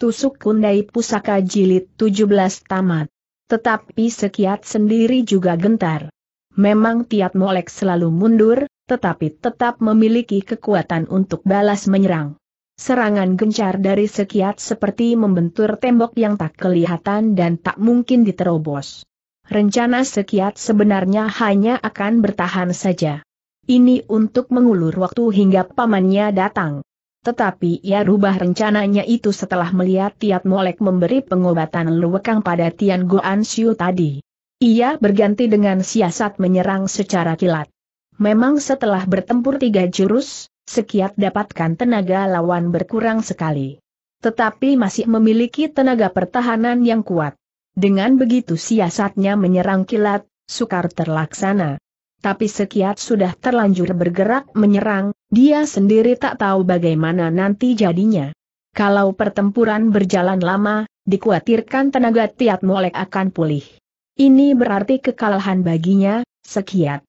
Tusuk Kundai Pusaka Jilid 17 tamat. Tetapi Sekiat sendiri juga gentar. Memang Tiat Molek selalu mundur, tetapi tetap memiliki kekuatan untuk balas menyerang. Serangan gencar dari Sekiat seperti membentur tembok yang tak kelihatan dan tak mungkin diterobos. Rencana Sekiat sebenarnya hanya akan bertahan saja. Ini untuk mengulur waktu hingga pamannya datang. Tetapi ia rubah rencananya itu setelah melihat Tiat Molek memberi pengobatan luwekang pada Tian Goan Siu tadi. Ia berganti dengan siasat menyerang secara kilat. Memang setelah bertempur tiga jurus, sekiat dapatkan tenaga lawan berkurang sekali. Tetapi masih memiliki tenaga pertahanan yang kuat. Dengan begitu siasatnya menyerang kilat, sukar terlaksana tapi sekiat sudah terlanjur bergerak menyerang, dia sendiri tak tahu bagaimana nanti jadinya. Kalau pertempuran berjalan lama, dikhawatirkan tenaga Tiat Molek akan pulih. Ini berarti kekalahan baginya, sekiat.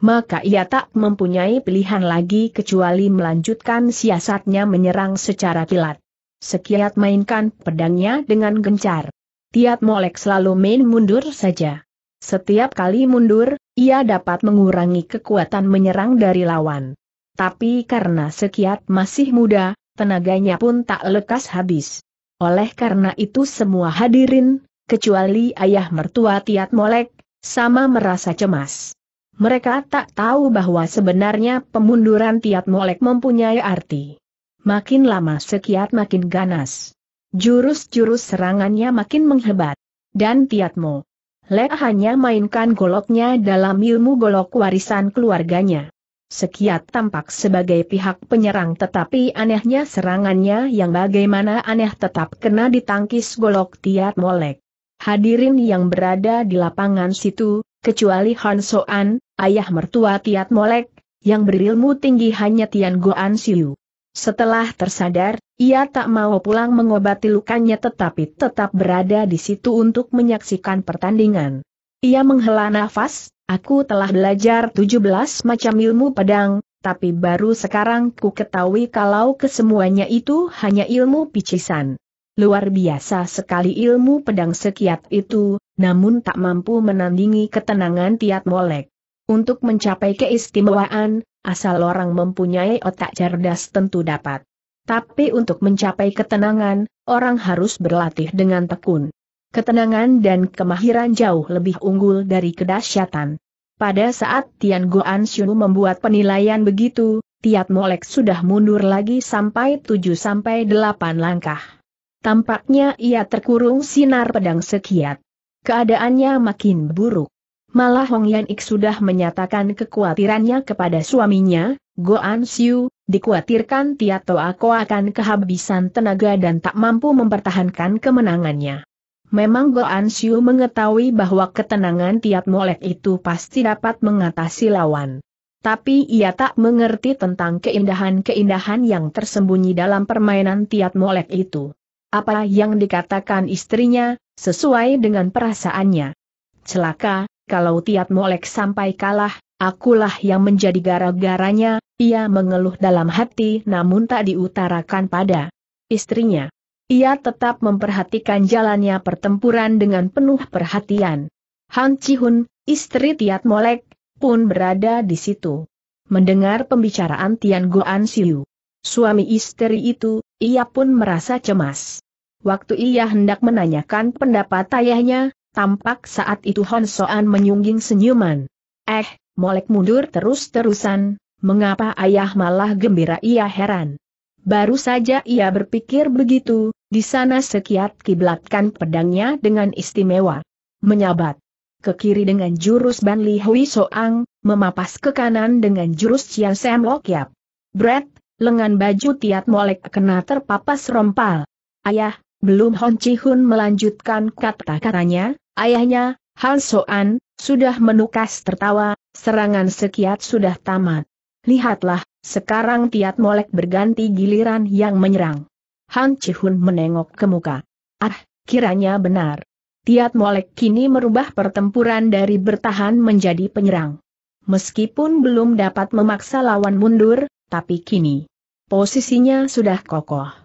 Maka ia tak mempunyai pilihan lagi kecuali melanjutkan siasatnya menyerang secara kilat. Sekiat mainkan pedangnya dengan gencar. Tiat Molek selalu main mundur saja. Setiap kali mundur, ia dapat mengurangi kekuatan menyerang dari lawan. Tapi karena Sekiat masih muda, tenaganya pun tak lekas habis. Oleh karena itu semua hadirin, kecuali ayah mertua Tiat Molek, sama merasa cemas. Mereka tak tahu bahwa sebenarnya pemunduran Tiat Molek mempunyai arti. Makin lama Sekiat makin ganas. Jurus-jurus serangannya makin menghebat. Dan Tiatmo, Lek hanya mainkan goloknya dalam ilmu golok warisan keluarganya. Sekiat tampak sebagai pihak penyerang tetapi anehnya serangannya yang bagaimana aneh tetap kena ditangkis golok Tiat Molek. Hadirin yang berada di lapangan situ, kecuali Han Soan, ayah mertua Tiat Molek, yang berilmu tinggi hanya Tian Goan Siu. Setelah tersadar, ia tak mau pulang mengobati lukanya tetapi tetap berada di situ untuk menyaksikan pertandingan. Ia menghela nafas, aku telah belajar 17 macam ilmu pedang, tapi baru sekarang ku ketahui kalau kesemuanya itu hanya ilmu picisan. Luar biasa sekali ilmu pedang sekiat itu, namun tak mampu menandingi ketenangan tiat molek. Untuk mencapai keistimewaan, Asal orang mempunyai otak cerdas tentu dapat. Tapi untuk mencapai ketenangan, orang harus berlatih dengan tekun. Ketenangan dan kemahiran jauh lebih unggul dari kedahsyatan. Pada saat Tian Goan Xiu membuat penilaian begitu, Tiat Molek sudah mundur lagi sampai 7-8 langkah. Tampaknya ia terkurung sinar pedang sekiat. Keadaannya makin buruk. Malah Hong Yan Ik sudah menyatakan kekhawatirannya kepada suaminya, Goan Siu, dikhawatirkan Tiato Ako akan kehabisan tenaga dan tak mampu mempertahankan kemenangannya. Memang Goan Siu mengetahui bahwa ketenangan Tiat Molek itu pasti dapat mengatasi lawan. Tapi ia tak mengerti tentang keindahan-keindahan yang tersembunyi dalam permainan Tiat Molek itu. Apa yang dikatakan istrinya, sesuai dengan perasaannya. Celaka, kalau Tiat Molek sampai kalah, akulah yang menjadi gara-garanya, ia mengeluh dalam hati namun tak diutarakan pada istrinya. Ia tetap memperhatikan jalannya pertempuran dengan penuh perhatian. Han Chihun, istri Tiat Molek, pun berada di situ. Mendengar pembicaraan Tian Goan Siu, suami istri itu, ia pun merasa cemas. Waktu ia hendak menanyakan pendapat ayahnya, Tampak saat itu Hon Soan menyungging senyuman. Eh, molek mundur terus-terusan, mengapa ayah malah gembira ia heran. Baru saja ia berpikir begitu, di sana sekiat kiblatkan pedangnya dengan istimewa. Menyabat ke kiri dengan jurus Ban Li Hui Soang, memapas ke kanan dengan jurus Cian Sam Lok Yap. Brett, lengan baju Tiat Molek kena terpapas rompal. Ayah, belum Hon Chi Hun melanjutkan kata-katanya, ayahnya, Han Soan, sudah menukas tertawa, serangan sekiat sudah tamat. Lihatlah, sekarang Tiat Molek berganti giliran yang menyerang. Han Chi Hun menengok ke muka. Ah, kiranya benar. Tiat Molek kini merubah pertempuran dari bertahan menjadi penyerang. Meskipun belum dapat memaksa lawan mundur, tapi kini posisinya sudah kokoh.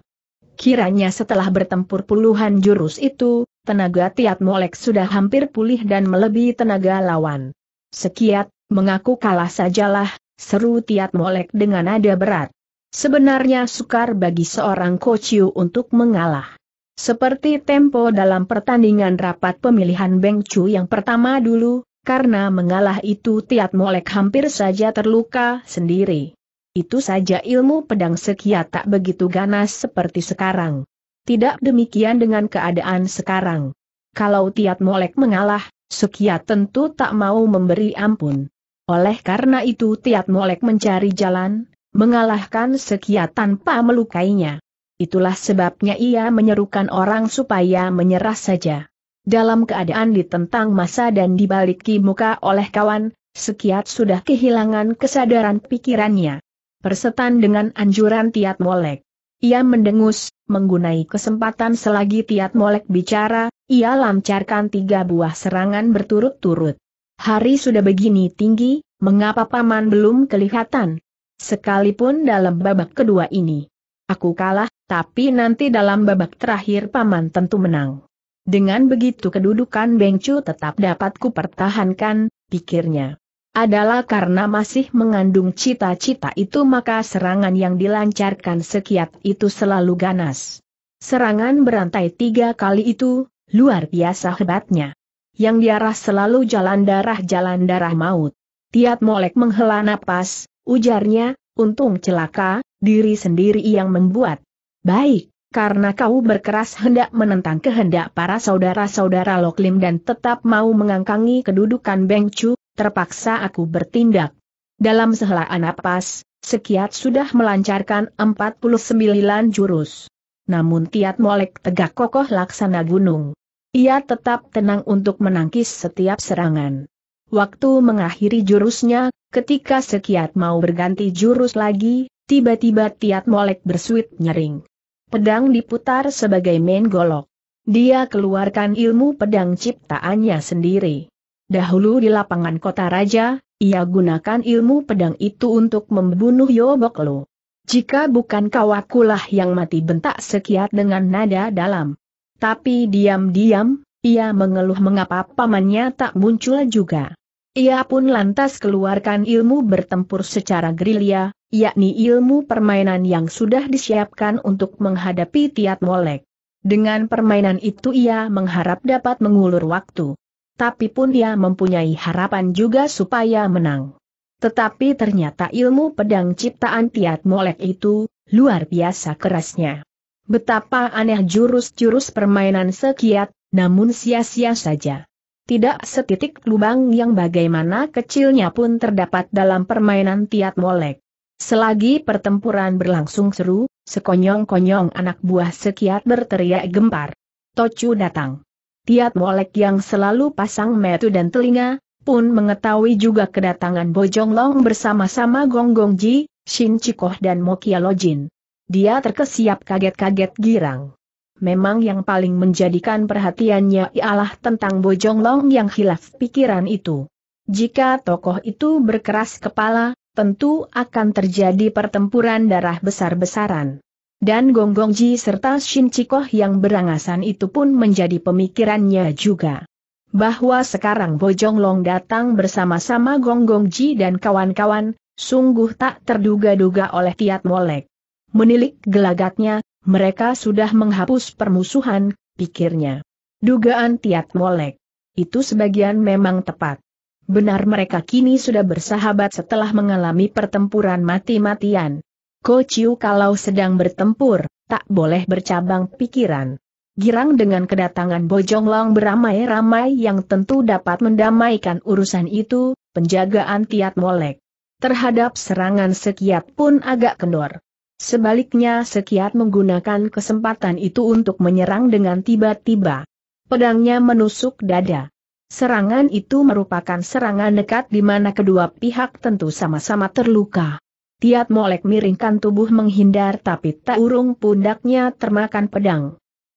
Kiranya setelah bertempur puluhan jurus itu, tenaga Tiat Molek sudah hampir pulih dan melebihi tenaga lawan. Sekiat, mengaku kalah sajalah, seru Tiat Molek dengan nada berat. Sebenarnya sukar bagi seorang kociu untuk mengalah. Seperti tempo dalam pertandingan rapat pemilihan Beng Chu yang pertama dulu, karena mengalah itu Tiat Molek hampir saja terluka sendiri. Itu saja ilmu pedang sekia tak begitu ganas seperti sekarang. Tidak demikian dengan keadaan sekarang. Kalau Tiat Molek mengalah, Sekia tentu tak mau memberi ampun. Oleh karena itu Tiat Molek mencari jalan, mengalahkan Sekia tanpa melukainya. Itulah sebabnya ia menyerukan orang supaya menyerah saja. Dalam keadaan ditentang masa dan dibaliki muka oleh kawan, Sekiat sudah kehilangan kesadaran pikirannya persetan dengan anjuran Tiat Molek. Ia mendengus, menggunai kesempatan selagi Tiat Molek bicara, ia lancarkan tiga buah serangan berturut-turut. Hari sudah begini tinggi, mengapa paman belum kelihatan? Sekalipun dalam babak kedua ini. Aku kalah, tapi nanti dalam babak terakhir paman tentu menang. Dengan begitu kedudukan Bengcu tetap dapat kupertahankan, pikirnya adalah karena masih mengandung cita-cita itu maka serangan yang dilancarkan sekiat itu selalu ganas. Serangan berantai tiga kali itu, luar biasa hebatnya. Yang diarah selalu jalan darah-jalan darah maut. Tiat Molek menghela napas, ujarnya, untung celaka, diri sendiri yang membuat. Baik, karena kau berkeras hendak menentang kehendak para saudara-saudara Loklim dan tetap mau mengangkangi kedudukan Bengcu, terpaksa aku bertindak. Dalam sehelaan napas, Sekiat sudah melancarkan 49 jurus. Namun Tiat Molek tegak kokoh laksana gunung. Ia tetap tenang untuk menangkis setiap serangan. Waktu mengakhiri jurusnya, ketika Sekiat mau berganti jurus lagi, tiba-tiba Tiat Molek bersuit nyering. Pedang diputar sebagai main golok. Dia keluarkan ilmu pedang ciptaannya sendiri. Dahulu di lapangan kota raja, ia gunakan ilmu pedang itu untuk membunuh Yoboklo. Jika bukan kau akulah yang mati bentak sekiat dengan nada dalam. Tapi diam-diam, ia mengeluh mengapa pamannya tak muncul juga. Ia pun lantas keluarkan ilmu bertempur secara gerilya, yakni ilmu permainan yang sudah disiapkan untuk menghadapi Tiat Molek. Dengan permainan itu ia mengharap dapat mengulur waktu tapi pun dia mempunyai harapan juga supaya menang. Tetapi ternyata ilmu pedang ciptaan Tiat Molek itu, luar biasa kerasnya. Betapa aneh jurus-jurus permainan sekiat, namun sia-sia saja. Tidak setitik lubang yang bagaimana kecilnya pun terdapat dalam permainan Tiat Molek. Selagi pertempuran berlangsung seru, sekonyong-konyong anak buah sekiat berteriak gempar. Tocu datang. Tiat Molek yang selalu pasang metu dan telinga, pun mengetahui juga kedatangan Bojong Long bersama-sama Gong Gong Ji, Shin Chikoh dan Mokia Lojin. Dia terkesiap kaget-kaget girang. Memang yang paling menjadikan perhatiannya ialah tentang Bojong Long yang hilaf pikiran itu. Jika tokoh itu berkeras kepala, tentu akan terjadi pertempuran darah besar-besaran. Dan Gong Gong Ji serta Shin Chikoh yang berangasan itu pun menjadi pemikirannya juga. Bahwa sekarang Bojong Long datang bersama-sama Gong Gong Ji dan kawan-kawan, sungguh tak terduga-duga oleh Tiat Molek. Menilik gelagatnya, mereka sudah menghapus permusuhan, pikirnya. Dugaan Tiat Molek. Itu sebagian memang tepat. Benar mereka kini sudah bersahabat setelah mengalami pertempuran mati-matian. Ko Chiu kalau sedang bertempur, tak boleh bercabang pikiran. Girang dengan kedatangan Bojong Bojonglong beramai-ramai yang tentu dapat mendamaikan urusan itu, penjagaan tiat molek. Terhadap serangan sekiat pun agak kendor. Sebaliknya sekiat menggunakan kesempatan itu untuk menyerang dengan tiba-tiba. Pedangnya menusuk dada. Serangan itu merupakan serangan dekat di mana kedua pihak tentu sama-sama terluka. Tiat Molek miringkan tubuh menghindar tapi tak urung pundaknya termakan pedang.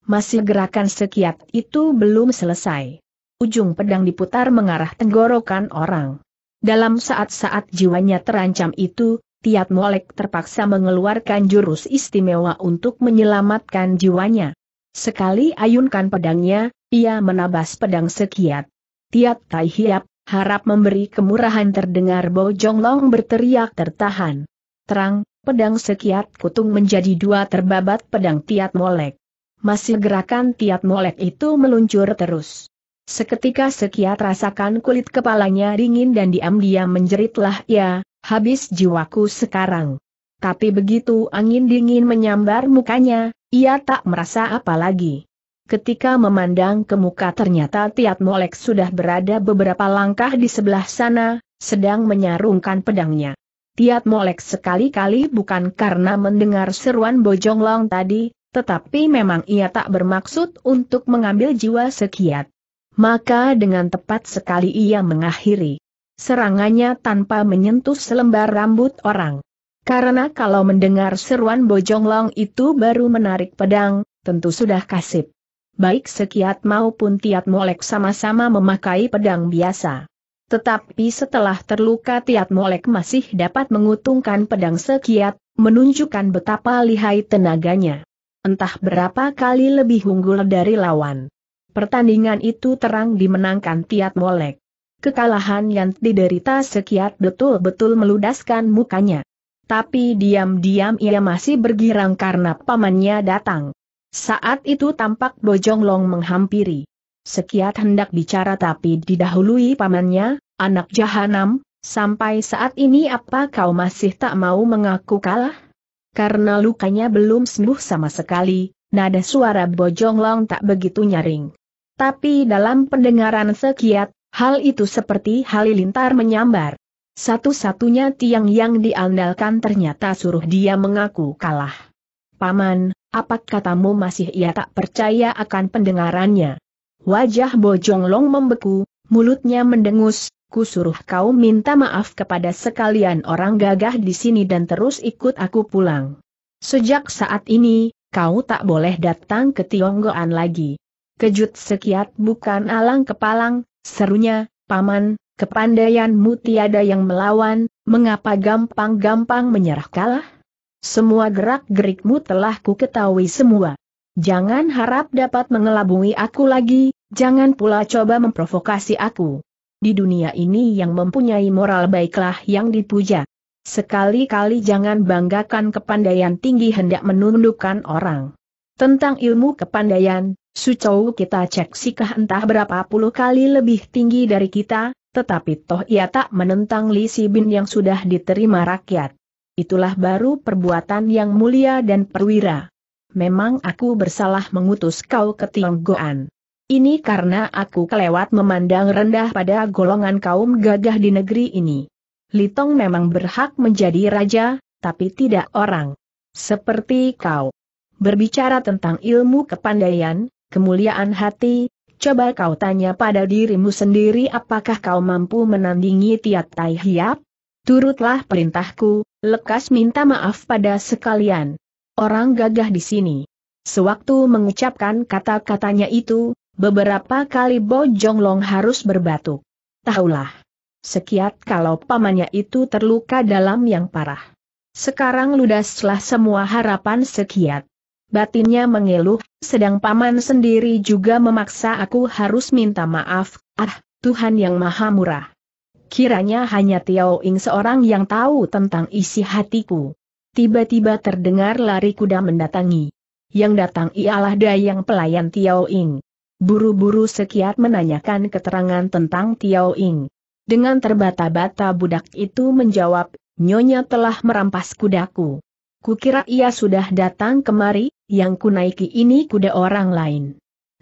Masih gerakan sekiat itu belum selesai. Ujung pedang diputar mengarah tenggorokan orang. Dalam saat-saat jiwanya terancam itu, Tiat Molek terpaksa mengeluarkan jurus istimewa untuk menyelamatkan jiwanya. Sekali ayunkan pedangnya, ia menabas pedang sekiat. Tiat Tai Hiap, harap memberi kemurahan terdengar Bojong Jonglong berteriak tertahan. Terang, pedang sekiat kutung menjadi dua terbabat pedang tiat molek. Masih gerakan tiat molek itu meluncur terus. Seketika sekiat rasakan kulit kepalanya dingin dan diam-diam menjeritlah ya, habis jiwaku sekarang. Tapi begitu angin dingin menyambar mukanya, ia tak merasa apa lagi. Ketika memandang ke muka ternyata Tiat Molek sudah berada beberapa langkah di sebelah sana, sedang menyarungkan pedangnya. Tiat Molek sekali-kali bukan karena mendengar seruan Bojonglong tadi, tetapi memang ia tak bermaksud untuk mengambil jiwa sekiat. Maka dengan tepat sekali ia mengakhiri serangannya tanpa menyentuh selembar rambut orang. Karena kalau mendengar seruan Bojonglong itu baru menarik pedang, tentu sudah kasip baik Sekiat maupun Tiat Molek sama-sama memakai pedang biasa. Tetapi setelah terluka Tiat Molek masih dapat mengutungkan pedang Sekiat, menunjukkan betapa lihai tenaganya. Entah berapa kali lebih unggul dari lawan. Pertandingan itu terang dimenangkan Tiat Molek. Kekalahan yang diderita Sekiat betul-betul meludaskan mukanya. Tapi diam-diam ia masih bergirang karena pamannya datang. Saat itu tampak Bojong Long menghampiri. Sekiat hendak bicara tapi didahului pamannya, anak jahanam, sampai saat ini apa kau masih tak mau mengaku kalah? Karena lukanya belum sembuh sama sekali, nada suara Bojong Long tak begitu nyaring. Tapi dalam pendengaran Sekiat, hal itu seperti halilintar menyambar. Satu-satunya tiang yang diandalkan ternyata suruh dia mengaku kalah. Paman, apa katamu masih ia tak percaya akan pendengarannya? Wajah Bojong Long membeku, mulutnya mendengus, Ku suruh kau minta maaf kepada sekalian orang gagah di sini dan terus ikut aku pulang. Sejak saat ini, kau tak boleh datang ke Tionggoan lagi. Kejut sekiat bukan alang kepalang, serunya, paman, kepandaianmu tiada yang melawan, mengapa gampang-gampang menyerah kalah? Semua gerak-gerikmu telah ku ketahui semua. Jangan harap dapat mengelabui aku lagi, jangan pula coba memprovokasi aku. Di dunia ini yang mempunyai moral baiklah yang dipuja. Sekali-kali jangan banggakan kepandaian tinggi hendak menundukkan orang. Tentang ilmu kepandaian, Sucou kita cek sikah entah berapa puluh kali lebih tinggi dari kita, tetapi toh ia tak menentang Li Sibin yang sudah diterima rakyat itulah baru perbuatan yang mulia dan perwira. Memang aku bersalah mengutus kau ke Tionggoan. Ini karena aku kelewat memandang rendah pada golongan kaum gagah di negeri ini. Litong memang berhak menjadi raja, tapi tidak orang. Seperti kau. Berbicara tentang ilmu kepandaian, kemuliaan hati, coba kau tanya pada dirimu sendiri apakah kau mampu menandingi Tiat Tai Hiap? Turutlah perintahku, Lekas minta maaf pada sekalian. Orang gagah di sini. Sewaktu mengucapkan kata-katanya itu, beberapa kali Bo Long harus berbatuk. Tahulah. Sekiat kalau pamannya itu terluka dalam yang parah. Sekarang ludaslah semua harapan sekiat. Batinnya mengeluh, sedang paman sendiri juga memaksa aku harus minta maaf, ah, Tuhan yang maha murah. Kiranya hanya Tiao Ing seorang yang tahu tentang isi hatiku. Tiba-tiba terdengar lari kuda mendatangi. Yang datang ialah Dayang pelayan Tiao Ing. Buru-buru sekiat menanyakan keterangan tentang Tiao Ing. Dengan terbata-bata budak itu menjawab, Nyonya telah merampas kudaku. Kukira ia sudah datang kemari, yang kunaiki ini kuda orang lain.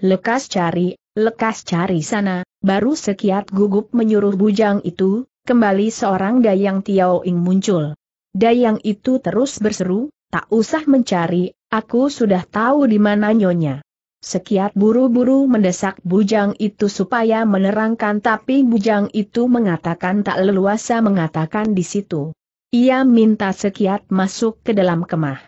Lekas cari, lekas cari sana, baru sekiat gugup menyuruh bujang itu, kembali seorang Dayang tiao ing muncul. Dayang itu terus berseru, tak usah mencari, aku sudah tahu di mana nyonya. Sekiat buru-buru mendesak bujang itu supaya menerangkan tapi bujang itu mengatakan tak leluasa mengatakan di situ. Ia minta sekiat masuk ke dalam kemah.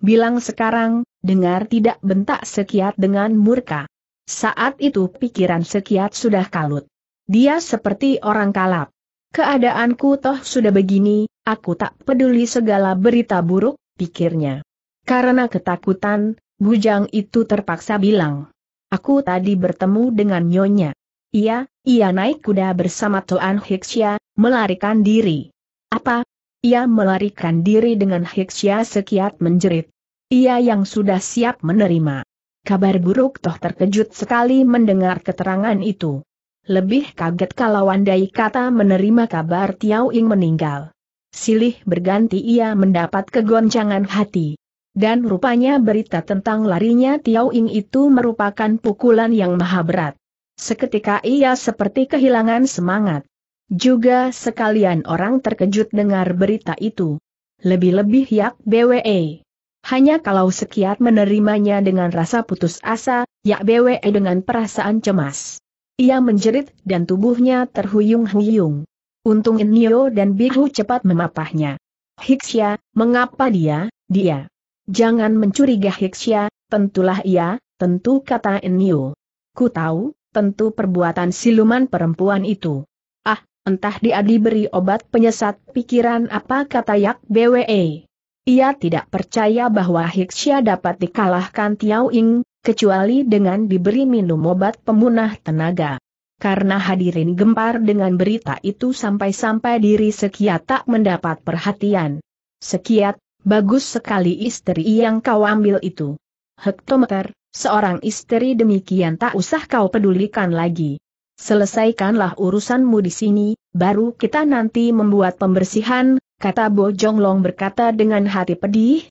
Bilang sekarang, dengar tidak bentak sekiat dengan murka. Saat itu pikiran sekiat sudah kalut. Dia seperti orang kalap. Keadaanku toh sudah begini, aku tak peduli segala berita buruk, pikirnya. Karena ketakutan, bujang itu terpaksa bilang. Aku tadi bertemu dengan nyonya. Iya, ia naik kuda bersama Tuan Hiksya, melarikan diri. Apa? Ia melarikan diri dengan Hiksya sekiat menjerit. Ia yang sudah siap menerima. Kabar buruk toh terkejut sekali mendengar keterangan itu. Lebih kaget kalau andai kata menerima kabar Tiau Ing meninggal. Silih berganti ia mendapat kegoncangan hati. Dan rupanya berita tentang larinya Tiau Ing itu merupakan pukulan yang maha berat. Seketika ia seperti kehilangan semangat. Juga sekalian orang terkejut dengar berita itu. Lebih-lebih Yak BWE. Hanya kalau sekiat menerimanya dengan rasa putus asa, Yak Bwe dengan perasaan cemas. Ia menjerit dan tubuhnya terhuyung-huyung. Untung Nio dan Bihu cepat memapahnya. Hiksya, mengapa dia, dia? Jangan mencuriga Hiksya, tentulah ia, tentu kata Nio. Ku tahu, tentu perbuatan siluman perempuan itu. Ah, entah dia diberi obat penyesat pikiran apa kata Yak Bwe. Ia tidak percaya bahwa Hixia dapat dikalahkan Tiao Ying, kecuali dengan diberi minum obat pemunah tenaga. Karena hadirin gempar dengan berita itu sampai-sampai diri Sekiat tak mendapat perhatian. Sekiat, bagus sekali istri yang kau ambil itu. Hektometer, seorang istri demikian tak usah kau pedulikan lagi. Selesaikanlah urusanmu di sini, baru kita nanti membuat pembersihan, kata Bo Jonglong berkata dengan hati pedih.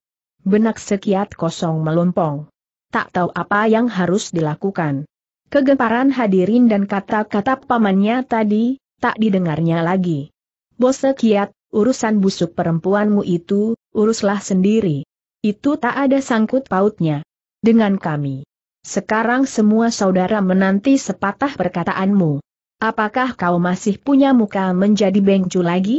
Benak sekiat kosong melompong. Tak tahu apa yang harus dilakukan. Kegemparan hadirin dan kata-kata pamannya tadi, tak didengarnya lagi. Bo Sekiat, urusan busuk perempuanmu itu, uruslah sendiri. Itu tak ada sangkut pautnya. Dengan kami. Sekarang semua saudara menanti sepatah perkataanmu. Apakah kau masih punya muka menjadi bengcu lagi?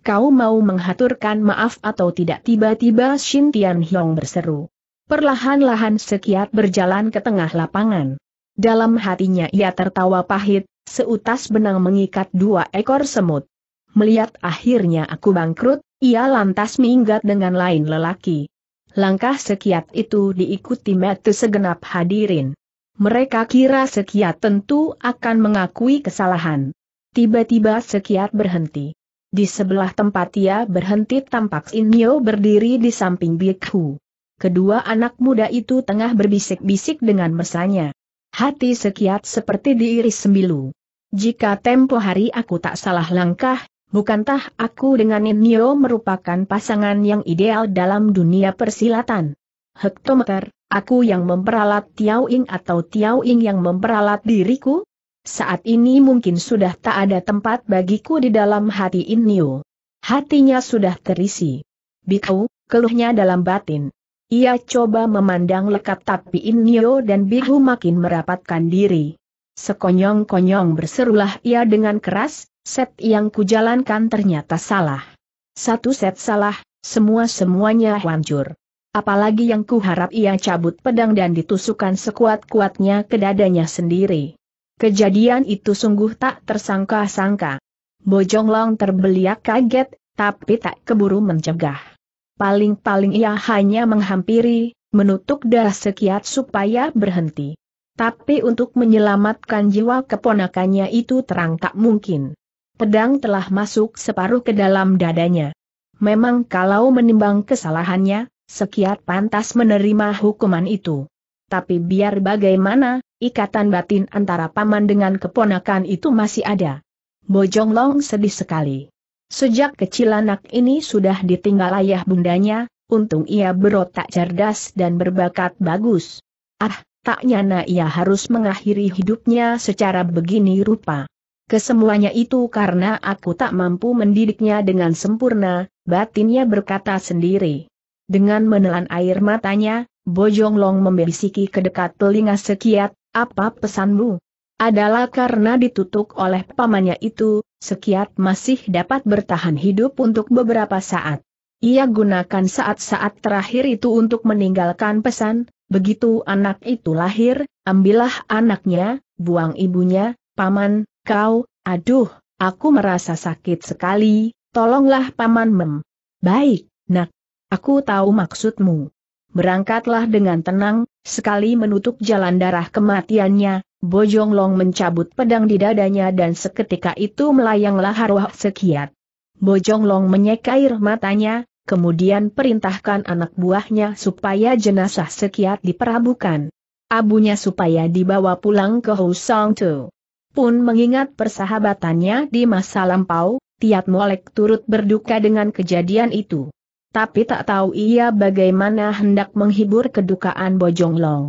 kau mau menghaturkan maaf atau tidak tiba-tiba Shin Tian Hiong berseru. Perlahan-lahan sekiat berjalan ke tengah lapangan. Dalam hatinya ia tertawa pahit, seutas benang mengikat dua ekor semut. Melihat akhirnya aku bangkrut, ia lantas minggat dengan lain lelaki. Langkah sekiat itu diikuti metu segenap hadirin. Mereka kira sekiat tentu akan mengakui kesalahan. Tiba-tiba sekiat berhenti. Di sebelah tempat ia berhenti tampak Inyo berdiri di samping Bikhu. Kedua anak muda itu tengah berbisik-bisik dengan mesranya. Hati sekiat seperti diiris sembilu. Jika tempo hari aku tak salah langkah, bukankah aku dengan Inyo merupakan pasangan yang ideal dalam dunia persilatan? Hektometer, aku yang memperalat Tiao Ing atau Tiao Ing yang memperalat diriku? Saat ini mungkin sudah tak ada tempat bagiku di dalam hati Inyo. Hatinya sudah terisi. Biku, keluhnya dalam batin. Ia coba memandang lekat tapi Inyo dan Bihu makin merapatkan diri. Sekonyong-konyong berserulah ia dengan keras, set yang kujalankan ternyata salah. Satu set salah, semua-semuanya hancur. Apalagi yang kuharap ia cabut pedang dan ditusukan sekuat-kuatnya ke dadanya sendiri. Kejadian itu sungguh tak tersangka-sangka. Bojonglong terbeliak kaget, tapi tak keburu mencegah. Paling-paling ia hanya menghampiri, menutup darah sekiat supaya berhenti. Tapi untuk menyelamatkan jiwa keponakannya itu terang tak mungkin. Pedang telah masuk separuh ke dalam dadanya. Memang kalau menimbang kesalahannya, Sekiat pantas menerima hukuman itu. Tapi biar bagaimana, ikatan batin antara paman dengan keponakan itu masih ada. Bojong Long sedih sekali. Sejak kecil anak ini sudah ditinggal ayah bundanya, untung ia berotak cerdas dan berbakat bagus. Ah, tak nyana ia harus mengakhiri hidupnya secara begini rupa. Kesemuanya itu karena aku tak mampu mendidiknya dengan sempurna, batinnya berkata sendiri. Dengan menelan air matanya, Bojong Long membisiki ke dekat telinga Sekiat, apa pesanmu? Adalah karena ditutup oleh pamannya itu, Sekiat masih dapat bertahan hidup untuk beberapa saat. Ia gunakan saat-saat terakhir itu untuk meninggalkan pesan, begitu anak itu lahir, ambillah anaknya, buang ibunya, paman, kau, aduh, aku merasa sakit sekali, tolonglah paman mem. Baik, nak. Aku tahu maksudmu. Berangkatlah dengan tenang, sekali menutup jalan darah kematiannya, Bojong Long mencabut pedang di dadanya dan seketika itu melayanglah arwah sekiat. Bojong Long menyekair matanya, kemudian perintahkan anak buahnya supaya jenazah sekiat diperabukan. Abunya supaya dibawa pulang ke Husong Tu. Pun mengingat persahabatannya di masa lampau, Tiat Molek turut berduka dengan kejadian itu tapi tak tahu ia bagaimana hendak menghibur kedukaan Bojong Long.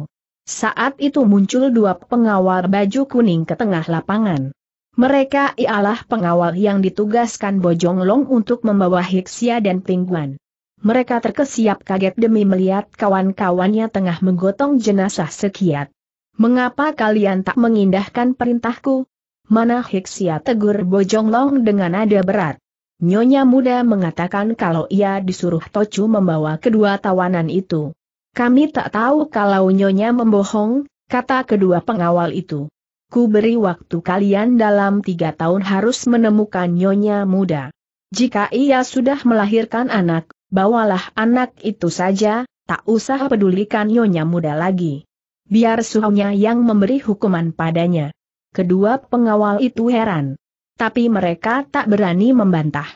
Saat itu muncul dua pengawal baju kuning ke tengah lapangan. Mereka ialah pengawal yang ditugaskan Bojong Long untuk membawa Hiksia dan Pingguan. Mereka terkesiap kaget demi melihat kawan-kawannya tengah menggotong jenazah sekiat. Mengapa kalian tak mengindahkan perintahku? Mana Hiksia tegur Bojong Long dengan nada berat. Nyonya muda mengatakan kalau ia disuruh Tocu membawa kedua tawanan itu. Kami tak tahu kalau Nyonya membohong, kata kedua pengawal itu. Ku beri waktu kalian dalam tiga tahun harus menemukan Nyonya muda. Jika ia sudah melahirkan anak, bawalah anak itu saja, tak usah pedulikan Nyonya muda lagi. Biar suhunya yang memberi hukuman padanya. Kedua pengawal itu heran tapi mereka tak berani membantah.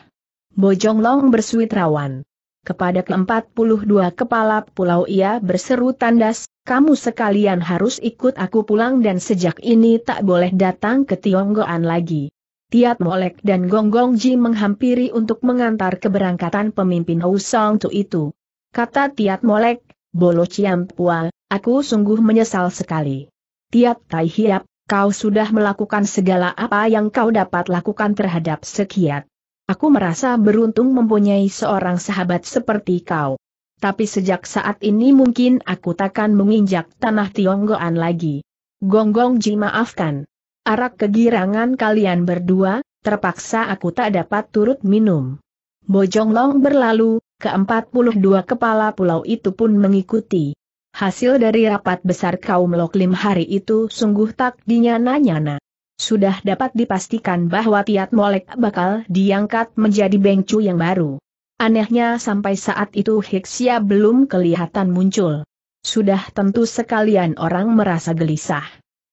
Bojonglong bersuit rawan. Kepada ke-42 kepala pulau ia berseru tandas, kamu sekalian harus ikut aku pulang dan sejak ini tak boleh datang ke Tionggoan lagi. Tiat Molek dan Gong Gong Ji menghampiri untuk mengantar keberangkatan pemimpin Song Tu itu. Kata Tiat Molek, Bolo Pua, aku sungguh menyesal sekali. Tiat Tai Hiap, Kau sudah melakukan segala apa yang kau dapat lakukan terhadap sekiat. Aku merasa beruntung mempunyai seorang sahabat seperti kau. Tapi sejak saat ini mungkin aku takkan menginjak tanah Tionggoan lagi. Gonggong Ji maafkan. Arak kegirangan kalian berdua, terpaksa aku tak dapat turut minum. Bojonglong berlalu, ke-42 kepala pulau itu pun mengikuti. Hasil dari rapat besar kaum Loklim hari itu sungguh tak dinyana-nyana. Sudah dapat dipastikan bahwa Tiat Molek bakal diangkat menjadi bengcu yang baru. Anehnya sampai saat itu Hiksia belum kelihatan muncul. Sudah tentu sekalian orang merasa gelisah.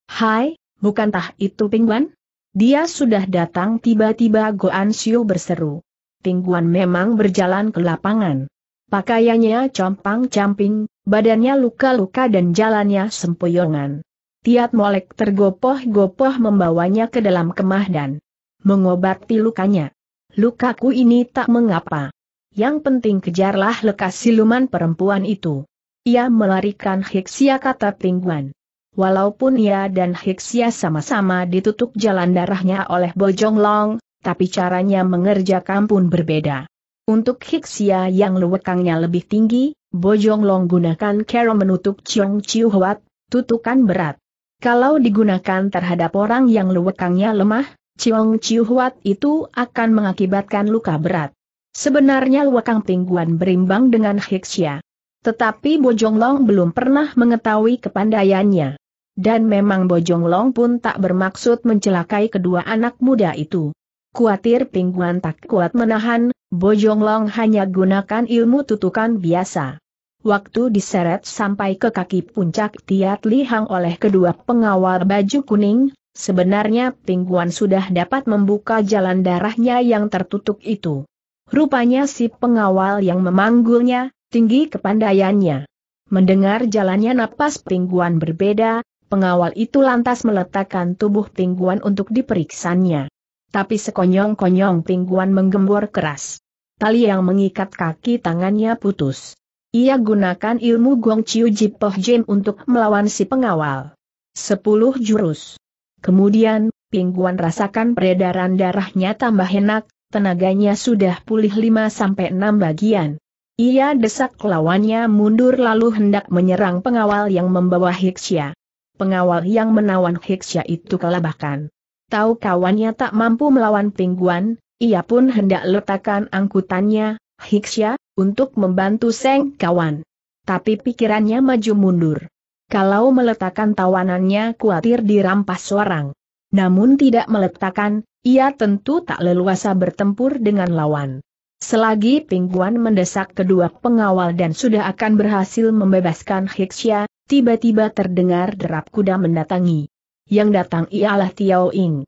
Hai, bukankah itu Pingguan? Dia sudah datang tiba-tiba Goan Siu berseru. Pingguan memang berjalan ke lapangan. Pakaiannya compang-camping, badannya luka-luka dan jalannya sempoyongan. Tiat Molek tergopoh-gopoh membawanya ke dalam kemah dan mengobati lukanya. Lukaku ini tak mengapa. Yang penting kejarlah lekas siluman perempuan itu. Ia melarikan Hiksia kata pingguan. Walaupun ia dan Hiksia sama-sama ditutup jalan darahnya oleh Bojong Long, tapi caranya mengerjakan pun berbeda. Untuk Hixia yang lewekangnya lebih tinggi, Bojong Long gunakan kero menutup Chiong Chiu Huat, tutukan berat. Kalau digunakan terhadap orang yang lewekangnya lemah, Chiong Chiu Huat itu akan mengakibatkan luka berat. Sebenarnya lewekang pingguan berimbang dengan Hixia, Tetapi Bojong Long belum pernah mengetahui kepandaiannya. Dan memang Bojong Long pun tak bermaksud mencelakai kedua anak muda itu. Kuatir pingguan tak kuat menahan, Bojonglong hanya gunakan ilmu tutukan biasa. Waktu diseret sampai ke kaki puncak Tiat Lihang oleh kedua pengawal baju kuning, sebenarnya pingguan sudah dapat membuka jalan darahnya yang tertutup itu. Rupanya si pengawal yang memanggulnya, tinggi kepandaiannya. Mendengar jalannya napas pingguan berbeda, pengawal itu lantas meletakkan tubuh pingguan untuk diperiksanya. Tapi sekonyong-konyong pingguan menggembur keras tali yang mengikat kaki tangannya putus. Ia gunakan ilmu Gong Chiu Jipoh Jin untuk melawan si pengawal. Sepuluh jurus. Kemudian, pingguan rasakan peredaran darahnya tambah enak, tenaganya sudah pulih 5-6 bagian. Ia desak lawannya mundur lalu hendak menyerang pengawal yang membawa Hiksya. Pengawal yang menawan Hiksya itu kelabakan. Tahu kawannya tak mampu melawan pingguan, ia pun hendak letakkan angkutannya, Hiksya, untuk membantu Seng kawan. Tapi pikirannya maju mundur. Kalau meletakkan tawanannya khawatir dirampas orang. Namun tidak meletakkan, ia tentu tak leluasa bertempur dengan lawan. Selagi Pingguan mendesak kedua pengawal dan sudah akan berhasil membebaskan Hiksya, tiba-tiba terdengar derap kuda mendatangi. Yang datang ialah Tiao Ing.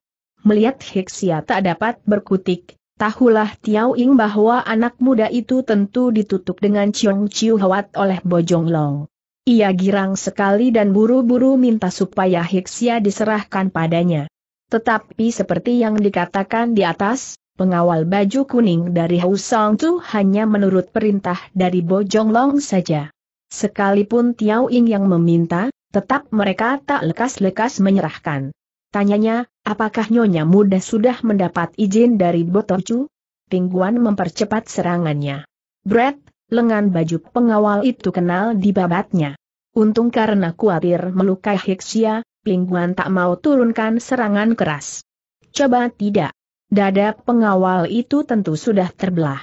Melihat Hiksia tak dapat berkutik, tahulah Tiao Ing bahwa anak muda itu tentu ditutup dengan Chiong Chiu khawat oleh Bojong Long. Ia girang sekali dan buru-buru minta supaya Hiksia diserahkan padanya. Tetapi seperti yang dikatakan di atas, pengawal baju kuning dari Housong Tu hanya menurut perintah dari Bojong Long saja. Sekalipun Tiao Ing yang meminta, tetap mereka tak lekas-lekas menyerahkan. Tanyanya, Apakah Nyonya Muda sudah mendapat izin dari Botocu? Pingguan mempercepat serangannya. Brett, lengan baju pengawal itu kenal di babatnya. Untung karena khawatir melukai Hixia, Pingguan tak mau turunkan serangan keras. Coba tidak. Dada pengawal itu tentu sudah terbelah.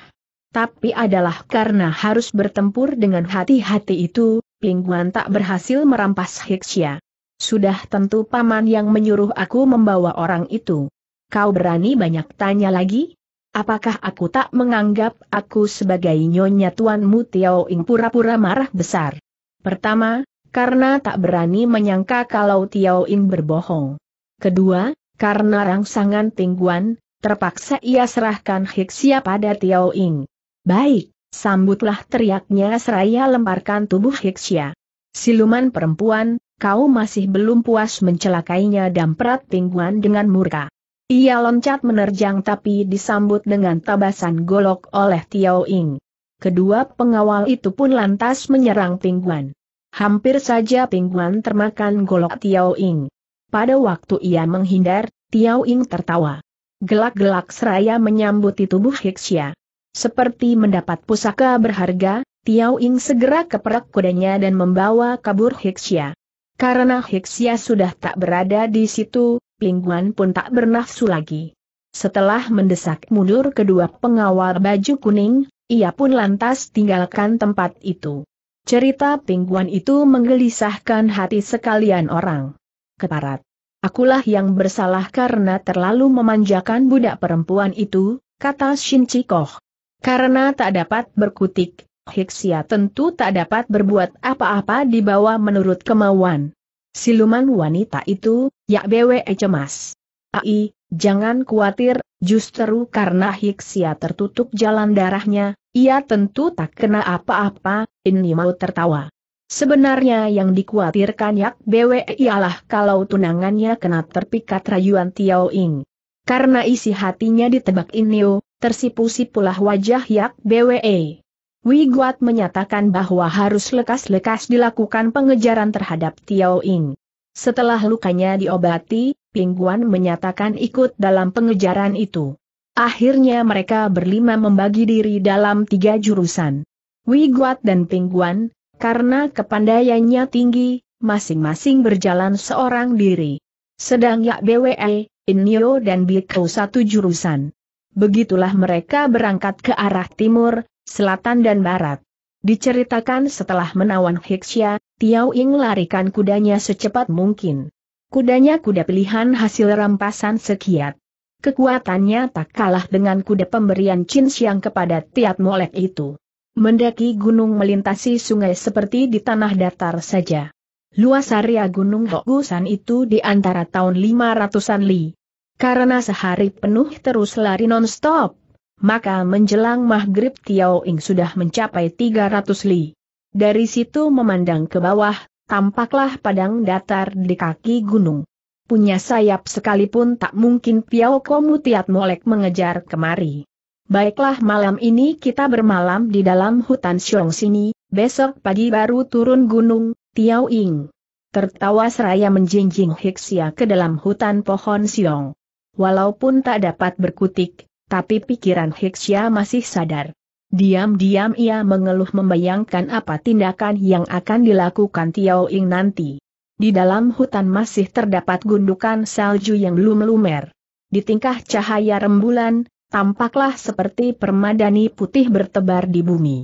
Tapi adalah karena harus bertempur dengan hati-hati itu, Pingguan tak berhasil merampas Hixia. Sudah tentu paman yang menyuruh aku membawa orang itu. Kau berani banyak tanya lagi? Apakah aku tak menganggap aku sebagai nyonya tuanmu Tiao Ing pura-pura marah besar? Pertama, karena tak berani menyangka kalau Tiao Ing berbohong. Kedua, karena rangsangan tingguan, terpaksa ia serahkan hiksia pada Tiao Ing. Baik, sambutlah teriaknya seraya lemparkan tubuh hiksia. Siluman perempuan, kau masih belum puas mencelakainya dan perat pingguan dengan murka. Ia loncat menerjang tapi disambut dengan tabasan golok oleh Tiao Ing. Kedua pengawal itu pun lantas menyerang pingguan. Hampir saja pingguan termakan golok Tiao Ing. Pada waktu ia menghindar, Tiao Ing tertawa. Gelak-gelak seraya menyambuti tubuh Hixia. Seperti mendapat pusaka berharga, Tiao Ing segera keperak kudanya dan membawa kabur Hixia. Karena Hiksia sudah tak berada di situ, Pingguan pun tak bernafsu lagi. Setelah mendesak mundur kedua pengawal baju kuning, ia pun lantas tinggalkan tempat itu. Cerita Pingguan itu menggelisahkan hati sekalian orang. Keparat. Akulah yang bersalah karena terlalu memanjakan budak perempuan itu, kata Shin Chikoh. Karena tak dapat berkutik, Hiksia tentu tak dapat berbuat apa-apa di bawah menurut kemauan. Siluman wanita itu, Yak Bwe cemas. Ai, jangan khawatir, justru karena Hiksia tertutup jalan darahnya, ia tentu tak kena apa-apa, ini mau tertawa. Sebenarnya yang dikhawatirkan Yak Bwe ialah kalau tunangannya kena terpikat rayuan Tiao Ing. Karena isi hatinya ditebak Inio, tersipu-sipulah wajah Yak Bwe. Wiguat menyatakan bahwa harus lekas-lekas dilakukan pengejaran terhadap Tiao Ing. Setelah lukanya diobati, Pingguan menyatakan ikut dalam pengejaran itu. Akhirnya mereka berlima membagi diri dalam tiga jurusan. Wiguat dan Pingguan, karena kepandaiannya tinggi, masing-masing berjalan seorang diri. Sedang Yak BWE, Inyo dan Biko satu jurusan. Begitulah mereka berangkat ke arah timur, selatan dan barat. Diceritakan setelah menawan Hexia, Tiao Ying larikan kudanya secepat mungkin. Kudanya kuda pilihan hasil rampasan sekiat. Kekuatannya tak kalah dengan kuda pemberian Chin Xiang kepada Tiat Molek itu. Mendaki gunung melintasi sungai seperti di tanah datar saja. Luas area Gunung Hokusan itu di antara tahun 500-an li. Karena sehari penuh terus lari non-stop, maka menjelang maghrib Tiao Ing sudah mencapai 300 li. Dari situ memandang ke bawah, tampaklah padang datar di kaki gunung. Punya sayap sekalipun tak mungkin Piao tiat Molek mengejar kemari. Baiklah malam ini kita bermalam di dalam hutan Siong sini, besok pagi baru turun gunung, Tiao Ing. Tertawa seraya menjinjing Hiksia ke dalam hutan pohon Siong. Walaupun tak dapat berkutik, tapi pikiran Hiksya masih sadar. Diam-diam ia mengeluh membayangkan apa tindakan yang akan dilakukan Tiao Ing nanti. Di dalam hutan masih terdapat gundukan salju yang belum lumer. Di tingkah cahaya rembulan, tampaklah seperti permadani putih bertebar di bumi.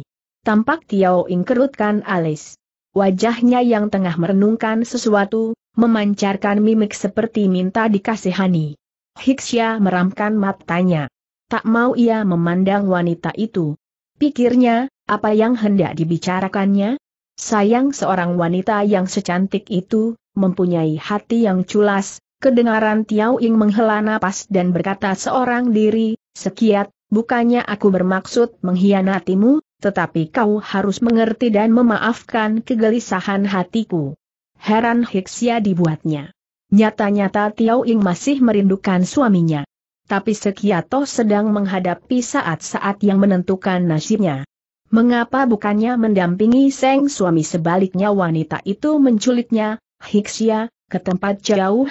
Tampak Tiao Ing kerutkan alis. Wajahnya yang tengah merenungkan sesuatu, memancarkan mimik seperti minta dikasihani. Hiksya meramkan matanya tak mau ia memandang wanita itu. Pikirnya, apa yang hendak dibicarakannya? Sayang seorang wanita yang secantik itu, mempunyai hati yang culas, kedengaran Tiau Ying menghela napas dan berkata seorang diri, sekiat, bukannya aku bermaksud menghianatimu, tetapi kau harus mengerti dan memaafkan kegelisahan hatiku. Heran Hiksia dibuatnya. Nyata-nyata Tiao Ying masih merindukan suaminya tapi Sekiato sedang menghadapi saat-saat yang menentukan nasibnya. Mengapa bukannya mendampingi Seng suami sebaliknya wanita itu menculiknya, Hiksia, ke tempat jauh?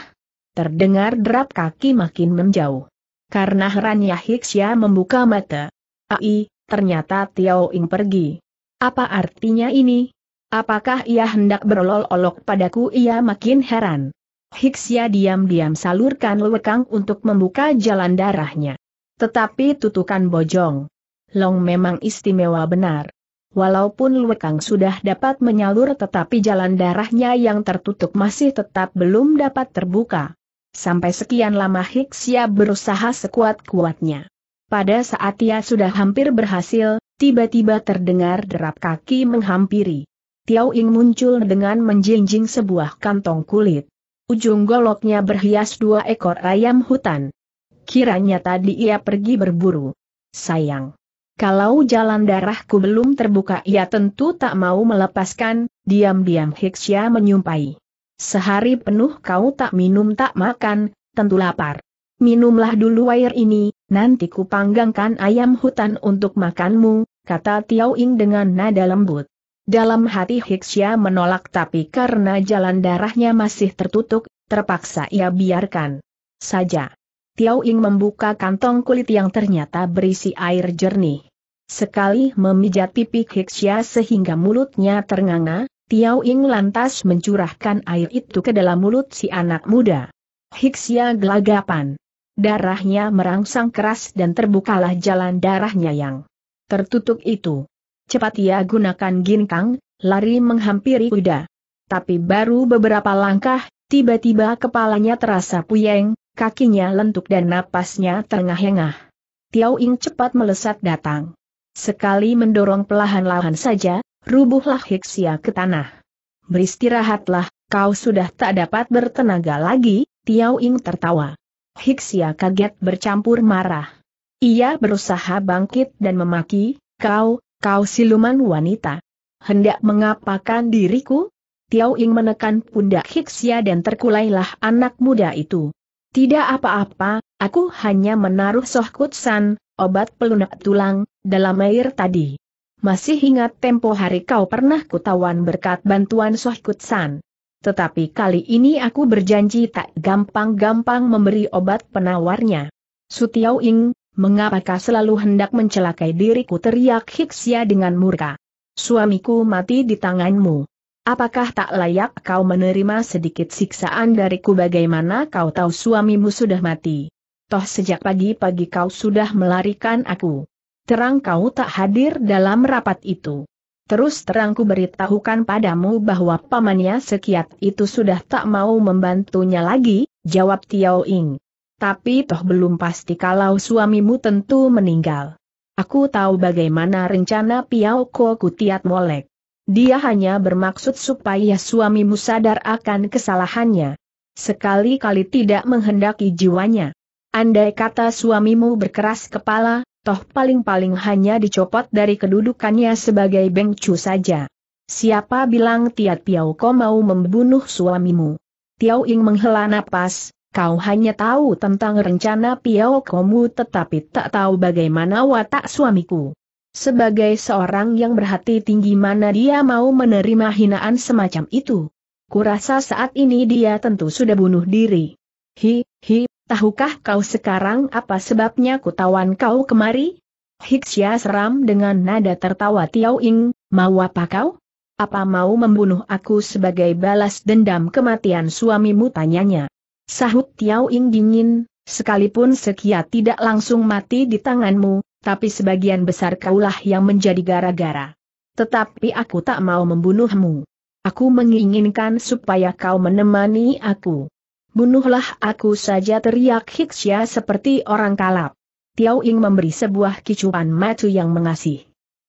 Terdengar derap kaki makin menjauh. Karena herannya Hiksia membuka mata. Ai, ternyata Tiao Ing pergi. Apa artinya ini? Apakah ia hendak berolol-olok padaku ia makin heran. Hiksia diam-diam salurkan lewekang untuk membuka jalan darahnya. Tetapi tutukan bojong. Long memang istimewa benar. Walaupun lewekang sudah dapat menyalur tetapi jalan darahnya yang tertutup masih tetap belum dapat terbuka. Sampai sekian lama Hiksia berusaha sekuat-kuatnya. Pada saat ia sudah hampir berhasil, tiba-tiba terdengar derap kaki menghampiri. Tiao Ing muncul dengan menjinjing sebuah kantong kulit. Ujung goloknya berhias dua ekor ayam hutan. Kiranya tadi ia pergi berburu. Sayang. Kalau jalan darahku belum terbuka ia tentu tak mau melepaskan, diam-diam Hiksya menyumpai. Sehari penuh kau tak minum tak makan, tentu lapar. Minumlah dulu air ini, nanti kupanggangkan ayam hutan untuk makanmu, kata Tiao Ing dengan nada lembut. Dalam hati Hiksya menolak tapi karena jalan darahnya masih tertutup, terpaksa ia biarkan saja. Tiao Ing membuka kantong kulit yang ternyata berisi air jernih. Sekali memijat pipi Hiksya sehingga mulutnya ternganga, Tiao Ing lantas mencurahkan air itu ke dalam mulut si anak muda. Hiksya gelagapan. Darahnya merangsang keras dan terbukalah jalan darahnya yang tertutup itu. Cepat ia gunakan ginkang, lari menghampiri kuda. Tapi baru beberapa langkah, tiba-tiba kepalanya terasa puyeng, kakinya lentuk dan napasnya terengah-engah. Tiao Ing cepat melesat datang. Sekali mendorong pelahan-lahan saja, rubuhlah Hiksia ke tanah. Beristirahatlah, kau sudah tak dapat bertenaga lagi, Tiao Ing tertawa. Hiksia kaget bercampur marah. Ia berusaha bangkit dan memaki, kau, Kau siluman wanita. Hendak mengapakan diriku? Tiao Ing menekan pundak Hiksia dan terkulailah anak muda itu. Tidak apa-apa, aku hanya menaruh Soh Kutsan, obat pelunak tulang, dalam air tadi. Masih ingat tempo hari kau pernah kutawan berkat bantuan Soh Kutsan. Tetapi kali ini aku berjanji tak gampang-gampang memberi obat penawarnya. Sutiau Ing, Mengapa kau selalu hendak mencelakai diriku teriak Hiksia dengan murka. Suamiku mati di tanganmu. Apakah tak layak kau menerima sedikit siksaan dariku bagaimana kau tahu suamimu sudah mati? Toh sejak pagi-pagi kau sudah melarikan aku. Terang kau tak hadir dalam rapat itu. Terus terangku beritahukan padamu bahwa pamannya sekiat itu sudah tak mau membantunya lagi, jawab Tiao Ing tapi toh belum pasti kalau suamimu tentu meninggal. Aku tahu bagaimana rencana Piao Ko Kutiat Molek. Dia hanya bermaksud supaya suamimu sadar akan kesalahannya. Sekali-kali tidak menghendaki jiwanya. Andai kata suamimu berkeras kepala, toh paling-paling hanya dicopot dari kedudukannya sebagai bengcu saja. Siapa bilang Tiat Piao Ko mau membunuh suamimu? Tiao Ing menghela napas, Kau hanya tahu tentang rencana Piao Komu tetapi tak tahu bagaimana watak suamiku. Sebagai seorang yang berhati tinggi mana dia mau menerima hinaan semacam itu. Kurasa saat ini dia tentu sudah bunuh diri. Hi, hi, tahukah kau sekarang apa sebabnya kutawan kau kemari? Hiksya seram dengan nada tertawa Tiao Ing, mau apa kau? Apa mau membunuh aku sebagai balas dendam kematian suamimu tanyanya? Sahut Tiao Ing dingin, sekalipun sekia tidak langsung mati di tanganmu, tapi sebagian besar kaulah yang menjadi gara-gara. Tetapi aku tak mau membunuhmu. Aku menginginkan supaya kau menemani aku. Bunuhlah aku saja teriak Hiksya seperti orang kalap. Tiao Ing memberi sebuah kicuan matu yang mengasih.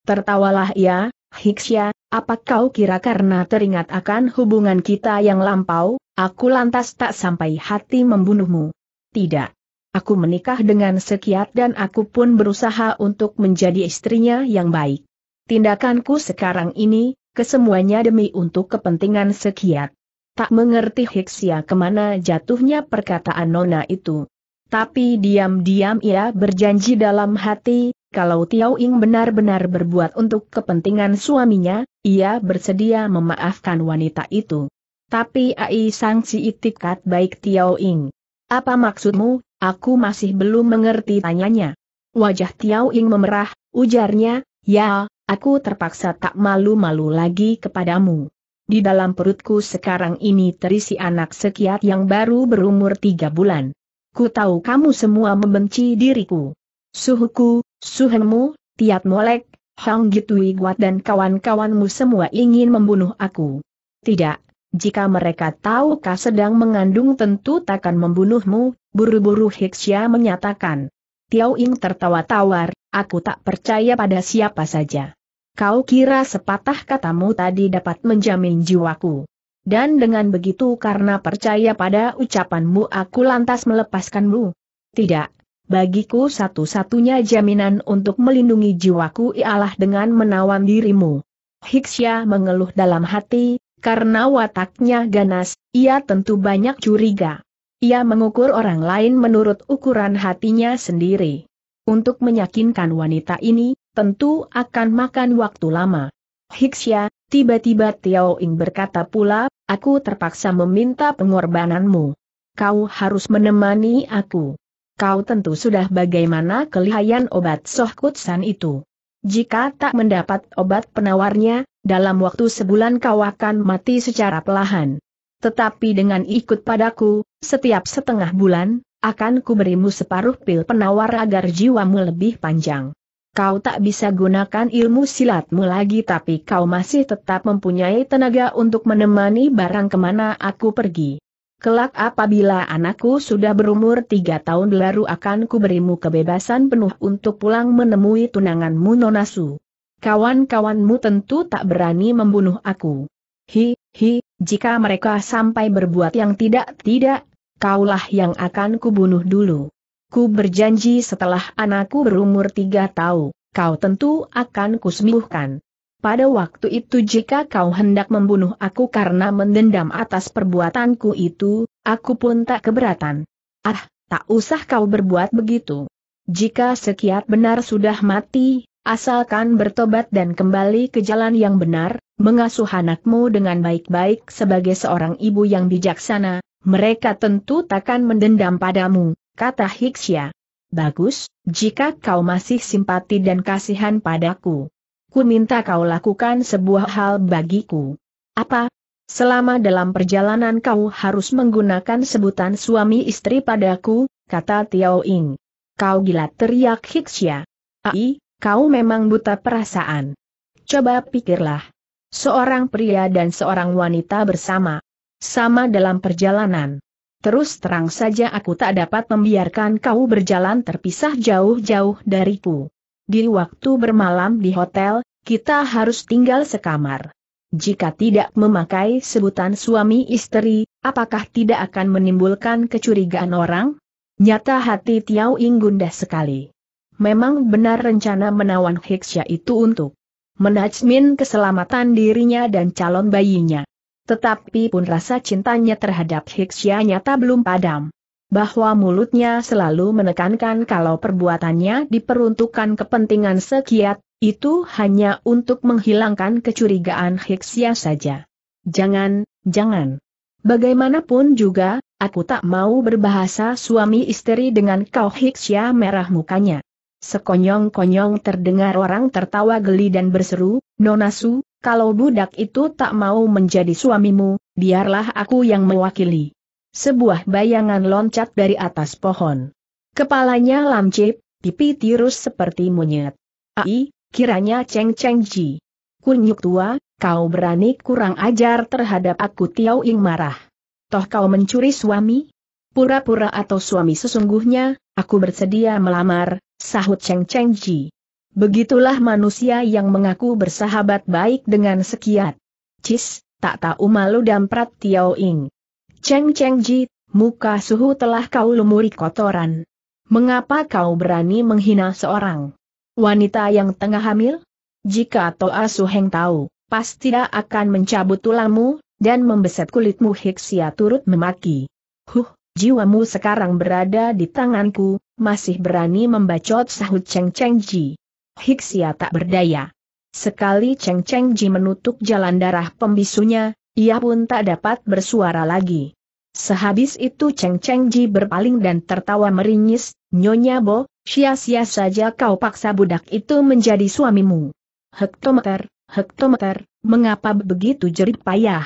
Tertawalah ia, ya, Hiksya, apa kau kira karena teringat akan hubungan kita yang lampau, Aku lantas tak sampai hati membunuhmu. Tidak. Aku menikah dengan Sekiat dan aku pun berusaha untuk menjadi istrinya yang baik. Tindakanku sekarang ini, kesemuanya demi untuk kepentingan Sekiat. Tak mengerti Hiksia kemana jatuhnya perkataan Nona itu. Tapi diam-diam ia berjanji dalam hati, kalau Tiao Ing benar-benar berbuat untuk kepentingan suaminya, ia bersedia memaafkan wanita itu. Tapi Ai Sangsi itikat baik Tiao Ing. Apa maksudmu, aku masih belum mengerti tanyanya. Wajah Tiao Ing memerah, ujarnya, ya, aku terpaksa tak malu-malu lagi kepadamu. Di dalam perutku sekarang ini terisi anak sekiat yang baru berumur tiga bulan. Ku tahu kamu semua membenci diriku. Suhuku, suhemu, tiat molek, Hang Gitui Guat dan kawan-kawanmu semua ingin membunuh aku. Tidak, jika mereka tahu kau sedang mengandung tentu takkan membunuhmu, buru-buru Hiksya menyatakan. Tiao Ying tertawa tawar, aku tak percaya pada siapa saja. Kau kira sepatah katamu tadi dapat menjamin jiwaku. Dan dengan begitu karena percaya pada ucapanmu aku lantas melepaskanmu. Tidak, bagiku satu-satunya jaminan untuk melindungi jiwaku ialah dengan menawan dirimu. Hiksya mengeluh dalam hati, karena wataknya ganas, ia tentu banyak curiga. Ia mengukur orang lain menurut ukuran hatinya sendiri. Untuk meyakinkan wanita ini, tentu akan makan waktu lama. Hiksya, tiba-tiba Tiao Ing berkata pula, aku terpaksa meminta pengorbananmu. Kau harus menemani aku. Kau tentu sudah bagaimana kelihayan obat Soh sohkutsan itu. Jika tak mendapat obat penawarnya, dalam waktu sebulan kau akan mati secara pelahan. Tetapi dengan ikut padaku, setiap setengah bulan, akan kuberimu separuh pil penawar agar jiwamu lebih panjang. Kau tak bisa gunakan ilmu silatmu lagi tapi kau masih tetap mempunyai tenaga untuk menemani barang kemana aku pergi. Kelak apabila anakku sudah berumur tiga tahun baru akan kuberimu kebebasan penuh untuk pulang menemui tunanganmu Nonasu kawan-kawanmu tentu tak berani membunuh aku. Hi, hi, jika mereka sampai berbuat yang tidak-tidak, kaulah yang akan kubunuh dulu. Ku berjanji setelah anakku berumur tiga tahun, kau tentu akan kusembuhkan. Pada waktu itu jika kau hendak membunuh aku karena mendendam atas perbuatanku itu, aku pun tak keberatan. Ah, tak usah kau berbuat begitu. Jika sekiat benar sudah mati, asalkan bertobat dan kembali ke jalan yang benar, mengasuh anakmu dengan baik-baik sebagai seorang ibu yang bijaksana, mereka tentu takkan mendendam padamu, kata Hiksya. Bagus, jika kau masih simpati dan kasihan padaku. Ku minta kau lakukan sebuah hal bagiku. Apa? Selama dalam perjalanan kau harus menggunakan sebutan suami istri padaku, kata Tiao Ying. Kau gila teriak Hiksya. Ai, Kau memang buta perasaan. Coba pikirlah. Seorang pria dan seorang wanita bersama. Sama dalam perjalanan. Terus terang saja aku tak dapat membiarkan kau berjalan terpisah jauh-jauh dariku. Di waktu bermalam di hotel, kita harus tinggal sekamar. Jika tidak memakai sebutan suami istri, apakah tidak akan menimbulkan kecurigaan orang? Nyata hati Tiao Inggundah sekali. Memang benar rencana menawan Hiksya itu untuk menajmin keselamatan dirinya dan calon bayinya. Tetapi pun rasa cintanya terhadap Hiksya nyata belum padam. Bahwa mulutnya selalu menekankan kalau perbuatannya diperuntukkan kepentingan sekiat, itu hanya untuk menghilangkan kecurigaan Hiksya saja. Jangan, jangan. Bagaimanapun juga, aku tak mau berbahasa suami istri dengan kau Hiksya merah mukanya. Sekonyong-konyong terdengar orang tertawa geli dan berseru, Nonasu, kalau budak itu tak mau menjadi suamimu, biarlah aku yang mewakili. Sebuah bayangan loncat dari atas pohon. Kepalanya lancip, pipi tirus seperti monyet. Ai, kiranya Cheng Cheng Ji. Kunyuk tua, kau berani kurang ajar terhadap aku Tiao Ing marah. Toh kau mencuri suami? Pura-pura atau suami sesungguhnya, aku bersedia melamar, Sahut Cheng Cheng Ji. Begitulah manusia yang mengaku bersahabat baik dengan sekiat. Cis, tak tahu malu damprat Tiao Ing. Cheng Cheng Ji, muka suhu telah kau lumuri kotoran. Mengapa kau berani menghina seorang wanita yang tengah hamil? Jika Toa Suheng tahu, pasti dia akan mencabut tulangmu dan membeset kulitmu Hiksia turut memaki. Huh, jiwamu sekarang berada di tanganku, masih berani membacot sahut Cheng Cheng Ji. Hiksia tak berdaya. Sekali Cheng Cheng Ji menutup jalan darah pembisunya, ia pun tak dapat bersuara lagi. Sehabis itu Cheng Cheng Ji berpaling dan tertawa meringis, Nyonya Bo, sia-sia saja kau paksa budak itu menjadi suamimu. Hektometer, hektometer, mengapa begitu jerit payah?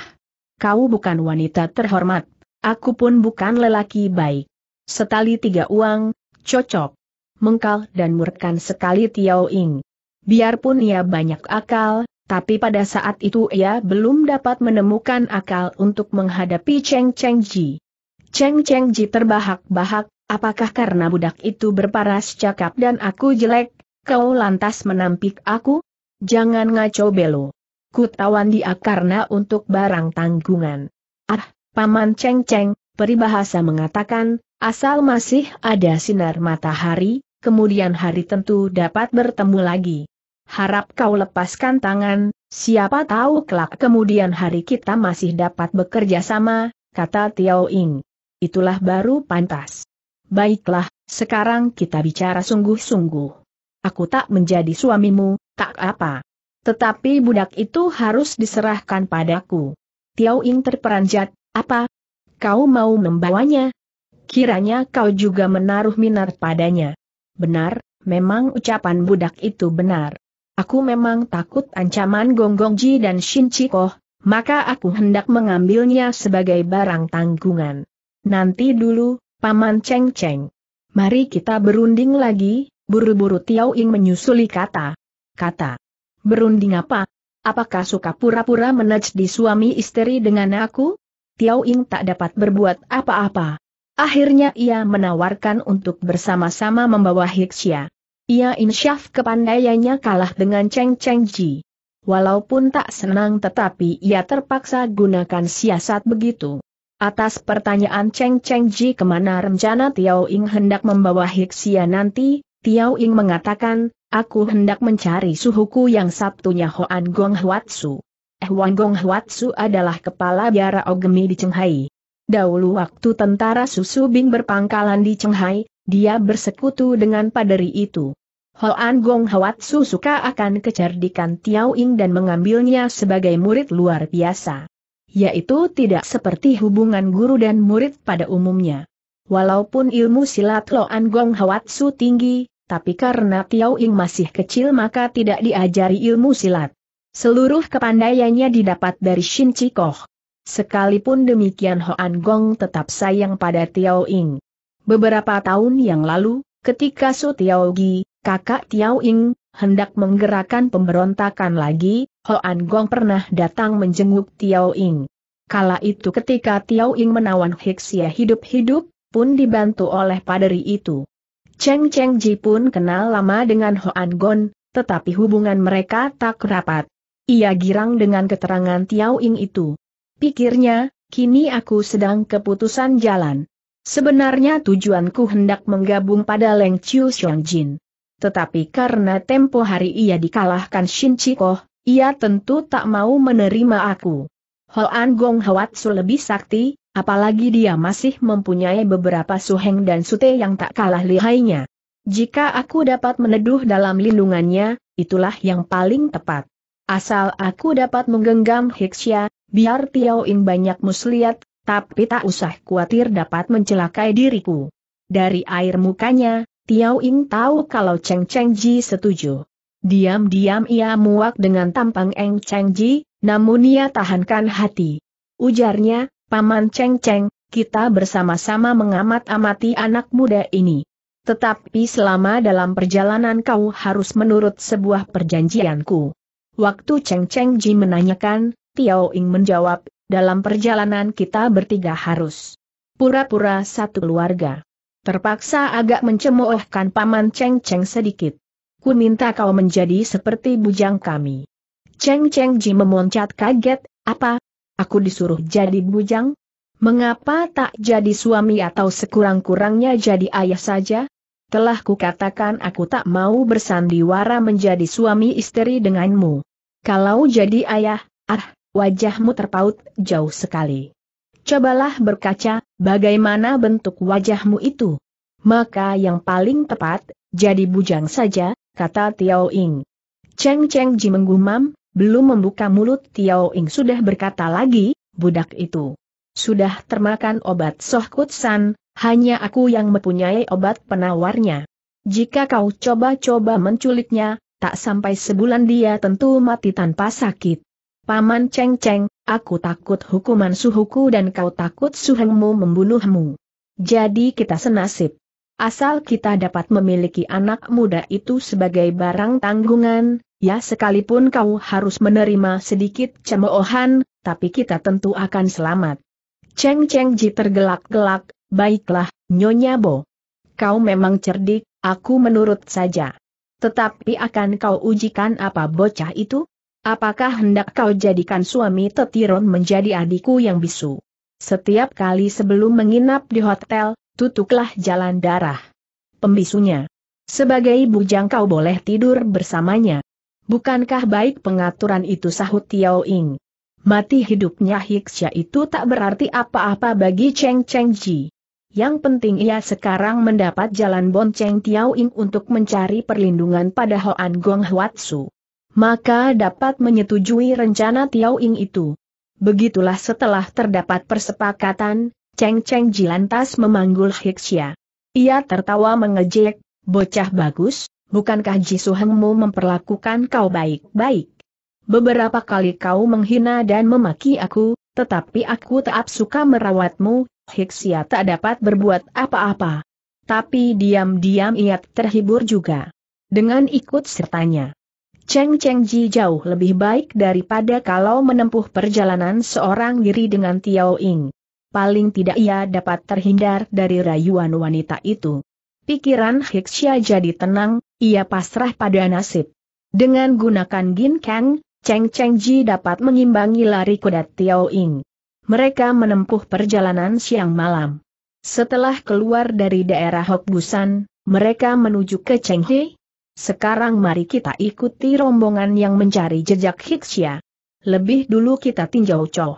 Kau bukan wanita terhormat, aku pun bukan lelaki baik. Setali tiga uang, cocok, mengkal dan murkan sekali Tiao ing. Biarpun ia banyak akal, tapi pada saat itu ia belum dapat menemukan akal untuk menghadapi Cheng Cheng Ji. Cheng Cheng Ji terbahak-bahak, apakah karena budak itu berparas cakap dan aku jelek, kau lantas menampik aku? Jangan ngaco belo. kutawan dia karena untuk barang tanggungan. Ah, Paman Cheng Cheng, peribahasa mengatakan, Asal masih ada sinar matahari, kemudian hari tentu dapat bertemu lagi. Harap kau lepaskan tangan, siapa tahu kelak kemudian hari kita masih dapat bekerja sama, kata Tiao Ying. Itulah baru pantas. Baiklah, sekarang kita bicara sungguh-sungguh. Aku tak menjadi suamimu, tak apa. Tetapi budak itu harus diserahkan padaku. Tiao Ying terperanjat, apa? Kau mau membawanya, Kiranya kau juga menaruh minat padanya. Benar, memang ucapan budak itu benar. Aku memang takut ancaman Gonggongji dan Shinchikoh, maka aku hendak mengambilnya sebagai barang tanggungan. Nanti dulu, Paman Cheng Cheng. Mari kita berunding lagi, buru-buru Tiao Ying menyusuli kata. Kata. Berunding apa? Apakah suka pura-pura menajdi suami istri dengan aku? Tiao Ying tak dapat berbuat apa-apa. Akhirnya ia menawarkan untuk bersama-sama membawa Hixia. Ia insyaf kepandaiannya kalah dengan Cheng Cheng Ji. Walaupun tak senang tetapi ia terpaksa gunakan siasat begitu. Atas pertanyaan Cheng Cheng Ji kemana rencana Tiao Ing hendak membawa Hixia nanti, Tiao Ing mengatakan, aku hendak mencari suhuku yang Sabtunya Hoan Gong Huatsu. Eh Wan Gong Huatsu adalah kepala biara Ogemi di Cenghai. Dahulu waktu tentara Susu Bing berpangkalan di Cenghai, dia bersekutu dengan paderi itu. Hoan Gong Hwatsu suka akan kecerdikan Tiao Ing dan mengambilnya sebagai murid luar biasa. Yaitu tidak seperti hubungan guru dan murid pada umumnya. Walaupun ilmu silat Loan Gong Hawatsu tinggi, tapi karena Tiao Ing masih kecil maka tidak diajari ilmu silat. Seluruh kepandaiannya didapat dari Shin Chikoh. Sekalipun demikian Hoan Gong tetap sayang pada Tiao Ying. Beberapa tahun yang lalu, ketika Su Tiao Gi, kakak Tiao Ying, hendak menggerakkan pemberontakan lagi, Hoan Gong pernah datang menjenguk Tiao Ying. Kala itu ketika Tiao Ying menawan Hixia hidup-hidup, pun dibantu oleh paderi itu. Cheng Cheng Ji pun kenal lama dengan Hoan Gong, tetapi hubungan mereka tak rapat. Ia girang dengan keterangan Tiao Ying itu. Pikirnya, kini aku sedang keputusan jalan. Sebenarnya tujuanku hendak menggabung pada Leng Chiu Xiong Jin. Tetapi karena tempo hari ia dikalahkan Shin Chikoh, ia tentu tak mau menerima aku. Hoan Gong Su lebih sakti, apalagi dia masih mempunyai beberapa suheng dan sute yang tak kalah lihainya. Jika aku dapat meneduh dalam lindungannya, itulah yang paling tepat. Asal aku dapat menggenggam Hixia, Biar Tiao In banyak muslihat, tapi tak usah khawatir dapat mencelakai diriku. Dari air mukanya, Tiao In tahu kalau Cheng Cheng Ji setuju. Diam-diam ia muak dengan tampang Eng Cheng Ji, namun ia tahankan hati. Ujarnya, Paman Cheng Cheng, kita bersama-sama mengamat-amati anak muda ini. Tetapi selama dalam perjalanan kau harus menurut sebuah perjanjianku. Waktu Cheng Cheng Ji menanyakan, Tiao Ing menjawab, dalam perjalanan kita bertiga harus pura-pura satu keluarga. Terpaksa agak mencemoohkan paman Cheng Cheng sedikit. Ku minta kau menjadi seperti bujang kami. Cheng Cheng Ji memoncat kaget, apa? Aku disuruh jadi bujang? Mengapa tak jadi suami atau sekurang-kurangnya jadi ayah saja? Telah ku katakan aku tak mau bersandiwara menjadi suami istri denganmu. Kalau jadi ayah, ah, Wajahmu terpaut jauh sekali. Cobalah berkaca, bagaimana bentuk wajahmu itu? Maka yang paling tepat, jadi bujang saja, kata Tiao Ying. Cheng Cheng Ji menggumam, belum membuka mulut Tiao Ying sudah berkata lagi, budak itu. Sudah termakan obat Soh Kut San, hanya aku yang mempunyai obat penawarnya. Jika kau coba-coba menculiknya, tak sampai sebulan dia tentu mati tanpa sakit. Paman Cheng Cheng, aku takut hukuman suhuku dan kau takut suhengmu membunuhmu. Jadi kita senasib. Asal kita dapat memiliki anak muda itu sebagai barang tanggungan, ya sekalipun kau harus menerima sedikit cemoohan, tapi kita tentu akan selamat. Cheng Cheng Ji tergelak-gelak, baiklah, Nyonya Bo. Kau memang cerdik, aku menurut saja. Tetapi akan kau ujikan apa bocah itu? Apakah hendak kau jadikan suami Tetiron menjadi adikku yang bisu? Setiap kali sebelum menginap di hotel, tutuklah jalan darah. Pembisunya. Sebagai bujang kau boleh tidur bersamanya. Bukankah baik pengaturan itu sahut Tiao Ing? Mati hidupnya Hiksya itu tak berarti apa-apa bagi Cheng Cheng Ji. Yang penting ia sekarang mendapat jalan bonceng Tiao Ing untuk mencari perlindungan pada Hoan Gong Huatsu maka dapat menyetujui rencana Tiao Ing itu. Begitulah setelah terdapat persepakatan, Cheng Cheng Ji memanggul Hixia. Ia tertawa mengejek, bocah bagus, bukankah Jisu Hengmu memperlakukan kau baik-baik? Beberapa kali kau menghina dan memaki aku, tetapi aku tak suka merawatmu, Hixia tak dapat berbuat apa-apa. Tapi diam-diam ia terhibur juga. Dengan ikut sertanya. Cheng Cheng Ji jauh lebih baik daripada kalau menempuh perjalanan seorang diri dengan Tiao Ying. Paling tidak ia dapat terhindar dari rayuan wanita itu. Pikiran Hixia jadi tenang, ia pasrah pada nasib. Dengan gunakan Gin Kang, Cheng Cheng Ji dapat mengimbangi lari kuda Tiao Ying. Mereka menempuh perjalanan siang malam. Setelah keluar dari daerah Hok Hokbusan, mereka menuju ke Cheng Chenghe, sekarang mari kita ikuti rombongan yang mencari jejak Hixia. Lebih dulu kita tinjau Choh.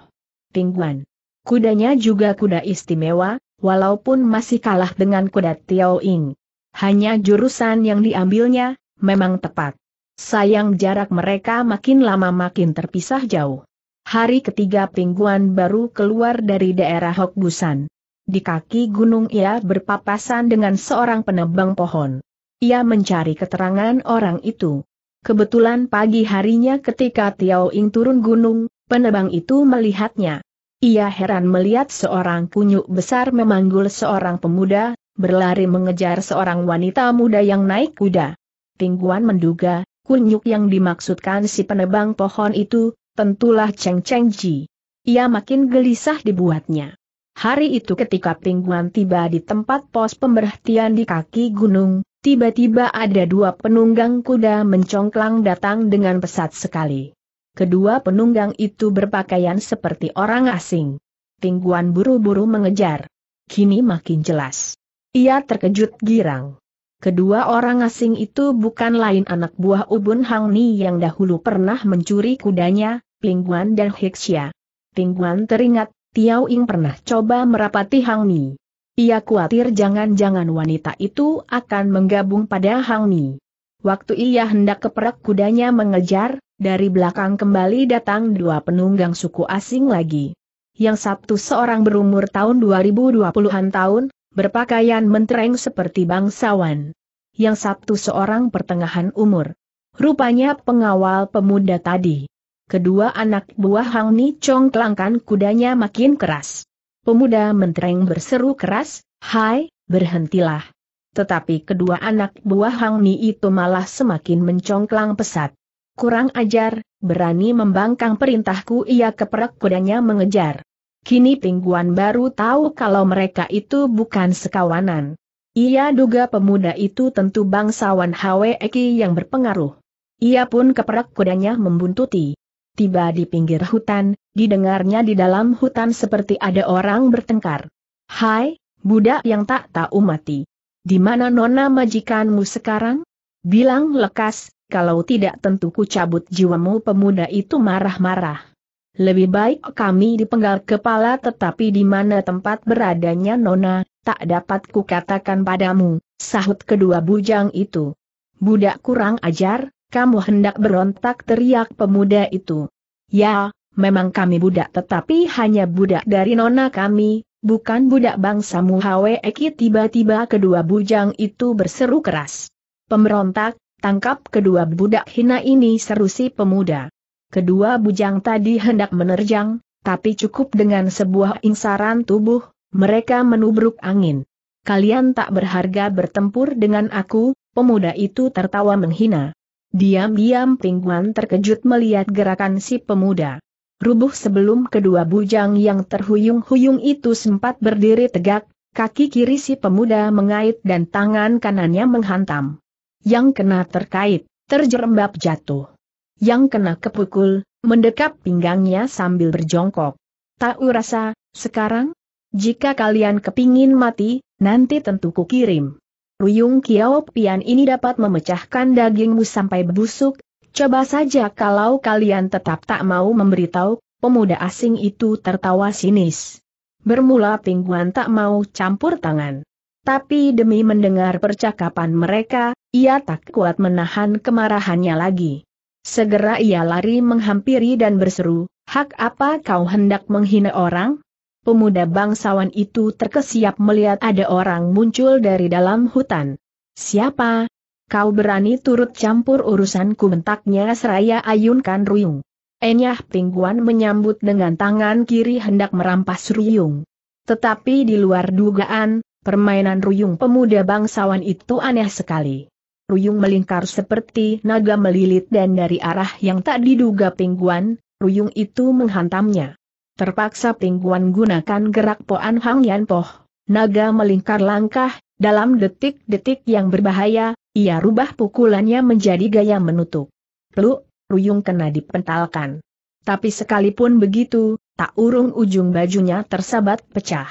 Pingguan. Kudanya juga kuda istimewa, walaupun masih kalah dengan kuda Tiao Ing. Hanya jurusan yang diambilnya, memang tepat. Sayang jarak mereka makin lama makin terpisah jauh. Hari ketiga Pingguan baru keluar dari daerah Hokbusan. Di kaki gunung ia berpapasan dengan seorang penebang pohon. Ia mencari keterangan orang itu. Kebetulan pagi harinya ketika Tiao Ing turun gunung, penebang itu melihatnya. Ia heran melihat seorang kunyuk besar memanggul seorang pemuda, berlari mengejar seorang wanita muda yang naik kuda. Tingguan menduga, kunyuk yang dimaksudkan si penebang pohon itu, tentulah Cheng Cheng Ji. Ia makin gelisah dibuatnya. Hari itu ketika tingguan tiba di tempat pos pemberhentian di kaki gunung, Tiba-tiba ada dua penunggang kuda mencongklang datang dengan pesat sekali. Kedua penunggang itu berpakaian seperti orang asing. Tingguan buru-buru mengejar. Kini makin jelas. Ia terkejut girang. Kedua orang asing itu bukan lain anak buah Ubun Hang Ni yang dahulu pernah mencuri kudanya, Pingguan dan Hixia. Pingguan teringat, Tiao Ing pernah coba merapati Hang Ni. Ia khawatir jangan-jangan wanita itu akan menggabung pada Hang Mi. Waktu ia hendak keperak kudanya mengejar, dari belakang kembali datang dua penunggang suku asing lagi. Yang Sabtu seorang berumur tahun 2020-an tahun, berpakaian mentereng seperti bangsawan. Yang Sabtu seorang pertengahan umur. Rupanya pengawal pemuda tadi. Kedua anak buah Hang Ni Chong kudanya makin keras. Pemuda mentereng berseru keras, Hai, berhentilah. Tetapi kedua anak buah Hang Ni itu malah semakin mencongklang pesat. Kurang ajar, berani membangkang perintahku ia keperak kudanya mengejar. Kini pingguan baru tahu kalau mereka itu bukan sekawanan. Ia duga pemuda itu tentu bangsawan Eki yang berpengaruh. Ia pun keperak kudanya membuntuti. Tiba di pinggir hutan, didengarnya di dalam hutan seperti ada orang bertengkar. Hai, budak yang tak tahu mati. Di mana nona majikanmu sekarang? Bilang lekas, kalau tidak tentu ku cabut jiwamu pemuda itu marah-marah. Lebih baik kami dipenggal kepala tetapi di mana tempat beradanya nona, tak dapat ku katakan padamu, sahut kedua bujang itu. Budak kurang ajar, kamu hendak berontak teriak pemuda itu. Ya, memang kami budak tetapi hanya budak dari nona kami, bukan budak bangsamu Eki tiba-tiba kedua bujang itu berseru keras. Pemberontak, tangkap kedua budak hina ini seru si pemuda. Kedua bujang tadi hendak menerjang, tapi cukup dengan sebuah insaran tubuh, mereka menubruk angin. Kalian tak berharga bertempur dengan aku, pemuda itu tertawa menghina. Diam-diam Pingguan terkejut melihat gerakan si pemuda rubuh sebelum kedua bujang yang terhuyung-huyung itu sempat berdiri tegak, kaki kiri si pemuda mengait dan tangan kanannya menghantam. Yang kena terkait, terjerembab jatuh. Yang kena kepukul, mendekap pinggangnya sambil berjongkok. Tak urasa, sekarang? Jika kalian kepingin mati, nanti tentu kukirim. Ruyung Kiao Pian ini dapat memecahkan dagingmu sampai busuk, Coba saja kalau kalian tetap tak mau memberitahu, pemuda asing itu tertawa sinis. Bermula Pingguan tak mau campur tangan. Tapi demi mendengar percakapan mereka, ia tak kuat menahan kemarahannya lagi. Segera ia lari menghampiri dan berseru, Hak apa kau hendak menghina orang? Pemuda bangsawan itu terkesiap melihat ada orang muncul dari dalam hutan. Siapa? Kau berani turut campur urusanku bentaknya seraya ayunkan Ruyung. Enyah Pingguan menyambut dengan tangan kiri hendak merampas Ruyung. Tetapi di luar dugaan, permainan Ruyung pemuda bangsawan itu aneh sekali. Ruyung melingkar seperti naga melilit dan dari arah yang tak diduga Pingguan, Ruyung itu menghantamnya. Terpaksa Pingguan gunakan gerak Poan Hang Yan Poh, naga melingkar langkah, dalam detik-detik yang berbahaya, ia rubah pukulannya menjadi gaya menutup. Peluk, Ruyung kena dipentalkan. Tapi sekalipun begitu, tak urung ujung bajunya tersabat pecah.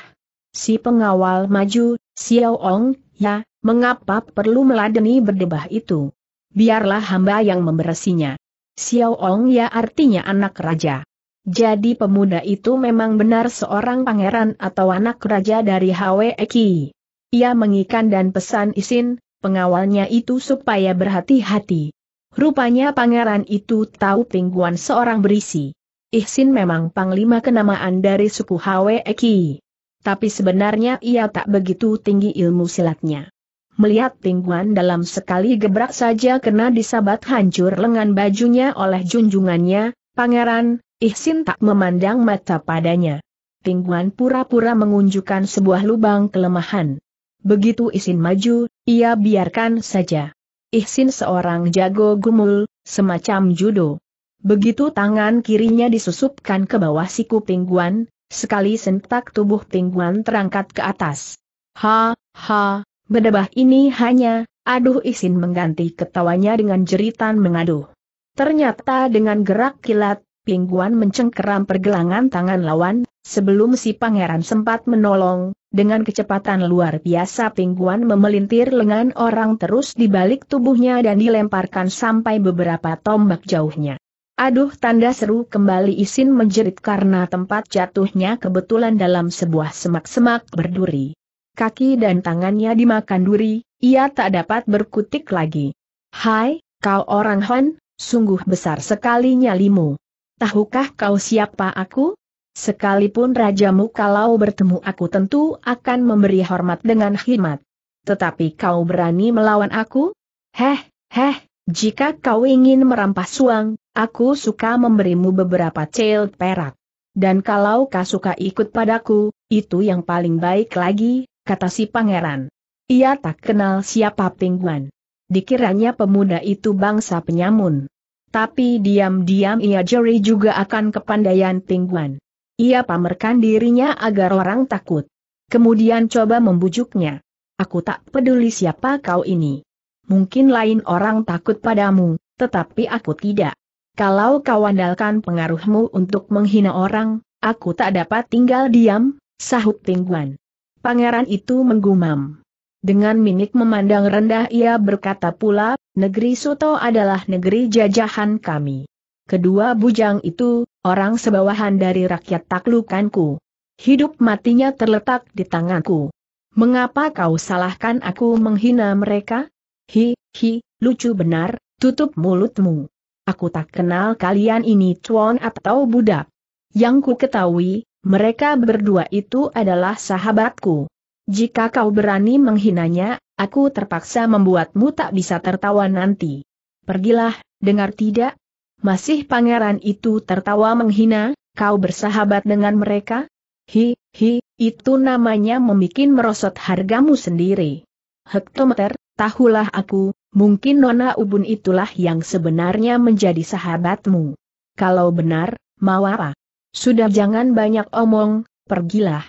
Si pengawal maju, Xiao Ong, ya, mengapa perlu meladeni berdebah itu? Biarlah hamba yang memberesinya. Xiao Ong ya artinya anak raja. Jadi pemuda itu memang benar seorang pangeran atau anak raja dari Hwe Eki. Ia mengikan dan pesan izin, pengawalnya itu supaya berhati-hati. Rupanya pangeran itu tahu pingguan seorang berisi. Ihsin memang panglima kenamaan dari suku Eki. Tapi sebenarnya ia tak begitu tinggi ilmu silatnya. Melihat pingguan dalam sekali gebrak saja kena disabat hancur lengan bajunya oleh junjungannya, pangeran, Ihsin tak memandang mata padanya. Pingguan pura-pura mengunjukkan sebuah lubang kelemahan. Begitu Ihsin maju, ia biarkan saja. Ihsin seorang jago gumul, semacam judo. Begitu tangan kirinya disusupkan ke bawah siku pingguan, sekali sentak tubuh pingguan terangkat ke atas. Ha, ha, bedebah ini hanya, aduh Ihsin mengganti ketawanya dengan jeritan mengaduh. Ternyata dengan gerak kilat, Pingguan mencengkeram pergelangan tangan lawan, sebelum si pangeran sempat menolong, dengan kecepatan luar biasa Pingguan memelintir lengan orang terus di balik tubuhnya dan dilemparkan sampai beberapa tombak jauhnya. Aduh tanda seru kembali Isin menjerit karena tempat jatuhnya kebetulan dalam sebuah semak-semak berduri. Kaki dan tangannya dimakan duri, ia tak dapat berkutik lagi. Hai, kau orang Hon, sungguh besar sekali nyalimu tahukah kau siapa aku? Sekalipun rajamu kalau bertemu aku tentu akan memberi hormat dengan khidmat. Tetapi kau berani melawan aku? Heh, heh, jika kau ingin merampas suang, aku suka memberimu beberapa cel perak. Dan kalau kau suka ikut padaku, itu yang paling baik lagi, kata si pangeran. Ia tak kenal siapa pingguan. Dikiranya pemuda itu bangsa penyamun. Tapi diam-diam ia jeri juga akan kepandaian pingguan. Ia pamerkan dirinya agar orang takut. Kemudian coba membujuknya. Aku tak peduli siapa kau ini. Mungkin lain orang takut padamu, tetapi aku tidak. Kalau kau andalkan pengaruhmu untuk menghina orang, aku tak dapat tinggal diam, sahut pingguan. Pangeran itu menggumam. Dengan minik memandang rendah ia berkata pula, Negeri Soto adalah negeri jajahan kami. Kedua bujang itu, orang sebawahan dari rakyat taklukanku. Hidup matinya terletak di tanganku. Mengapa kau salahkan aku menghina mereka? Hi, hi, lucu benar, tutup mulutmu. Aku tak kenal kalian ini cuan atau budak. Yang ku ketahui, mereka berdua itu adalah sahabatku. Jika kau berani menghinanya, aku terpaksa membuatmu tak bisa tertawa nanti. Pergilah, dengar tidak? Masih pangeran itu tertawa menghina, kau bersahabat dengan mereka? Hi, hi, itu namanya membuat merosot hargamu sendiri. Hektometer, tahulah aku, mungkin Nona Ubun itulah yang sebenarnya menjadi sahabatmu. Kalau benar, mau apa? Sudah jangan banyak omong, pergilah.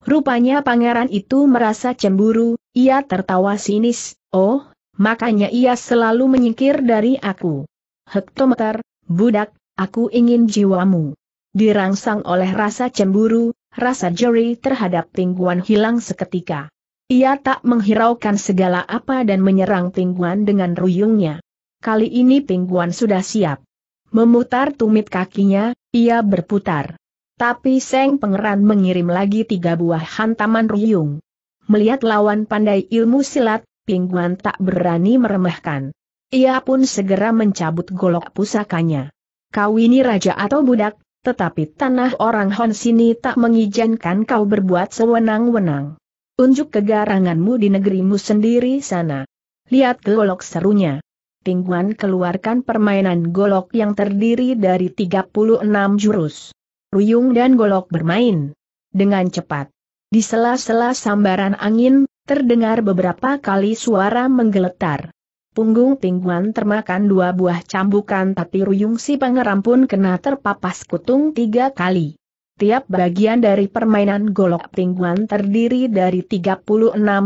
Rupanya pangeran itu merasa cemburu, ia tertawa sinis, oh, makanya ia selalu menyingkir dari aku. Hektometer, budak, aku ingin jiwamu. Dirangsang oleh rasa cemburu, rasa jeri terhadap pingguan hilang seketika. Ia tak menghiraukan segala apa dan menyerang pingguan dengan ruyungnya. Kali ini pingguan sudah siap. Memutar tumit kakinya, ia berputar. Tapi Seng Pengeran mengirim lagi tiga buah hantaman ruyung. Melihat lawan pandai ilmu silat, Pingguan tak berani meremehkan. Ia pun segera mencabut golok pusakanya. Kau ini raja atau budak, tetapi tanah orang Hon sini tak mengizinkan kau berbuat sewenang-wenang. Unjuk kegaranganmu di negerimu sendiri sana. Lihat golok serunya. Pingguan keluarkan permainan golok yang terdiri dari 36 jurus. Ruyung dan golok bermain. Dengan cepat. Di sela-sela sambaran angin, terdengar beberapa kali suara menggeletar. Punggung pingguan termakan dua buah cambukan tapi Ruyung si pangeran pun kena terpapas kutung tiga kali. Tiap bagian dari permainan golok pingguan terdiri dari 36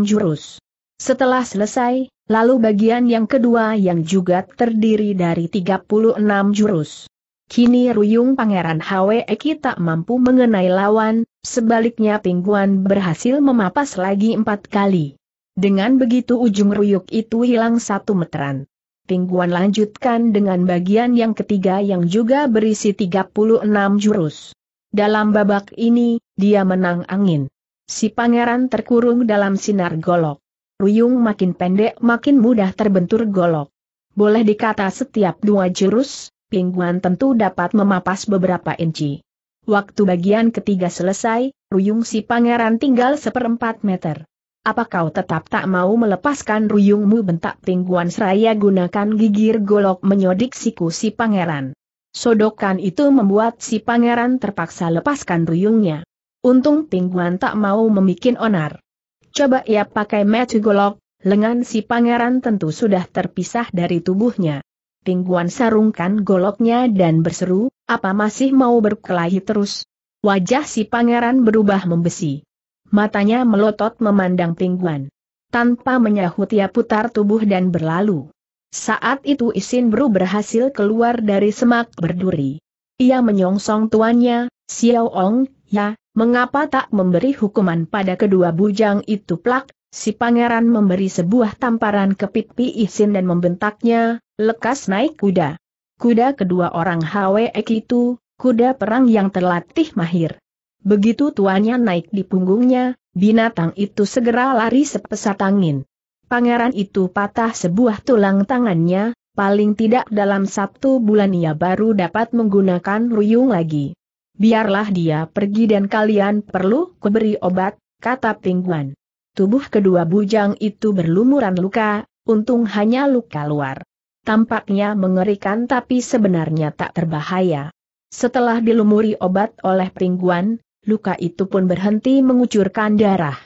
jurus. Setelah selesai, lalu bagian yang kedua yang juga terdiri dari 36 jurus. Kini Ruyung Pangeran Hwe tak mampu mengenai lawan, sebaliknya Pingguan berhasil memapas lagi empat kali. Dengan begitu ujung ruyuk itu hilang satu meteran. Pingguan lanjutkan dengan bagian yang ketiga yang juga berisi 36 jurus. Dalam babak ini, dia menang angin. Si pangeran terkurung dalam sinar golok. Ruyung makin pendek makin mudah terbentur golok. Boleh dikata setiap dua jurus, Pingguan tentu dapat memapas beberapa inci. Waktu bagian ketiga selesai, Ruyung si pangeran tinggal seperempat meter. Apa kau tetap tak mau melepaskan ruyungmu bentak pingguan seraya gunakan gigir golok menyodik siku si pangeran. Sodokan itu membuat si pangeran terpaksa lepaskan ruyungnya. Untung pingguan tak mau memikin onar. Coba ia pakai metu golok, lengan si pangeran tentu sudah terpisah dari tubuhnya. Pingguan sarungkan goloknya dan berseru, apa masih mau berkelahi terus? Wajah si pangeran berubah membesi. Matanya melotot memandang pingguan. Tanpa menyahut ia putar tubuh dan berlalu. Saat itu Isin Bru berhasil keluar dari semak berduri. Ia menyongsong tuannya, Xiao Ong, ya, mengapa tak memberi hukuman pada kedua bujang itu plak? Si pangeran memberi sebuah tamparan ke pipi Isin dan membentaknya, Lekas naik kuda. Kuda kedua orang HWEK itu, kuda perang yang terlatih mahir. Begitu tuannya naik di punggungnya, binatang itu segera lari sepesat angin. Pangeran itu patah sebuah tulang tangannya, paling tidak dalam satu bulan ia baru dapat menggunakan ruyung lagi. Biarlah dia pergi dan kalian perlu kuberi obat, kata pingguan. Tubuh kedua bujang itu berlumuran luka, untung hanya luka luar. Tampaknya mengerikan tapi sebenarnya tak terbahaya. Setelah dilumuri obat oleh peringguan, luka itu pun berhenti mengucurkan darah.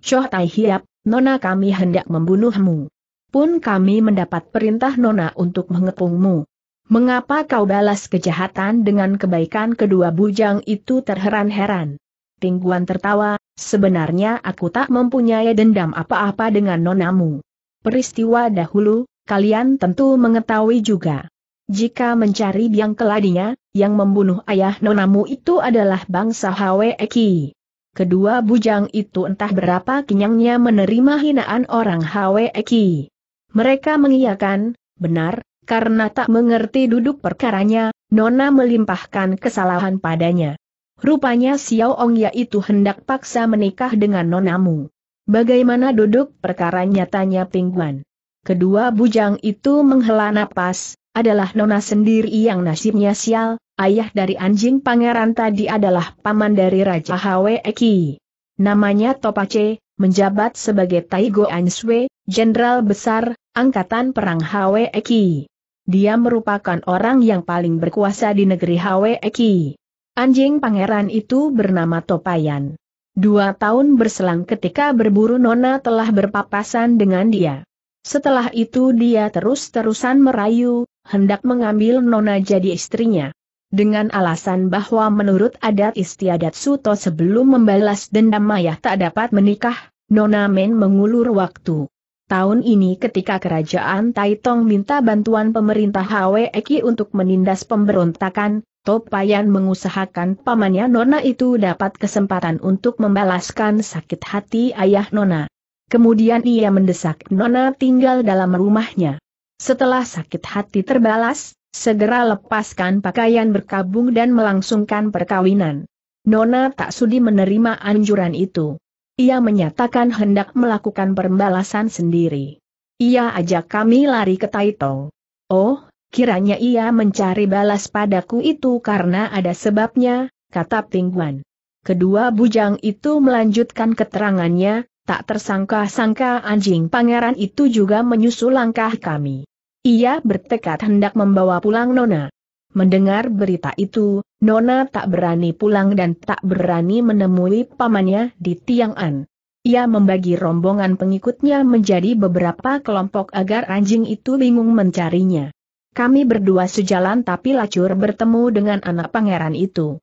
Choh Tai Hiap, Nona kami hendak membunuhmu. Pun kami mendapat perintah Nona untuk mengepungmu. Mengapa kau balas kejahatan dengan kebaikan kedua bujang itu terheran-heran? Pingguan tertawa, sebenarnya aku tak mempunyai dendam apa-apa dengan nonamu. Peristiwa dahulu, kalian tentu mengetahui juga. Jika mencari biang keladinya, yang membunuh ayah nonamu itu adalah bangsa Eki. Kedua bujang itu entah berapa kenyangnya menerima hinaan orang Eki. Mereka mengiyakan, benar, karena tak mengerti duduk perkaranya, Nona melimpahkan kesalahan padanya. Rupanya Xiao Ong yaitu hendak paksa menikah dengan nonamu. Bagaimana duduk perkaranya tanya Pingguan? Kedua bujang itu menghela napas, adalah Nona sendiri yang nasibnya sial, ayah dari anjing pangeran tadi adalah paman dari Raja Eki. Namanya Topace, menjabat sebagai Taigo Answe, Jenderal Besar, Angkatan Perang Eki. Dia merupakan orang yang paling berkuasa di negeri Eki. Anjing pangeran itu bernama Topayan. Dua tahun berselang ketika berburu Nona telah berpapasan dengan dia. Setelah itu dia terus-terusan merayu, hendak mengambil Nona jadi istrinya. Dengan alasan bahwa menurut adat istiadat Suto sebelum membalas dendam Mayah tak dapat menikah, Nona Men mengulur waktu. Tahun ini ketika kerajaan Taitong minta bantuan pemerintah Hweki untuk menindas pemberontakan, Topayan mengusahakan pamannya Nona itu dapat kesempatan untuk membalaskan sakit hati ayah Nona. Kemudian ia mendesak Nona tinggal dalam rumahnya. Setelah sakit hati terbalas, segera lepaskan pakaian berkabung dan melangsungkan perkawinan. Nona tak sudi menerima anjuran itu. Ia menyatakan hendak melakukan perbalasan sendiri. Ia ajak kami lari ke Taitong. Oh, kiranya ia mencari balas padaku itu karena ada sebabnya, kata Pingguan. Kedua bujang itu melanjutkan keterangannya, tak tersangka-sangka anjing pangeran itu juga menyusul langkah kami. Ia bertekad hendak membawa pulang Nona. Mendengar berita itu, Nona tak berani pulang dan tak berani menemui pamannya di Tiang'an. Ia membagi rombongan pengikutnya menjadi beberapa kelompok agar anjing itu bingung mencarinya. Kami berdua sejalan tapi lacur bertemu dengan anak pangeran itu.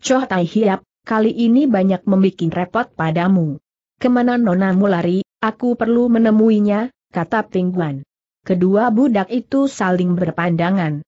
Choh Tai Hiap, kali ini banyak membuat repot padamu. Kemana Nona lari, aku perlu menemuinya, kata Pingguan. Kedua budak itu saling berpandangan.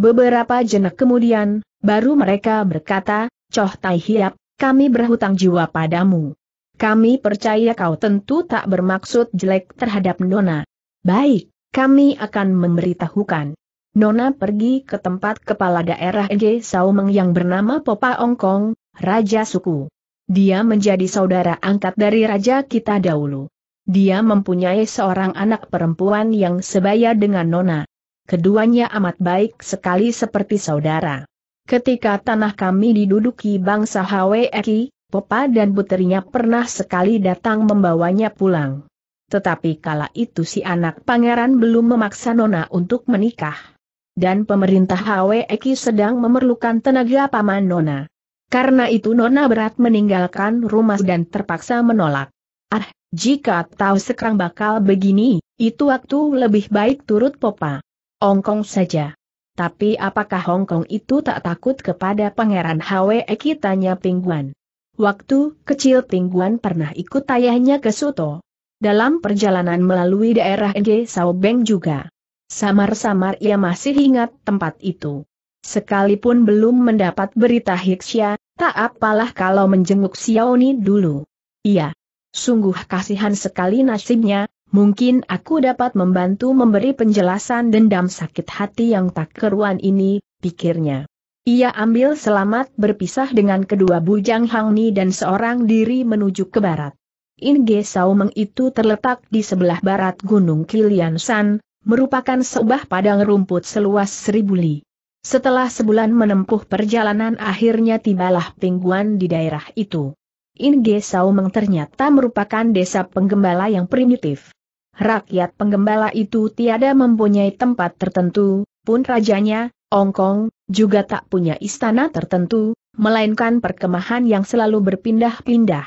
Beberapa jenak kemudian, baru mereka berkata, Coh Tai Hiap, kami berhutang jiwa padamu. Kami percaya kau tentu tak bermaksud jelek terhadap Nona. Baik, kami akan memberitahukan. Nona pergi ke tempat kepala daerah Ege Saumeng yang bernama Popa Ongkong, Raja Suku. Dia menjadi saudara angkat dari raja kita dahulu. Dia mempunyai seorang anak perempuan yang sebaya dengan Nona. Keduanya amat baik sekali seperti saudara. Ketika tanah kami diduduki bangsa Haweki, Popa dan puterinya pernah sekali datang membawanya pulang. Tetapi kala itu si anak pangeran belum memaksa Nona untuk menikah dan pemerintah Haweki sedang memerlukan tenaga paman Nona. Karena itu Nona berat meninggalkan rumah dan terpaksa menolak. Ah, jika tahu sekarang bakal begini, itu waktu lebih baik turut popa. Hongkong saja. Tapi apakah Hongkong itu tak takut kepada pangeran Hwe tanya Pingguan. Waktu kecil Pingguan pernah ikut ayahnya ke Suto. Dalam perjalanan melalui daerah Nge Saobeng juga. Samar-samar ia masih ingat tempat itu. Sekalipun belum mendapat berita Hiksya, tak apalah kalau menjenguk Xiaoni dulu. Iya. Sungguh kasihan sekali nasibnya, mungkin aku dapat membantu memberi penjelasan dendam sakit hati yang tak keruan ini, pikirnya. Ia ambil selamat berpisah dengan kedua bujang Hangni dan seorang diri menuju ke barat. Inge Saumeng itu terletak di sebelah barat Gunung Kilian San, merupakan sebuah padang rumput seluas seribu li. Setelah sebulan menempuh perjalanan akhirnya tibalah pingguan di daerah itu. Inge Saumeng ternyata merupakan desa penggembala yang primitif. Rakyat penggembala itu tiada mempunyai tempat tertentu, pun rajanya, Ongkong, juga tak punya istana tertentu, melainkan perkemahan yang selalu berpindah-pindah.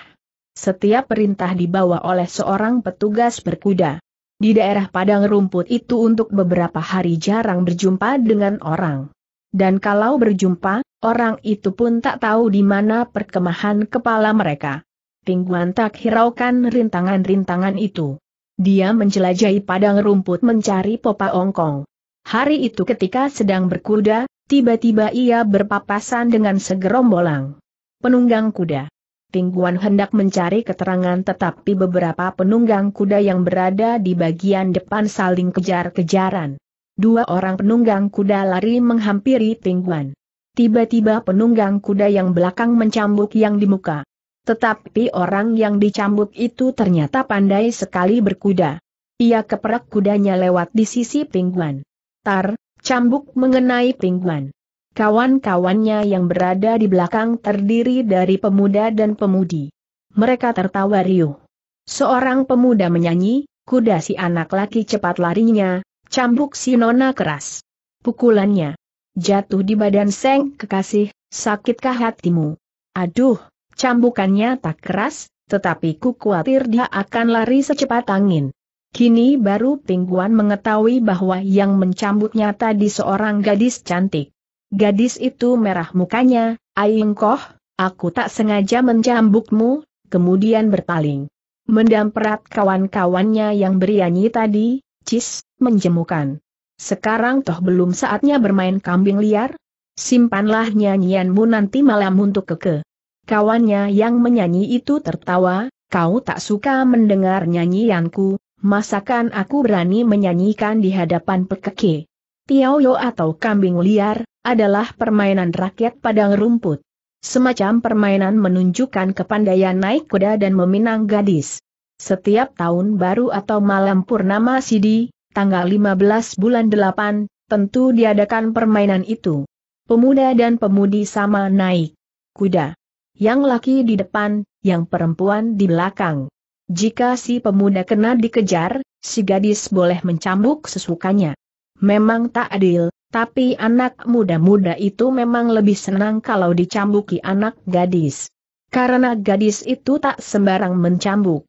Setiap perintah dibawa oleh seorang petugas berkuda. Di daerah padang rumput itu untuk beberapa hari jarang berjumpa dengan orang dan kalau berjumpa, orang itu pun tak tahu di mana perkemahan kepala mereka. Tingguan tak hiraukan rintangan-rintangan itu. Dia menjelajahi padang rumput mencari popa ongkong. Hari itu ketika sedang berkuda, tiba-tiba ia berpapasan dengan segerombolang penunggang kuda. Tingguan hendak mencari keterangan tetapi beberapa penunggang kuda yang berada di bagian depan saling kejar-kejaran. Dua orang penunggang kuda lari menghampiri Tingguan. Tiba-tiba penunggang kuda yang belakang mencambuk yang di muka. Tetapi orang yang dicambuk itu ternyata pandai sekali berkuda. Ia keperak kudanya lewat di sisi Tingguan. Tar, cambuk mengenai Tingguan. Kawan-kawannya yang berada di belakang terdiri dari pemuda dan pemudi. Mereka tertawa riuh. Seorang pemuda menyanyi, kuda si anak laki cepat larinya, Cambuk si nona keras. Pukulannya. Jatuh di badan Seng kekasih, sakitkah hatimu? Aduh, cambukannya tak keras, tetapi ku khawatir dia akan lari secepat angin. Kini baru pingguan mengetahui bahwa yang mencambuknya tadi seorang gadis cantik. Gadis itu merah mukanya, Aing Koh, aku tak sengaja mencambukmu, kemudian berpaling. mendamperat kawan-kawannya yang berianyi tadi, Cis, menjemukan. Sekarang toh belum saatnya bermain kambing liar? Simpanlah nyanyianmu nanti malam untuk keke. Kawannya yang menyanyi itu tertawa, kau tak suka mendengar nyanyianku, masakan aku berani menyanyikan di hadapan pekeke. Tiaoyo atau kambing liar, adalah permainan rakyat padang rumput. Semacam permainan menunjukkan kepandaian naik kuda dan meminang gadis. Setiap tahun baru atau malam purnama Sidi, tanggal 15 bulan 8, tentu diadakan permainan itu. Pemuda dan pemudi sama naik kuda. Yang laki di depan, yang perempuan di belakang. Jika si pemuda kena dikejar, si gadis boleh mencambuk sesukanya. Memang tak adil, tapi anak muda-muda itu memang lebih senang kalau dicambuki anak gadis. Karena gadis itu tak sembarang mencambuk.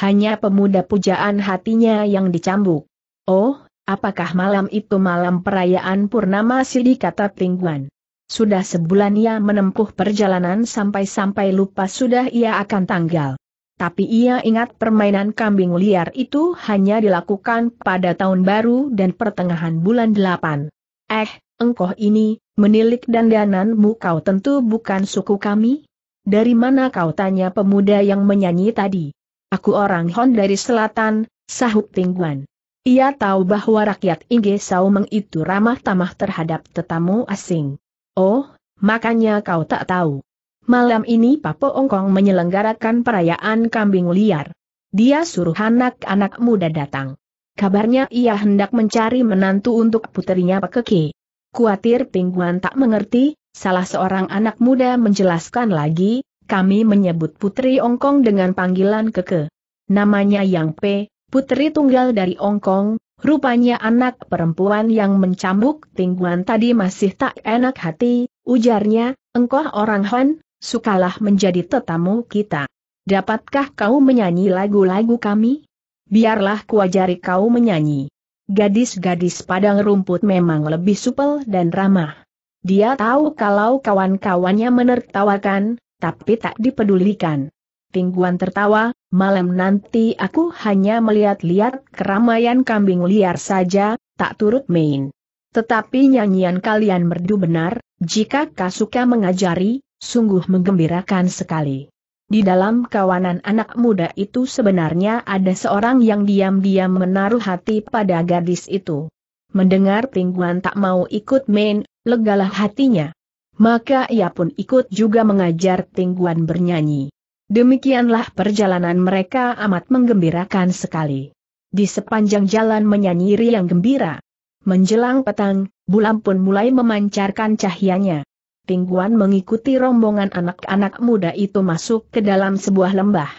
Hanya pemuda pujaan hatinya yang dicambuk. Oh, apakah malam itu malam perayaan Purnama Sidi kata Tingguan? Sudah sebulan ia menempuh perjalanan sampai-sampai lupa sudah ia akan tanggal. Tapi ia ingat permainan kambing liar itu hanya dilakukan pada tahun baru dan pertengahan bulan delapan. Eh, engkau ini, menilik dandananmu kau tentu bukan suku kami? Dari mana kau tanya pemuda yang menyanyi tadi? Aku orang Hon dari selatan, sahut Tingguan. Ia tahu bahwa rakyat Inggris Saumeng itu ramah tamah terhadap tetamu asing. Oh, makanya kau tak tahu. Malam ini Papa Ongkong menyelenggarakan perayaan kambing liar. Dia suruh anak-anak muda datang. Kabarnya ia hendak mencari menantu untuk puterinya Keke. Kuatir Pingguan tak mengerti, salah seorang anak muda menjelaskan lagi, kami menyebut putri Ongkong dengan panggilan keke. Namanya Yang Pe putri tunggal dari Hong Kong, rupanya anak perempuan yang mencambuk tingguan tadi masih tak enak hati, ujarnya, engkau orang Han, sukalah menjadi tetamu kita. Dapatkah kau menyanyi lagu-lagu kami? Biarlah kuajari kau menyanyi. Gadis-gadis padang rumput memang lebih supel dan ramah. Dia tahu kalau kawan-kawannya menertawakan, tapi tak dipedulikan. Pingguan tertawa, malam nanti aku hanya melihat-lihat keramaian kambing liar saja, tak turut main. Tetapi nyanyian kalian merdu benar, jika Kasuka mengajari, sungguh menggembirakan sekali. Di dalam kawanan anak muda itu sebenarnya ada seorang yang diam-diam menaruh hati pada gadis itu. Mendengar pingguan tak mau ikut main, legalah hatinya. Maka ia pun ikut juga mengajar pingguan bernyanyi. Demikianlah perjalanan mereka amat menggembirakan sekali. Di sepanjang jalan menyanyi yang gembira. Menjelang petang, bulan pun mulai memancarkan cahayanya. Tingguan mengikuti rombongan anak-anak muda itu masuk ke dalam sebuah lembah.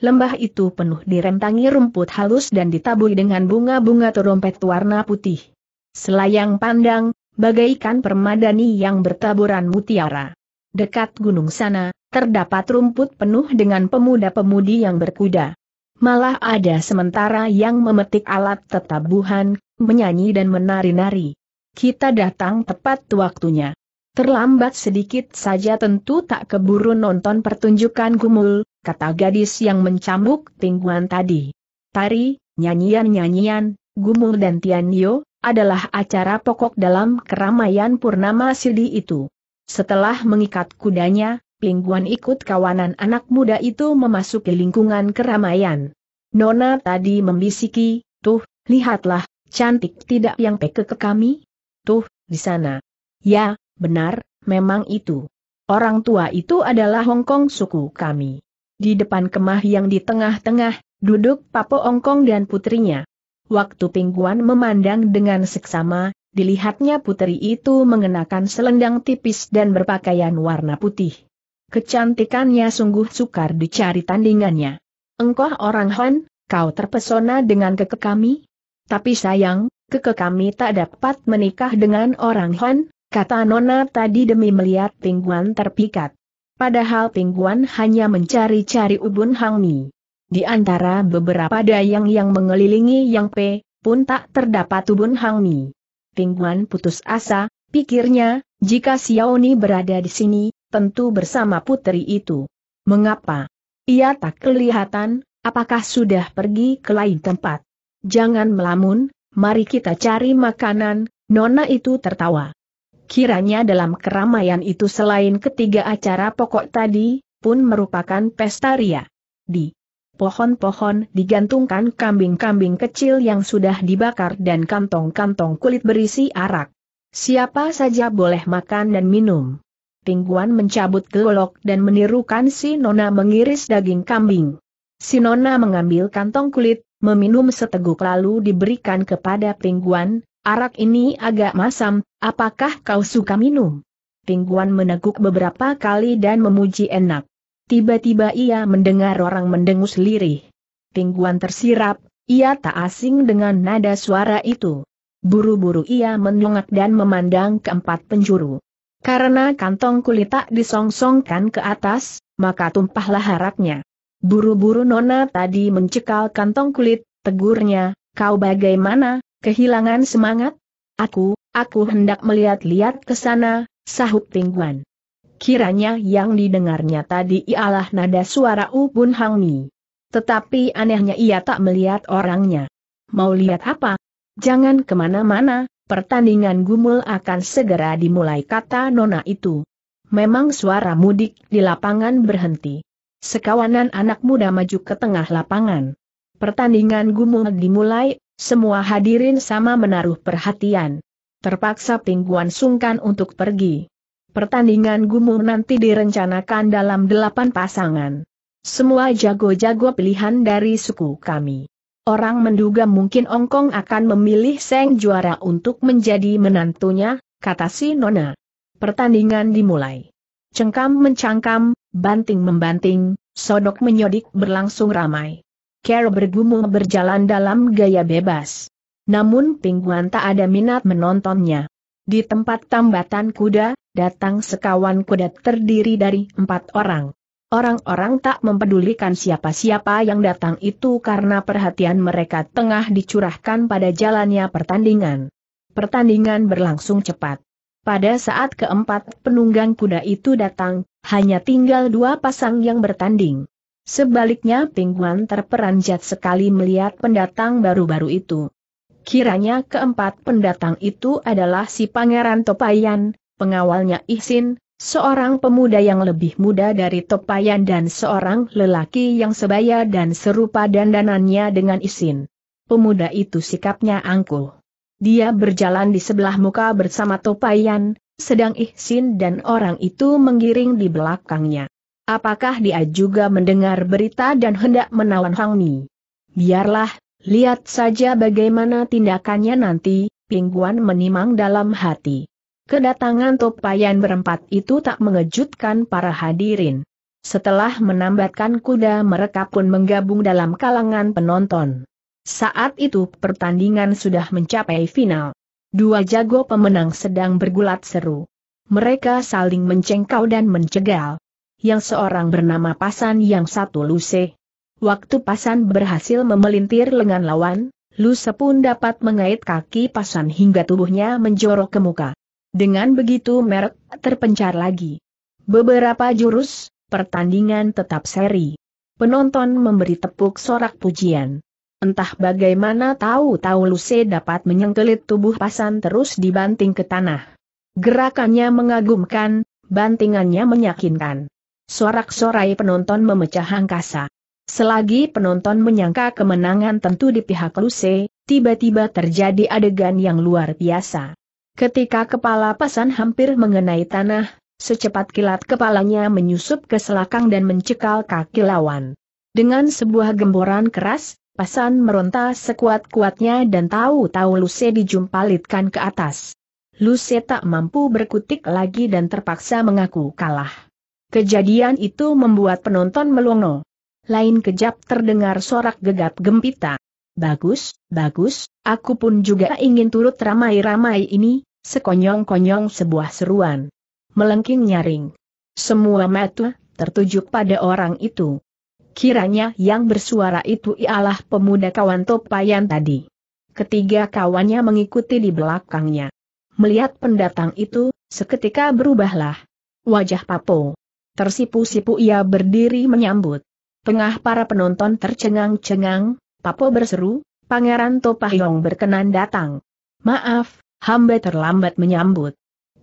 Lembah itu penuh direntangi rumput halus dan ditaburi dengan bunga-bunga terompet warna putih. Selayang pandang, bagaikan permadani yang bertaburan mutiara. Dekat gunung sana, terdapat rumput penuh dengan pemuda-pemudi yang berkuda. Malah ada sementara yang memetik alat tetabuhan, menyanyi dan menari-nari. Kita datang tepat waktunya. Terlambat sedikit saja tentu tak keburu nonton pertunjukan gumul, kata gadis yang mencambuk tingguan tadi. Tari, nyanyian-nyanyian, gumul dan tianyo, adalah acara pokok dalam keramaian Purnama Sidi itu. Setelah mengikat kudanya, Pingguan ikut kawanan anak muda itu memasuki lingkungan keramaian. Nona tadi membisiki, tuh, lihatlah, cantik tidak yang peke ke kami? Tuh, di sana. Ya, benar, memang itu. Orang tua itu adalah Hongkong suku kami. Di depan kemah yang di tengah-tengah, duduk Papa Hongkong dan putrinya. Waktu Pingguan memandang dengan seksama, Dilihatnya putri itu mengenakan selendang tipis dan berpakaian warna putih. Kecantikannya sungguh sukar dicari tandingannya. Engkau orang Han, kau terpesona dengan keke kami? Tapi sayang, keke kami tak dapat menikah dengan orang Han, kata Nona tadi demi melihat pingguan terpikat. Padahal pingguan hanya mencari-cari ubun hangmi. Di antara beberapa dayang yang mengelilingi Yang Pe, pun tak terdapat ubun hangmi. Pingguan putus asa, pikirnya, jika Xiao Ni berada di sini, tentu bersama putri itu. Mengapa? Ia tak kelihatan, apakah sudah pergi ke lain tempat? Jangan melamun, mari kita cari makanan, Nona itu tertawa. Kiranya dalam keramaian itu selain ketiga acara pokok tadi, pun merupakan pesta ria. Di pohon-pohon digantungkan kambing-kambing kecil yang sudah dibakar dan kantong-kantong kulit berisi arak. Siapa saja boleh makan dan minum. Pingguan mencabut golok dan menirukan si Nona mengiris daging kambing. Si Nona mengambil kantong kulit, meminum seteguk lalu diberikan kepada pingguan, arak ini agak masam, apakah kau suka minum? Pingguan meneguk beberapa kali dan memuji enak. Tiba-tiba ia mendengar orang mendengus lirih. Tingguan tersirap, ia tak asing dengan nada suara itu. Buru-buru ia menyongak dan memandang keempat penjuru. Karena kantong kulit tak disongsongkan ke atas, maka tumpahlah haraknya. Buru-buru nona tadi mencekal kantong kulit, tegurnya, kau bagaimana, kehilangan semangat? Aku, aku hendak melihat-lihat ke sana, sahut Tingguan. Kiranya yang didengarnya tadi ialah nada suara Ubun Hang Tetapi anehnya ia tak melihat orangnya. Mau lihat apa? Jangan kemana-mana, pertandingan gumul akan segera dimulai kata Nona itu. Memang suara mudik di lapangan berhenti. Sekawanan anak muda maju ke tengah lapangan. Pertandingan gumul dimulai, semua hadirin sama menaruh perhatian. Terpaksa Pingguan sungkan untuk pergi. Pertandingan gumung nanti direncanakan dalam delapan pasangan. Semua jago-jago pilihan dari suku kami. Orang menduga mungkin Ongkong akan memilih Seng juara untuk menjadi menantunya, kata si Nona. Pertandingan dimulai. Cengkam mencangkam, banting membanting, sodok menyodik berlangsung ramai. Kero bergumul berjalan dalam gaya bebas. Namun pingguan tak ada minat menontonnya. Di tempat tambatan kuda, datang sekawan kuda terdiri dari empat orang. Orang-orang tak mempedulikan siapa-siapa yang datang itu karena perhatian mereka tengah dicurahkan pada jalannya pertandingan. Pertandingan berlangsung cepat. Pada saat keempat penunggang kuda itu datang, hanya tinggal dua pasang yang bertanding. Sebaliknya Pingguan terperanjat sekali melihat pendatang baru-baru itu. Kiranya keempat pendatang itu adalah si Pangeran Topayan, pengawalnya Ihsin, seorang pemuda yang lebih muda dari Topayan dan seorang lelaki yang sebaya dan serupa dandanannya dengan Ihsin. Pemuda itu sikapnya angkuh. Dia berjalan di sebelah muka bersama Topayan, sedang Ihsin dan orang itu menggiring di belakangnya. Apakah dia juga mendengar berita dan hendak menawan Hangmi? Mi? Biarlah, Lihat saja bagaimana tindakannya nanti, Pingguan menimang dalam hati. Kedatangan topayan berempat itu tak mengejutkan para hadirin. Setelah menambatkan kuda mereka pun menggabung dalam kalangan penonton. Saat itu pertandingan sudah mencapai final. Dua jago pemenang sedang bergulat seru. Mereka saling mencengkau dan mencegal. Yang seorang bernama Pasan yang satu Luseh. Waktu Pasan berhasil memelintir lengan lawan, Lusa pun dapat mengait kaki Pasan hingga tubuhnya menjorok ke muka. Dengan begitu merek terpencar lagi. Beberapa jurus, pertandingan tetap seri. Penonton memberi tepuk sorak pujian. Entah bagaimana tahu-tahu Luce dapat menyengkelit tubuh Pasan terus dibanting ke tanah. Gerakannya mengagumkan, bantingannya menyakinkan. Sorak-sorai penonton memecah angkasa. Selagi penonton menyangka kemenangan tentu di pihak Luce, tiba-tiba terjadi adegan yang luar biasa. Ketika kepala pasan hampir mengenai tanah, secepat kilat kepalanya menyusup ke selakang dan mencekal kaki lawan. Dengan sebuah gemboran keras, pasan meronta sekuat-kuatnya dan tahu-tahu Luce dijumpalitkan ke atas. Luce tak mampu berkutik lagi dan terpaksa mengaku kalah. Kejadian itu membuat penonton melongo. Lain kejap terdengar sorak gegap gempita. Bagus, bagus, aku pun juga ingin turut ramai-ramai ini, sekonyong-konyong sebuah seruan. Melengking nyaring. Semua mata tertuju pada orang itu. Kiranya yang bersuara itu ialah pemuda kawan Topayan tadi. Ketiga kawannya mengikuti di belakangnya. Melihat pendatang itu, seketika berubahlah. Wajah Papo. Tersipu-sipu ia berdiri menyambut. Tengah para penonton tercengang-cengang, Papo berseru, Pangeran Topahyong berkenan datang. Maaf, hamba terlambat menyambut.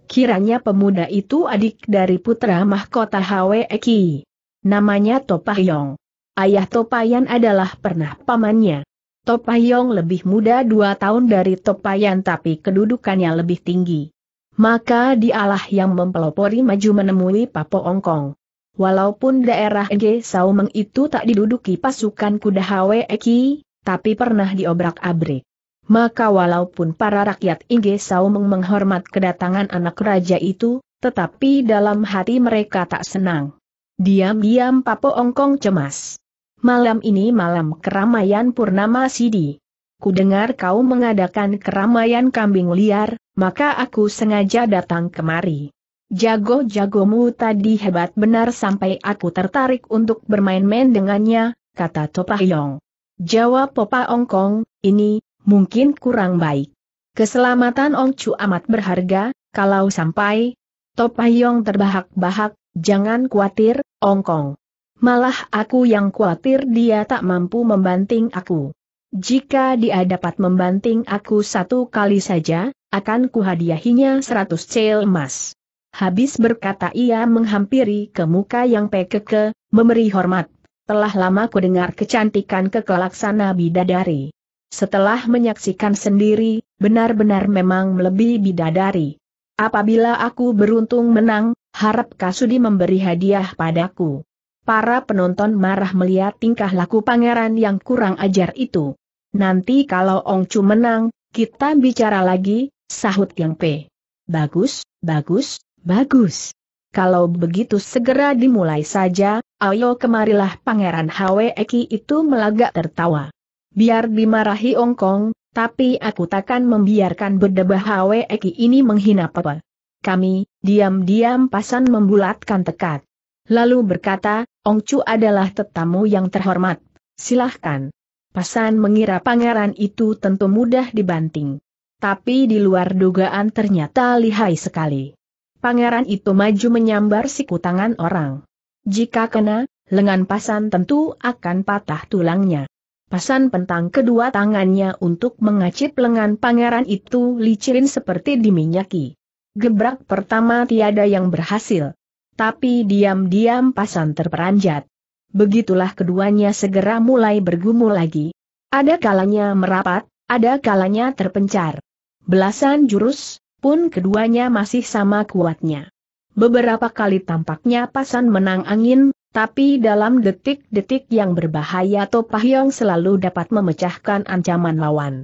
Kiranya pemuda itu adik dari putra mahkota Hwe Eki. Namanya Topahyong. Ayah Topayan adalah pernah pamannya. Topayong lebih muda dua tahun dari Topayan tapi kedudukannya lebih tinggi. Maka dialah yang mempelopori maju menemui Papo Ongkong. Walaupun daerah Ege Saumeng itu tak diduduki pasukan kuda Eki, tapi pernah diobrak-abrik. Maka walaupun para rakyat Ege Saumeng menghormat kedatangan anak raja itu, tetapi dalam hati mereka tak senang. Diam-diam Papo Ongkong cemas. Malam ini malam keramaian Purnama Sidi. Kudengar kau mengadakan keramaian kambing liar, maka aku sengaja datang kemari. Jago-jagomu tadi hebat benar sampai aku tertarik untuk bermain-main dengannya, kata Topahyong. Jawab Popa Ongkong, ini, mungkin kurang baik. Keselamatan Ong Chu amat berharga, kalau sampai Topahyong terbahak-bahak, jangan khawatir, Ongkong. Malah aku yang khawatir dia tak mampu membanting aku. Jika dia dapat membanting aku satu kali saja, akan kuhadiahinya seratus cel emas. Habis berkata ia menghampiri ke muka yang pekeke, memberi hormat. Telah lama ku dengar kecantikan kekelaksana bidadari. Setelah menyaksikan sendiri, benar-benar memang melebihi bidadari. Apabila aku beruntung menang, harap Kasudi memberi hadiah padaku. Para penonton marah melihat tingkah laku pangeran yang kurang ajar itu. Nanti kalau Chu menang, kita bicara lagi, sahut yang P. Bagus, bagus, Bagus. Kalau begitu segera dimulai saja, ayo kemarilah Pangeran Eki itu melagak tertawa. Biar dimarahi Ongkong, tapi aku takkan membiarkan berdebah Eki ini menghina Papa. Kami, diam-diam pasan membulatkan tekad. Lalu berkata, Ong Chu adalah tetamu yang terhormat, silahkan. Pasan mengira pangeran itu tentu mudah dibanting. Tapi di luar dugaan ternyata lihai sekali pangeran itu maju menyambar siku tangan orang. Jika kena, lengan pasan tentu akan patah tulangnya. Pasan pentang kedua tangannya untuk mengacip lengan pangeran itu licin seperti diminyaki. Gebrak pertama tiada yang berhasil. Tapi diam-diam pasan terperanjat. Begitulah keduanya segera mulai bergumul lagi. Ada kalanya merapat, ada kalanya terpencar. Belasan jurus, pun keduanya masih sama kuatnya. Beberapa kali tampaknya pasan menang angin, tapi dalam detik-detik yang berbahaya Topahyong selalu dapat memecahkan ancaman lawan.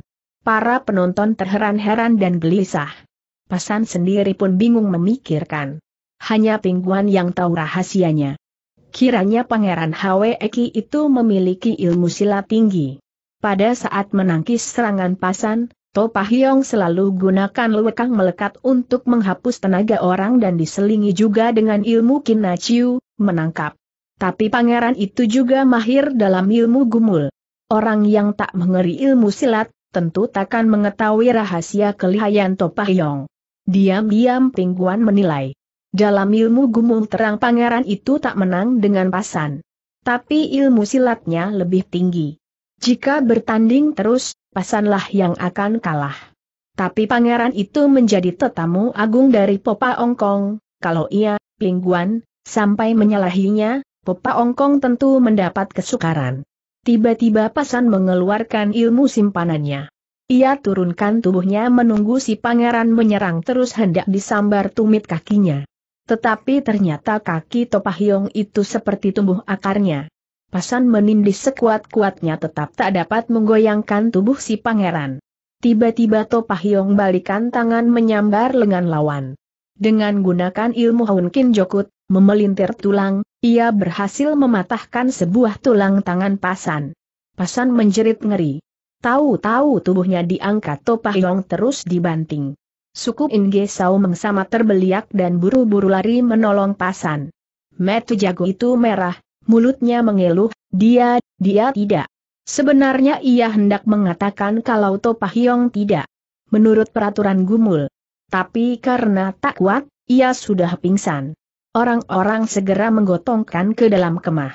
Para penonton terheran-heran dan gelisah. Pasan sendiri pun bingung memikirkan. Hanya pingguan yang tahu rahasianya. Kiranya Pangeran Hwe Eki itu memiliki ilmu silat tinggi. Pada saat menangkis serangan pasan, Topahyong selalu gunakan lekang melekat untuk menghapus tenaga orang dan diselingi juga dengan ilmu kinaciu, menangkap. Tapi pangeran itu juga mahir dalam ilmu gumul. Orang yang tak mengeri ilmu silat, tentu takkan mengetahui rahasia kelihayan Topahyong. Diam-diam pingguan menilai. Dalam ilmu gumul terang pangeran itu tak menang dengan pasan. Tapi ilmu silatnya lebih tinggi. Jika bertanding terus, pasanlah yang akan kalah. Tapi pangeran itu menjadi tetamu agung dari Popa Ongkong, kalau ia, Pingguan, sampai menyalahinya, Popa Ongkong tentu mendapat kesukaran. Tiba-tiba Pasan mengeluarkan ilmu simpanannya. Ia turunkan tubuhnya menunggu si pangeran menyerang terus hendak disambar tumit kakinya. Tetapi ternyata kaki Topahyong itu seperti tumbuh akarnya pasan menindih sekuat-kuatnya tetap tak dapat menggoyangkan tubuh si pangeran. Tiba-tiba Topahyong balikan tangan menyambar lengan lawan. Dengan gunakan ilmu Hunkin Jokut, memelintir tulang, ia berhasil mematahkan sebuah tulang tangan pasan. Pasan menjerit ngeri. Tahu-tahu tubuhnya diangkat Topahyong terus dibanting. Suku Inge Sao mengsama terbeliak dan buru-buru lari menolong pasan. Metu jago itu merah, mulutnya mengeluh, dia, dia tidak. Sebenarnya ia hendak mengatakan kalau Topahyong tidak. Menurut peraturan gumul. Tapi karena tak kuat, ia sudah pingsan. Orang-orang segera menggotongkan ke dalam kemah.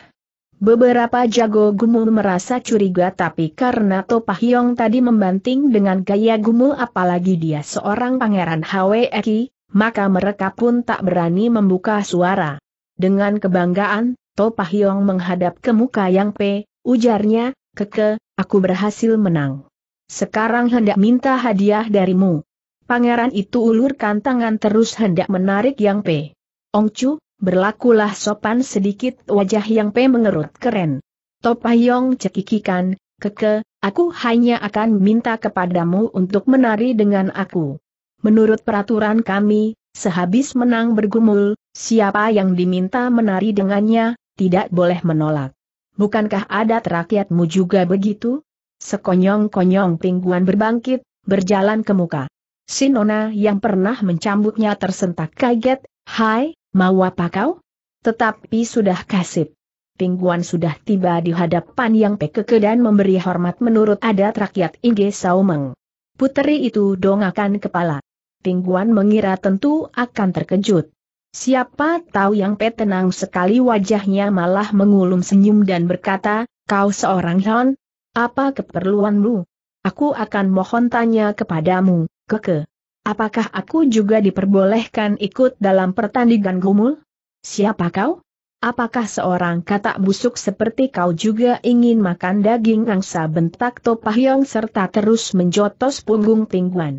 Beberapa jago gumul merasa curiga tapi karena Topahyong tadi membanting dengan gaya gumul apalagi dia seorang pangeran Hweki, maka mereka pun tak berani membuka suara. Dengan kebanggaan, To Pahyong menghadap ke muka Yang P, ujarnya, keke, aku berhasil menang. Sekarang hendak minta hadiah darimu. Pangeran itu ulurkan tangan terus hendak menarik Yang Ong Chu, berlakulah sopan sedikit wajah Yang Pe mengerut keren. Topayong cekikikan, keke, aku hanya akan minta kepadamu untuk menari dengan aku. Menurut peraturan kami, sehabis menang bergumul, siapa yang diminta menari dengannya, tidak boleh menolak. Bukankah adat rakyatmu juga begitu? Sekonyong-konyong pingguan berbangkit, berjalan ke muka. Sinona yang pernah mencambutnya tersentak kaget, Hai, mau apa kau? Tetapi sudah kasip. Pingguan sudah tiba di hadapan yang pekeke dan memberi hormat menurut adat rakyat Inge Saumeng. Puteri itu dongakan kepala. Pingguan mengira tentu akan terkejut. Siapa tahu yang petenang sekali wajahnya malah mengulum senyum dan berkata, kau seorang Hon? Apa keperluanmu? Aku akan mohon tanya kepadamu, keke. Apakah aku juga diperbolehkan ikut dalam pertandingan gumul? Siapa kau? Apakah seorang katak busuk seperti kau juga ingin makan daging angsa bentak Topahyong serta terus menjotos punggung Tingguan?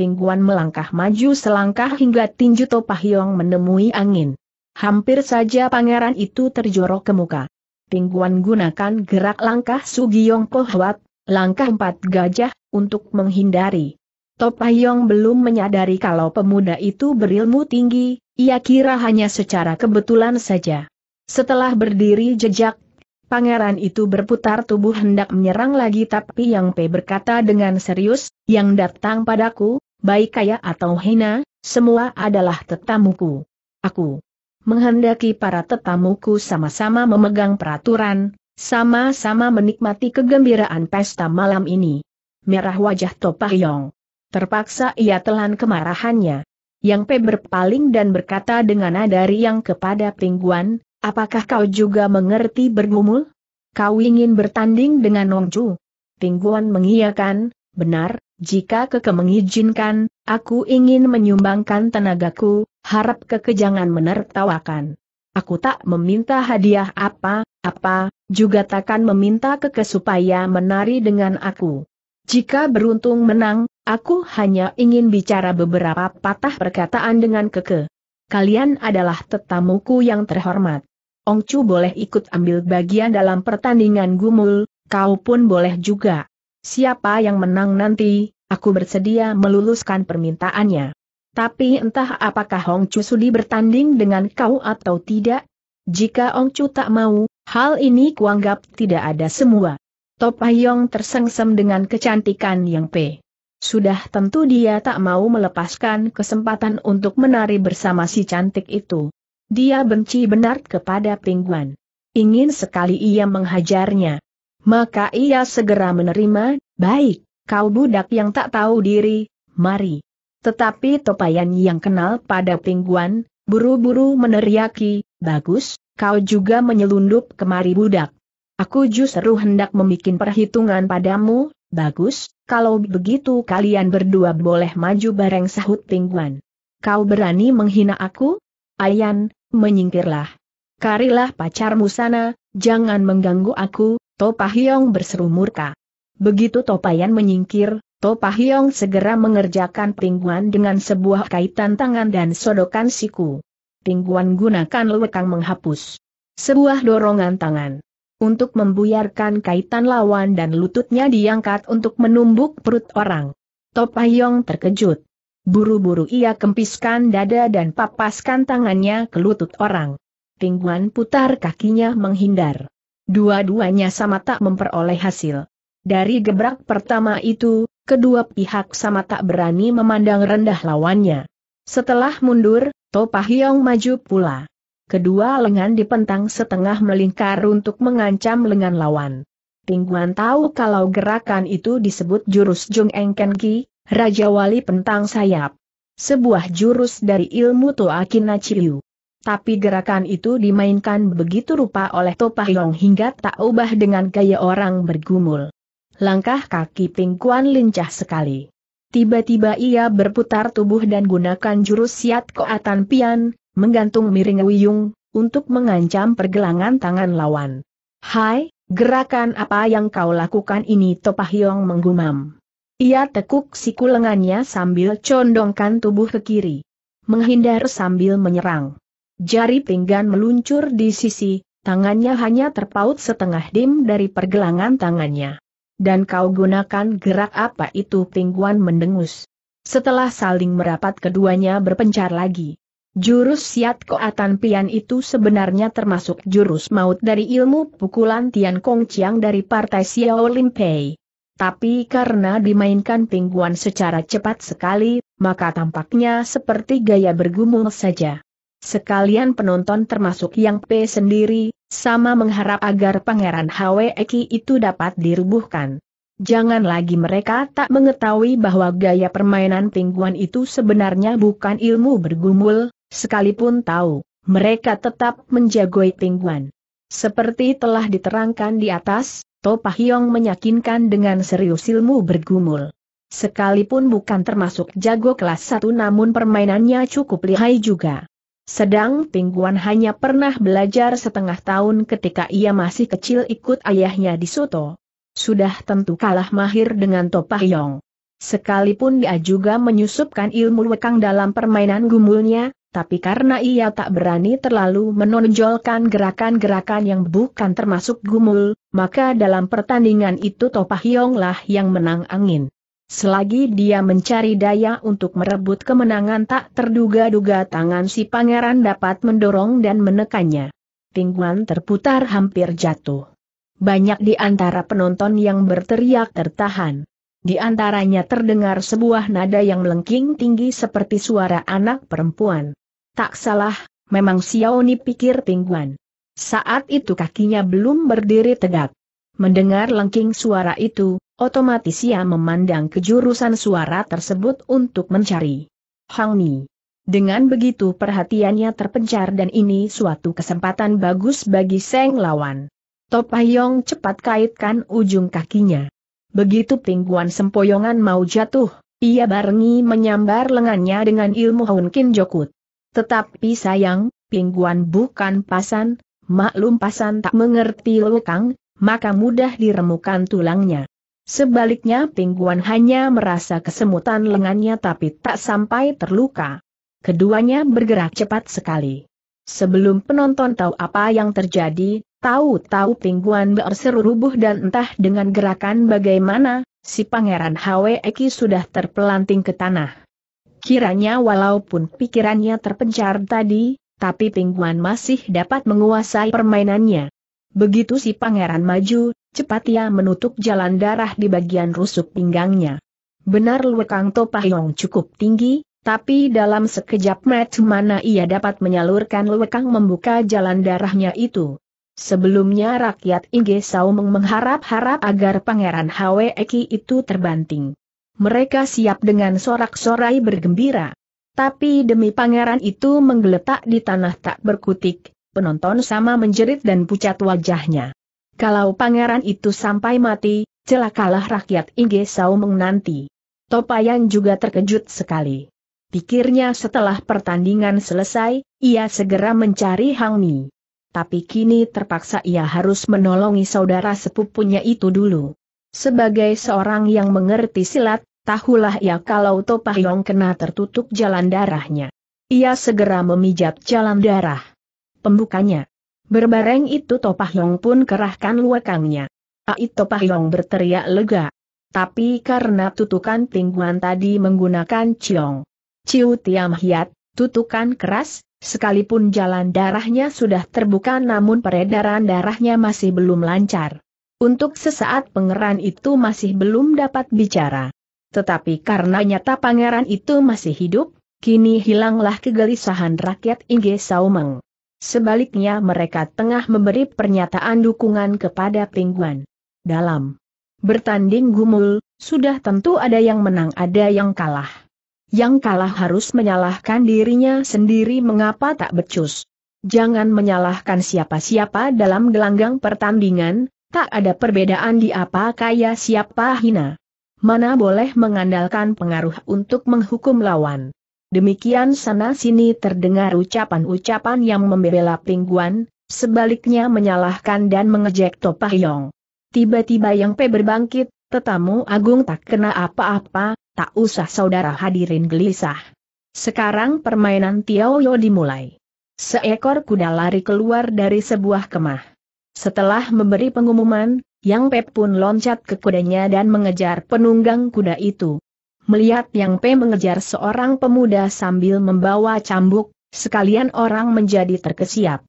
Pingguan melangkah maju selangkah hingga tinju Topahyong menemui angin. Hampir saja pangeran itu terjorok ke muka. Pingguan gunakan gerak langkah Sugiyong Pohwat, langkah empat gajah, untuk menghindari. Topahyong belum menyadari kalau pemuda itu berilmu tinggi, ia kira hanya secara kebetulan saja. Setelah berdiri jejak Pangeran itu berputar tubuh hendak menyerang lagi tapi Yang Pe berkata dengan serius, yang datang padaku, baik kaya atau hina, semua adalah tetamuku. Aku menghendaki para tetamuku sama-sama memegang peraturan, sama-sama menikmati kegembiraan pesta malam ini. Merah wajah Yong, Terpaksa ia telan kemarahannya. Yang Pe berpaling dan berkata dengan nada riang kepada Pingguan, apakah kau juga mengerti bergumul? Kau ingin bertanding dengan Nongju? Pingguan mengiyakan, benar, jika keke mengizinkan, aku ingin menyumbangkan tenagaku, harap keke jangan menertawakan. Aku tak meminta hadiah apa-apa, juga takkan meminta keke supaya menari dengan aku. Jika beruntung menang, aku hanya ingin bicara beberapa patah perkataan dengan keke. Kalian adalah tetamuku yang terhormat. Ongcu boleh ikut ambil bagian dalam pertandingan gumul, kau pun boleh juga. Siapa yang menang nanti, aku bersedia meluluskan permintaannya. Tapi entah apakah Hong Chu sudi bertanding dengan kau atau tidak. Jika Hong Chu tak mau, hal ini kuanggap tidak ada semua. Topayong tersengsem dengan kecantikan yang P. Sudah tentu dia tak mau melepaskan kesempatan untuk menari bersama si cantik itu. Dia benci benar kepada Pingguan. Ingin sekali ia menghajarnya. Maka ia segera menerima, baik, kau budak yang tak tahu diri, mari. Tetapi Topayan yang kenal pada pingguan, buru-buru meneriaki, bagus, kau juga menyelundup kemari budak. Aku justru hendak membuat perhitungan padamu, bagus, kalau begitu kalian berdua boleh maju bareng sahut pingguan. Kau berani menghina aku? Ayan, menyingkirlah. Karilah pacarmu sana, jangan mengganggu aku, Topahyong berseru murka. Begitu Topayan menyingkir, Topahyong segera mengerjakan pingguan dengan sebuah kaitan tangan dan sodokan siku. Pingguan gunakan lewekang menghapus sebuah dorongan tangan untuk membuyarkan kaitan lawan dan lututnya diangkat untuk menumbuk perut orang. Topayong terkejut. Buru-buru ia kempiskan dada dan papaskan tangannya ke lutut orang. Pingguan putar kakinya menghindar. Dua-duanya sama tak memperoleh hasil. Dari gebrak pertama itu, kedua pihak sama tak berani memandang rendah lawannya. Setelah mundur, Topah maju pula. Kedua lengan dipentang setengah melingkar untuk mengancam lengan lawan. Pingguan tahu kalau gerakan itu disebut jurus Jung Engken Raja Wali Pentang Sayap. Sebuah jurus dari ilmu Toa Kina tapi gerakan itu dimainkan begitu rupa oleh Topah Yong hingga tak ubah dengan gaya orang bergumul. Langkah kaki Pingkuan lincah sekali. Tiba-tiba ia berputar tubuh dan gunakan jurus siat koatan pian, menggantung miring wiyung, untuk mengancam pergelangan tangan lawan. Hai, gerakan apa yang kau lakukan ini Topah Yong menggumam. Ia tekuk siku lengannya sambil condongkan tubuh ke kiri. Menghindar sambil menyerang. Jari pinggan meluncur di sisi, tangannya hanya terpaut setengah dim dari pergelangan tangannya. Dan kau gunakan gerak apa itu pingguan mendengus. Setelah saling merapat keduanya berpencar lagi. Jurus siat koatan pian itu sebenarnya termasuk jurus maut dari ilmu pukulan Tian Kong Chiang dari partai Xiao Lim Pei. Tapi karena dimainkan pingguan secara cepat sekali, maka tampaknya seperti gaya bergumul saja. Sekalian penonton termasuk yang P sendiri, sama mengharap agar Pangeran Eki itu dapat dirubuhkan. Jangan lagi mereka tak mengetahui bahwa gaya permainan pingguan itu sebenarnya bukan ilmu bergumul, sekalipun tahu, mereka tetap menjagoi pingguan. Seperti telah diterangkan di atas, Topahyong menyakinkan dengan serius ilmu bergumul. Sekalipun bukan termasuk jago kelas 1 namun permainannya cukup lihai juga. Sedang Pingguan hanya pernah belajar setengah tahun ketika ia masih kecil ikut ayahnya di Soto. Sudah tentu kalah mahir dengan Topah Yong. Sekalipun dia juga menyusupkan ilmu wekang dalam permainan gumulnya, tapi karena ia tak berani terlalu menonjolkan gerakan-gerakan yang bukan termasuk gumul, maka dalam pertandingan itu Yong lah yang menang angin. Selagi dia mencari daya untuk merebut kemenangan tak terduga-duga tangan si pangeran dapat mendorong dan menekannya. Pingguan terputar hampir jatuh. Banyak di antara penonton yang berteriak tertahan. Di antaranya terdengar sebuah nada yang melengking tinggi seperti suara anak perempuan. Tak salah, memang Xiaoni pikir Pingguan. Saat itu kakinya belum berdiri tegak. Mendengar lengking suara itu, Otomatis ia memandang kejurusan suara tersebut untuk mencari Hang Mi. Dengan begitu perhatiannya terpencar dan ini suatu kesempatan bagus bagi Seng lawan. Topayong cepat kaitkan ujung kakinya. Begitu pingguan sempoyongan mau jatuh, ia barengi menyambar lengannya dengan ilmu Honkin Jokut. Tetapi sayang, pingguan bukan pasan, maklum pasan tak mengerti lukang, maka mudah diremukan tulangnya. Sebaliknya Pingguan hanya merasa kesemutan lengannya tapi tak sampai terluka. Keduanya bergerak cepat sekali. Sebelum penonton tahu apa yang terjadi, tahu-tahu Pingguan berseru rubuh dan entah dengan gerakan bagaimana, si pangeran Eki sudah terpelanting ke tanah. Kiranya walaupun pikirannya terpencar tadi, tapi Pingguan masih dapat menguasai permainannya. Begitu si pangeran maju, cepat ia menutup jalan darah di bagian rusuk pinggangnya. Benar Luekang Topahyong cukup tinggi, tapi dalam sekejap match mana ia dapat menyalurkan Luekang membuka jalan darahnya itu. Sebelumnya rakyat Inge Saumeng mengharap-harap agar Pangeran Hwe Eki itu terbanting. Mereka siap dengan sorak-sorai bergembira. Tapi demi pangeran itu menggeletak di tanah tak berkutik, penonton sama menjerit dan pucat wajahnya. Kalau pangeran itu sampai mati, celakalah rakyat Inge Saumeng nanti. Topayang juga terkejut sekali. Pikirnya setelah pertandingan selesai, ia segera mencari Hang Mi. Tapi kini terpaksa ia harus menolongi saudara sepupunya itu dulu. Sebagai seorang yang mengerti silat, tahulah ia kalau Topayong kena tertutup jalan darahnya. Ia segera memijat jalan darah. Pembukanya. Berbareng itu Topah Yong pun kerahkan luakangnya. Ai Yong berteriak lega. Tapi karena tutukan tingguan tadi menggunakan ciong. Ciu Tiam Hiat, tutukan keras, sekalipun jalan darahnya sudah terbuka namun peredaran darahnya masih belum lancar. Untuk sesaat pangeran itu masih belum dapat bicara. Tetapi karena nyata pangeran itu masih hidup, kini hilanglah kegelisahan rakyat Inge Saumeng. Sebaliknya mereka tengah memberi pernyataan dukungan kepada Pingguan. Dalam bertanding gumul, sudah tentu ada yang menang ada yang kalah. Yang kalah harus menyalahkan dirinya sendiri mengapa tak becus. Jangan menyalahkan siapa-siapa dalam gelanggang pertandingan, tak ada perbedaan di apa kaya siapa hina. Mana boleh mengandalkan pengaruh untuk menghukum lawan. Demikian sana-sini terdengar ucapan-ucapan yang membela Pingguan, sebaliknya menyalahkan dan mengejek Yong. Tiba-tiba Yang P berbangkit, tetamu agung tak kena apa-apa, tak usah saudara hadirin gelisah. Sekarang permainan Tiaoyo dimulai. Seekor kuda lari keluar dari sebuah kemah. Setelah memberi pengumuman, Yang Pe pun loncat ke kudanya dan mengejar penunggang kuda itu melihat Yang Pei mengejar seorang pemuda sambil membawa cambuk, sekalian orang menjadi terkesiap.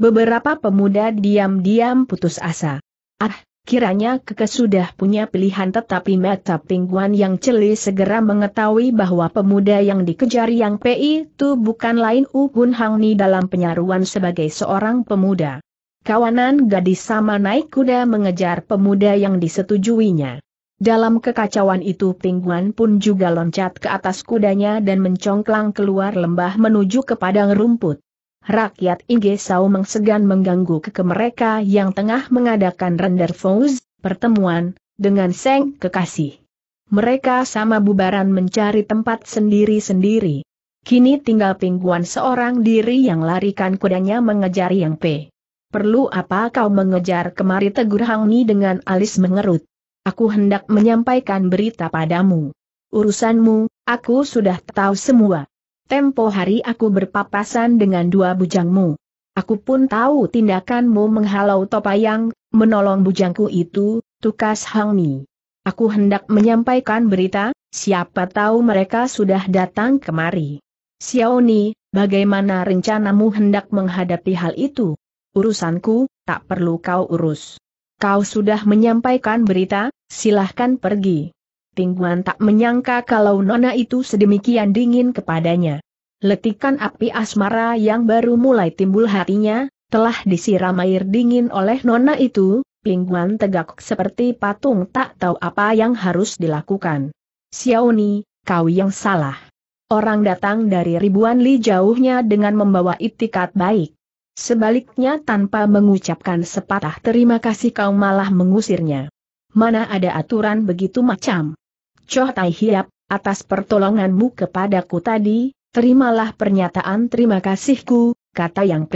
Beberapa pemuda diam-diam putus asa. Ah, kiranya Keke sudah punya pilihan tetapi mata pingguan yang celi segera mengetahui bahwa pemuda yang dikejar Yang Pei itu bukan lain Hang Ni dalam penyaruan sebagai seorang pemuda. Kawanan gadis sama naik kuda mengejar pemuda yang disetujuinya. Dalam kekacauan itu Pingguan pun juga loncat ke atas kudanya dan mencongklang keluar lembah menuju ke padang rumput. Rakyat Ingesau mengsegan mengganggu keke mereka yang tengah mengadakan render pertemuan, dengan Seng Kekasih. Mereka sama bubaran mencari tempat sendiri-sendiri. Kini tinggal Pingguan seorang diri yang larikan kudanya mengejar Yang P. Perlu apa kau mengejar kemari tegur Hang dengan alis mengerut. Aku hendak menyampaikan berita padamu. Urusanmu, aku sudah tahu semua. Tempo hari aku berpapasan dengan dua bujangmu. Aku pun tahu tindakanmu menghalau Topayang, menolong bujangku itu, Tukas Hangmi. Aku hendak menyampaikan berita, siapa tahu mereka sudah datang kemari. Xiaoni, bagaimana rencanamu hendak menghadapi hal itu? Urusanku, tak perlu kau urus. Kau sudah menyampaikan berita, silahkan pergi. Pingguan tak menyangka kalau Nona itu sedemikian dingin kepadanya. Letikan api asmara yang baru mulai timbul hatinya, telah disiram air dingin oleh Nona itu, Pingguan tegak seperti patung tak tahu apa yang harus dilakukan. Xiaoni, kau yang salah. Orang datang dari ribuan li jauhnya dengan membawa itikat baik. Sebaliknya tanpa mengucapkan sepatah terima kasih kau malah mengusirnya. Mana ada aturan begitu macam? Choh Tai Hiap, atas pertolonganmu kepadaku tadi, terimalah pernyataan terima kasihku, kata Yang P.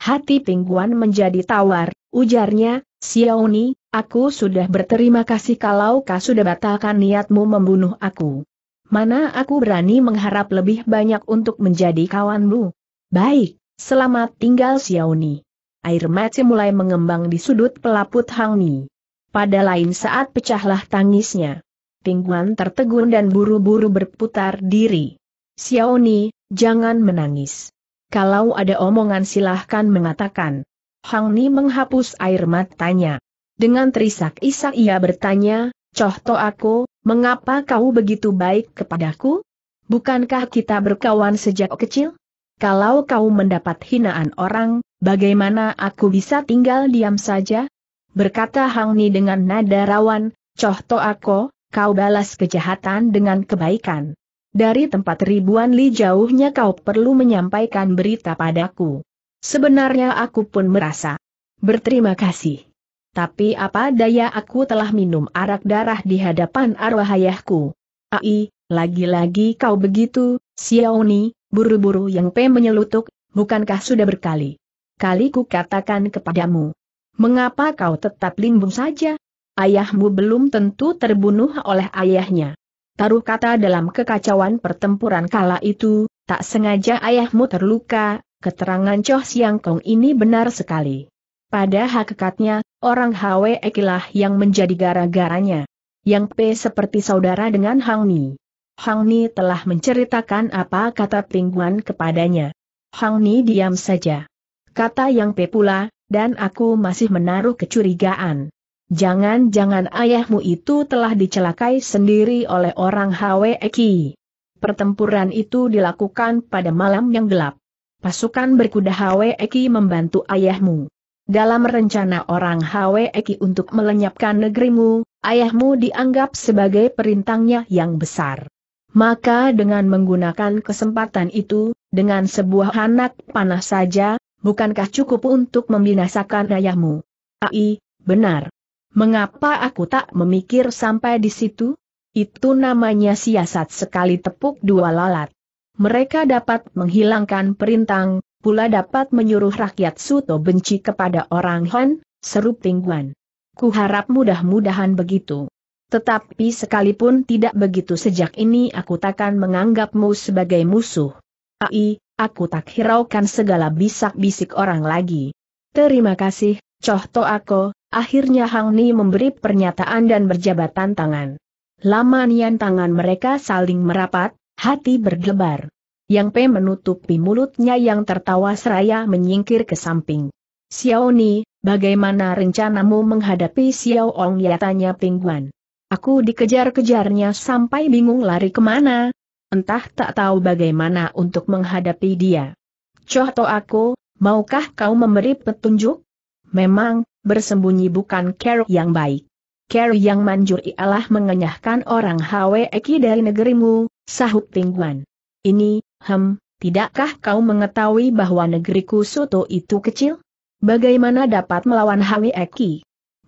Hati Pingguan menjadi tawar, ujarnya, Xiaoni, aku sudah berterima kasih kalau kau sudah batalkan niatmu membunuh aku. Mana aku berani mengharap lebih banyak untuk menjadi kawanmu? Baik, Selamat tinggal Xiaoni. Air mata mulai mengembang di sudut pelaput Hang Ni. Pada lain saat pecahlah tangisnya. Tingguan tertegun dan buru-buru berputar diri. Xiaoni, jangan menangis. Kalau ada omongan silahkan mengatakan. Hang Ni menghapus air matanya. Dengan terisak-isak ia bertanya, Coh to aku, mengapa kau begitu baik kepadaku? Bukankah kita berkawan sejak kecil? Kalau kau mendapat hinaan orang, bagaimana aku bisa tinggal diam saja? Berkata Hang Ni dengan nada rawan, Coh to aku, kau balas kejahatan dengan kebaikan. Dari tempat ribuan li jauhnya kau perlu menyampaikan berita padaku. Sebenarnya aku pun merasa berterima kasih. Tapi apa daya aku telah minum arak darah di hadapan arwah ayahku. Ai, lagi-lagi kau begitu, Xiaoni, Buru-buru yang P menyelutuk, bukankah sudah berkali? Kali ku katakan kepadamu. Mengapa kau tetap limbung saja? Ayahmu belum tentu terbunuh oleh ayahnya. Taruh kata dalam kekacauan pertempuran kala itu, tak sengaja ayahmu terluka, keterangan Choh Siang Kong ini benar sekali. Pada hakikatnya, orang Hwe Ekilah yang menjadi gara-garanya. Yang P seperti saudara dengan Hang Ni. Hang Ni telah menceritakan apa kata Guan kepadanya. Hang Ni diam saja. Kata yang Pe pula, dan aku masih menaruh kecurigaan. Jangan-jangan ayahmu itu telah dicelakai sendiri oleh orang Eki. Pertempuran itu dilakukan pada malam yang gelap. Pasukan berkuda Eki membantu ayahmu. Dalam rencana orang Eki untuk melenyapkan negerimu, ayahmu dianggap sebagai perintangnya yang besar. Maka dengan menggunakan kesempatan itu, dengan sebuah anak panah saja, bukankah cukup untuk membinasakan ayahmu? Ai, benar. Mengapa aku tak memikir sampai di situ? Itu namanya siasat sekali tepuk dua lalat. Mereka dapat menghilangkan perintang, pula dapat menyuruh rakyat Suto benci kepada orang Han, seru tingguan. Kuharap mudah-mudahan begitu. Tetapi sekalipun tidak begitu sejak ini aku takkan menganggapmu sebagai musuh. Ai, aku tak hiraukan segala bisak-bisik orang lagi. Terima kasih, Coh To Ako, akhirnya Hang Ni memberi pernyataan dan berjabatan tangan. Lama nian tangan mereka saling merapat, hati berdebar. Yang P menutupi mulutnya yang tertawa seraya menyingkir ke samping. Xiao Ni, bagaimana rencanamu menghadapi Xiao Ong ya tanya Pingguan. Aku dikejar-kejarnya sampai bingung lari kemana. Entah tak tahu bagaimana untuk menghadapi dia. Cohto aku, maukah kau memberi petunjuk? Memang, bersembunyi bukan care yang baik. Care yang manjur ialah mengenyahkan orang Eki dari negerimu, sahut Tingguan. Ini, hem, tidakkah kau mengetahui bahwa negeriku Soto itu kecil? Bagaimana dapat melawan Eki?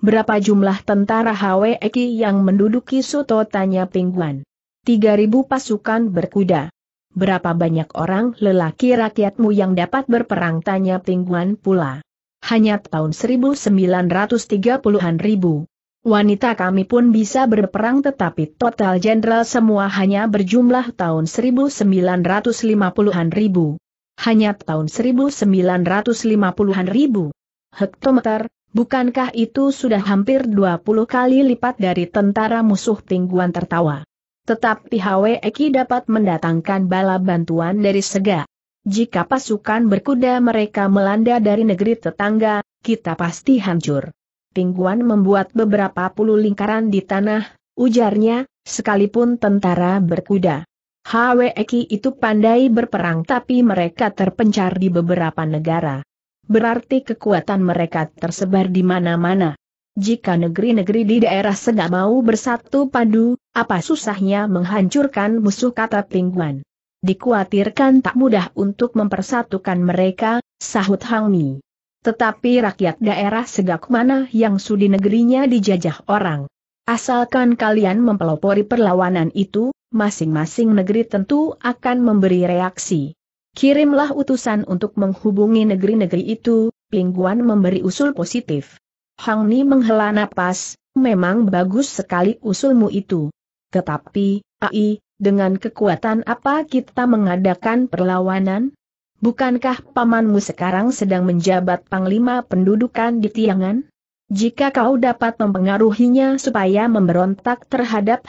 Berapa jumlah tentara HWEKI yang menduduki Soto tanya Pingguan? 3000 pasukan berkuda. Berapa banyak orang lelaki rakyatmu yang dapat berperang tanya Pingguan pula. Hanya tahun 1930-an ribu. Wanita kami pun bisa berperang tetapi total jenderal semua hanya berjumlah tahun 1950-an ribu. Hanya tahun 1950-an ribu. Hektometer, Bukankah itu sudah hampir 20 kali lipat dari tentara musuh tingguan tertawa? Tetapi Eki dapat mendatangkan bala bantuan dari Sega. Jika pasukan berkuda mereka melanda dari negeri tetangga, kita pasti hancur. Tingguan membuat beberapa puluh lingkaran di tanah, ujarnya, sekalipun tentara berkuda. Eki itu pandai berperang tapi mereka terpencar di beberapa negara. Berarti kekuatan mereka tersebar di mana-mana. Jika negeri-negeri di daerah Segak mau bersatu padu, apa susahnya menghancurkan musuh kata Pingguan. Dikuatirkan tak mudah untuk mempersatukan mereka, sahut Hang Mi. Tetapi rakyat daerah Segak mana yang sudi negerinya dijajah orang. Asalkan kalian mempelopori perlawanan itu, masing-masing negeri tentu akan memberi reaksi. Kirimlah utusan untuk menghubungi negeri-negeri itu, Pingguan memberi usul positif. Hang Ni menghela napas, memang bagus sekali usulmu itu. Tetapi, AI, dengan kekuatan apa kita mengadakan perlawanan? Bukankah pamanmu sekarang sedang menjabat panglima pendudukan di Tiangan? Jika kau dapat mempengaruhinya supaya memberontak terhadap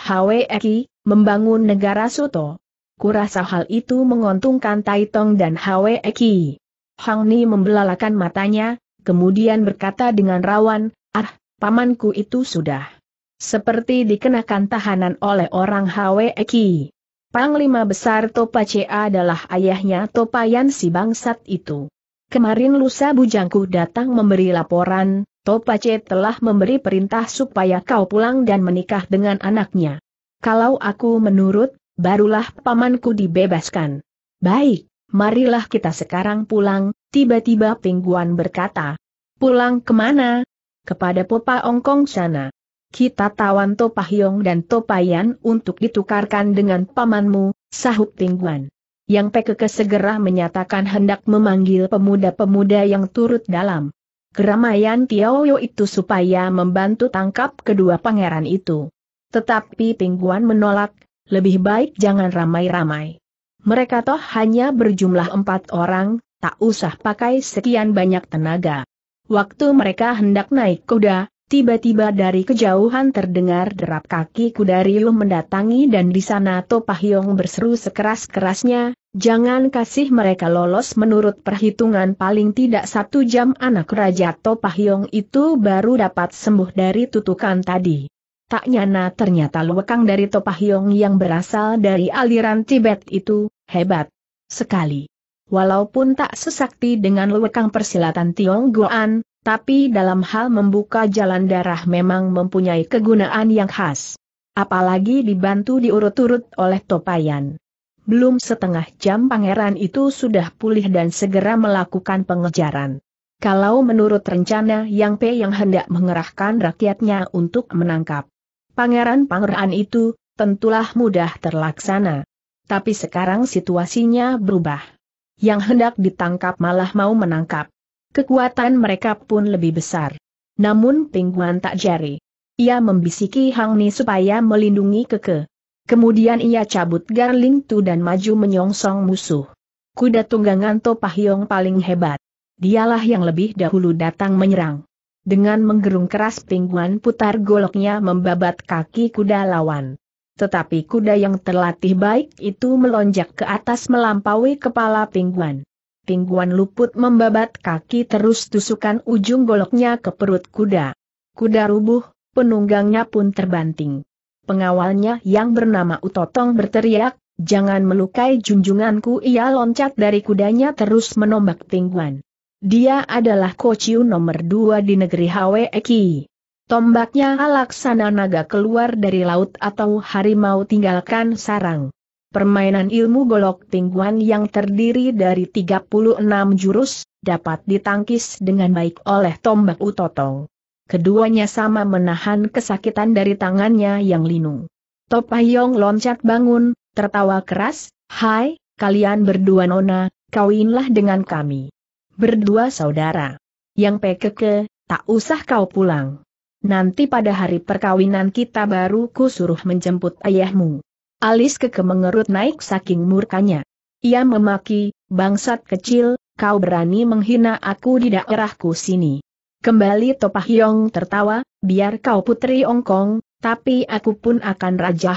Ki, membangun negara Soto, Kurasa hal itu menguntungkan Taitong dan Hwe Eki. Hang Ni membelalakan matanya, kemudian berkata dengan rawan, Ah, pamanku itu sudah. Seperti dikenakan tahanan oleh orang Hwe Eki. Panglima besar Topa CA adalah ayahnya Topayan si bangsat itu. Kemarin lusa bujangku datang memberi laporan, Topa C telah memberi perintah supaya kau pulang dan menikah dengan anaknya. Kalau aku menurut, barulah pamanku dibebaskan. Baik, marilah kita sekarang pulang, tiba-tiba Pingguan berkata. Pulang kemana? Kepada Popa Ongkong sana. Kita tawan Topahyong dan Topayan untuk ditukarkan dengan pamanmu, sahut Pingguan. Yang Pekeke segera menyatakan hendak memanggil pemuda-pemuda yang turut dalam keramaian Tiaoyo itu supaya membantu tangkap kedua pangeran itu. Tetapi Pingguan menolak, lebih baik jangan ramai-ramai. Mereka toh hanya berjumlah empat orang, tak usah pakai sekian banyak tenaga. Waktu mereka hendak naik kuda, tiba-tiba dari kejauhan terdengar derap kaki kuda Riuh mendatangi dan di sana Topahyong berseru sekeras-kerasnya, Jangan kasih mereka lolos menurut perhitungan paling tidak satu jam anak Raja Topahyong itu baru dapat sembuh dari tutukan tadi. Tak nyana ternyata luwekang dari Topahyong yang berasal dari aliran Tibet itu, hebat sekali. Walaupun tak sesakti dengan luwekang persilatan Tionggoan, tapi dalam hal membuka jalan darah memang mempunyai kegunaan yang khas. Apalagi dibantu diurut-urut oleh Topayan. Belum setengah jam pangeran itu sudah pulih dan segera melakukan pengejaran. Kalau menurut rencana Yang Pe yang hendak mengerahkan rakyatnya untuk menangkap pangeran-pangeran itu, tentulah mudah terlaksana. Tapi sekarang situasinya berubah. Yang hendak ditangkap malah mau menangkap. Kekuatan mereka pun lebih besar. Namun Pingguan tak jari. Ia membisiki Hang Ni supaya melindungi Keke. Kemudian ia cabut Garling Tu dan maju menyongsong musuh. Kuda tunggangan Topahyong paling hebat. Dialah yang lebih dahulu datang menyerang. Dengan menggerung keras pingguan putar goloknya membabat kaki kuda lawan. Tetapi kuda yang terlatih baik itu melonjak ke atas melampaui kepala pingguan. Pingguan luput membabat kaki terus tusukan ujung goloknya ke perut kuda. Kuda rubuh, penunggangnya pun terbanting. Pengawalnya yang bernama Utotong berteriak, Jangan melukai junjunganku ia loncat dari kudanya terus menombak pingguan. Dia adalah kociu nomor dua di negeri Eki. Tombaknya laksana naga keluar dari laut atau harimau tinggalkan sarang. Permainan ilmu golok tingguan yang terdiri dari 36 jurus, dapat ditangkis dengan baik oleh tombak utotong. Keduanya sama menahan kesakitan dari tangannya yang linu. Topayong loncat bangun, tertawa keras, Hai, kalian berdua nona, kawinlah dengan kami berdua saudara. Yang pekeke, tak usah kau pulang. Nanti pada hari perkawinan kita baru ku suruh menjemput ayahmu. Alis keke mengerut naik saking murkanya. Ia memaki, bangsat kecil, kau berani menghina aku di daerahku sini. Kembali Topah Yong tertawa, biar kau putri Ongkong, tapi aku pun akan Raja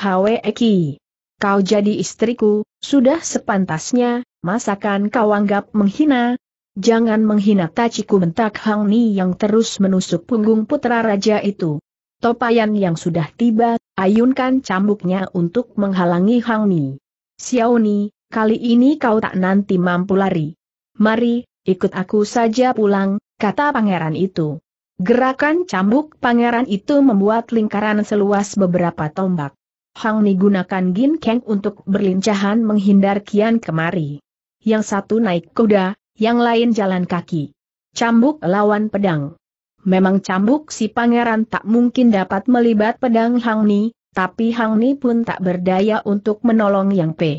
Eki. Kau jadi istriku, sudah sepantasnya, masakan kau anggap menghina, Jangan menghina taciku mentak Hang Ni yang terus menusuk punggung putra raja itu. Topayan yang sudah tiba, ayunkan cambuknya untuk menghalangi Hang Ni. Xiaoni, kali ini kau tak nanti mampu lari. Mari, ikut aku saja pulang, kata pangeran itu. Gerakan cambuk pangeran itu membuat lingkaran seluas beberapa tombak. Hang Ni gunakan Gin Keng untuk berlincahan menghindar kian kemari. Yang satu naik kuda, yang lain jalan kaki. Cambuk lawan pedang. Memang cambuk si pangeran tak mungkin dapat melibat pedang Hang Ni, tapi Hang Ni pun tak berdaya untuk menolong Yang Pe.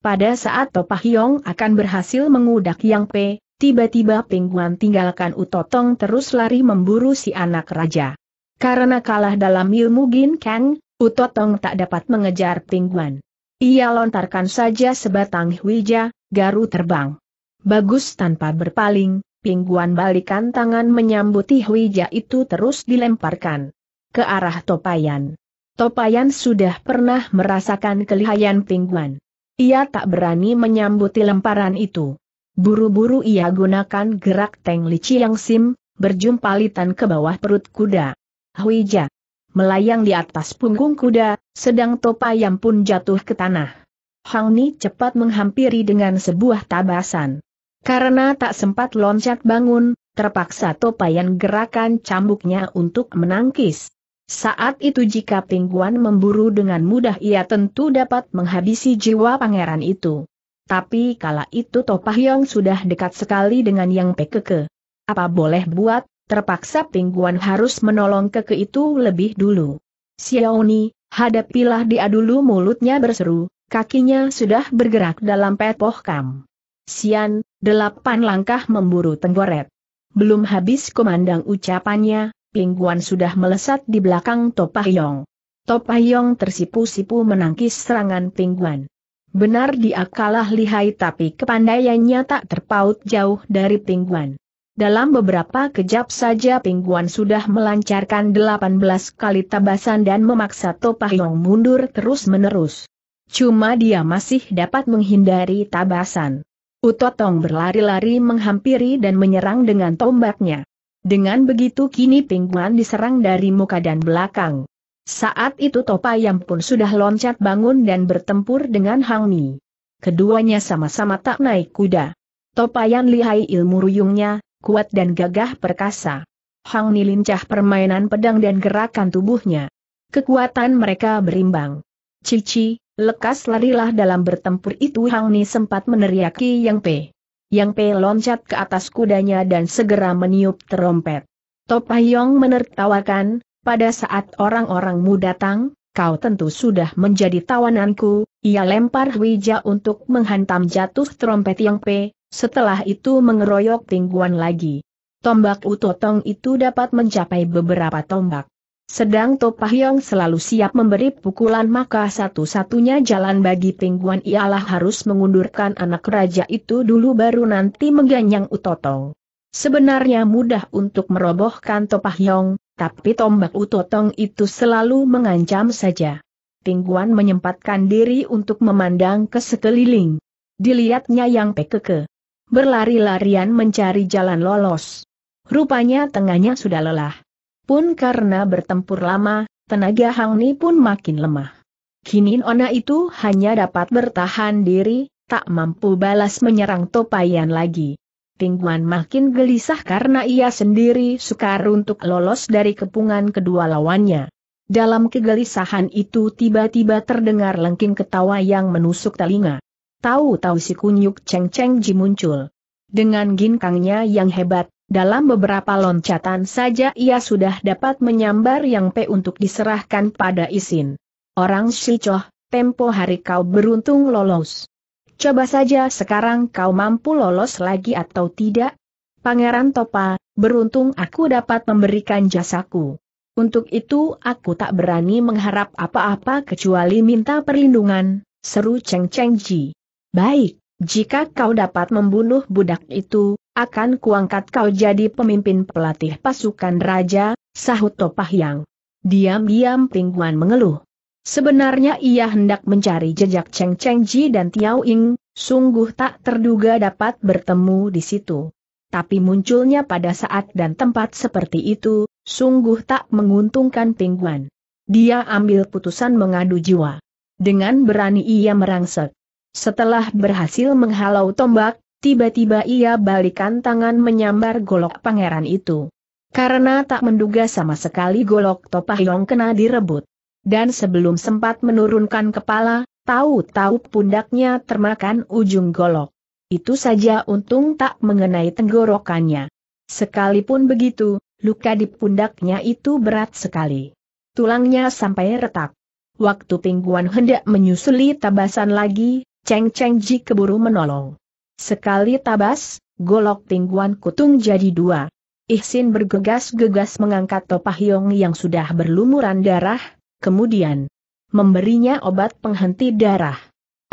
Pada saat Topahyong akan berhasil mengudak Yang Pe, tiba-tiba Pingguan tinggalkan Utotong terus lari memburu si anak raja. Karena kalah dalam ilmu Gin Kang, Utotong tak dapat mengejar Pingguan. Ia lontarkan saja sebatang hwija, garu terbang. Bagus tanpa berpaling, pingguan balikan tangan menyambuti Huija itu terus dilemparkan ke arah Topayan. Topayan sudah pernah merasakan kelihayan pingguan. Ia tak berani menyambuti lemparan itu. Buru-buru ia gunakan gerak Teng Lici yang Sim, litan ke bawah perut kuda. Huija melayang di atas punggung kuda, sedang Topayan pun jatuh ke tanah. Hang Ni cepat menghampiri dengan sebuah tabasan. Karena tak sempat loncat bangun, terpaksa topayan gerakan cambuknya untuk menangkis. Saat itu jika pingguan memburu dengan mudah ia tentu dapat menghabisi jiwa pangeran itu. Tapi kala itu Topahyong sudah dekat sekali dengan Yang Pekeke. Apa boleh buat, terpaksa pingguan harus menolong Keke itu lebih dulu. Xiaoni, hadapilah dia dulu mulutnya berseru, kakinya sudah bergerak dalam pepoh kam. Sian, delapan langkah memburu tenggoret. Belum habis komandang ucapannya, Pingguan sudah melesat di belakang Topahyong. Topahyong tersipu-sipu menangkis serangan Pingguan. Benar dia kalah lihai tapi kepandaiannya tak terpaut jauh dari Pingguan. Dalam beberapa kejap saja Pingguan sudah melancarkan 18 kali tabasan dan memaksa Topahyong mundur terus-menerus. Cuma dia masih dapat menghindari tabasan. Utotong berlari-lari menghampiri dan menyerang dengan tombaknya. Dengan begitu kini Pingguan diserang dari muka dan belakang. Saat itu Topayam pun sudah loncat bangun dan bertempur dengan Hang Ni. Keduanya sama-sama tak naik kuda. Topayam lihai ilmu ruyungnya, kuat dan gagah perkasa. Hang Ni lincah permainan pedang dan gerakan tubuhnya. Kekuatan mereka berimbang. Cici, Lekas larilah dalam bertempur itu Hang Ni sempat meneriaki Yang Pe. Yang Pe loncat ke atas kudanya dan segera meniup terompet. Topahyong menertawakan, pada saat orang-orangmu datang, kau tentu sudah menjadi tawananku, ia lempar Huija untuk menghantam jatuh trompet Yang Pe, setelah itu mengeroyok tingguan lagi. Tombak utotong itu dapat mencapai beberapa tombak. Sedang Topahyong selalu siap memberi pukulan maka satu-satunya jalan bagi pingguan ialah harus mengundurkan anak raja itu dulu baru nanti mengganyang Utotong. Sebenarnya mudah untuk merobohkan Topahyong, tapi tombak Utotong itu selalu mengancam saja. Pingguan menyempatkan diri untuk memandang ke sekeliling. Dilihatnya yang pekeke. Berlari-larian mencari jalan lolos. Rupanya tengahnya sudah lelah pun karena bertempur lama, tenaga Hang Ni pun makin lemah. Kini Ona itu hanya dapat bertahan diri, tak mampu balas menyerang Topayan lagi. Pingguan makin gelisah karena ia sendiri sukar untuk lolos dari kepungan kedua lawannya. Dalam kegelisahan itu tiba-tiba terdengar lengking ketawa yang menusuk telinga. Tahu-tahu si kunyuk ceng Cheng ji muncul. Dengan ginkangnya yang hebat, dalam beberapa loncatan saja ia sudah dapat menyambar yang P untuk diserahkan pada isin. Orang Shichoh, tempo hari kau beruntung lolos. Coba saja sekarang kau mampu lolos lagi atau tidak? Pangeran Topa, beruntung aku dapat memberikan jasaku. Untuk itu aku tak berani mengharap apa-apa kecuali minta perlindungan, seru Cheng Cheng Ji. Baik, jika kau dapat membunuh budak itu, akan kuangkat kau jadi pemimpin pelatih pasukan raja, sahut Topah Yang. Diam-diam Pingguan mengeluh. Sebenarnya ia hendak mencari jejak Cheng Cheng Ji dan Tiao Ying, sungguh tak terduga dapat bertemu di situ. Tapi munculnya pada saat dan tempat seperti itu, sungguh tak menguntungkan Pingguan. Dia ambil putusan mengadu jiwa. Dengan berani ia merangsek. Setelah berhasil menghalau tombak, tiba-tiba ia balikan tangan menyambar golok pangeran itu. Karena tak menduga sama sekali golok Topahyong kena direbut. Dan sebelum sempat menurunkan kepala, tahu-tahu pundaknya termakan ujung golok. Itu saja untung tak mengenai tenggorokannya. Sekalipun begitu, luka di pundaknya itu berat sekali. Tulangnya sampai retak. Waktu pingguan hendak menyusuli tabasan lagi, Cheng Cheng Ji keburu menolong. Sekali tabas, golok tingguan kutung jadi dua. Ihsin bergegas-gegas mengangkat topah Yong yang sudah berlumuran darah, kemudian memberinya obat penghenti darah.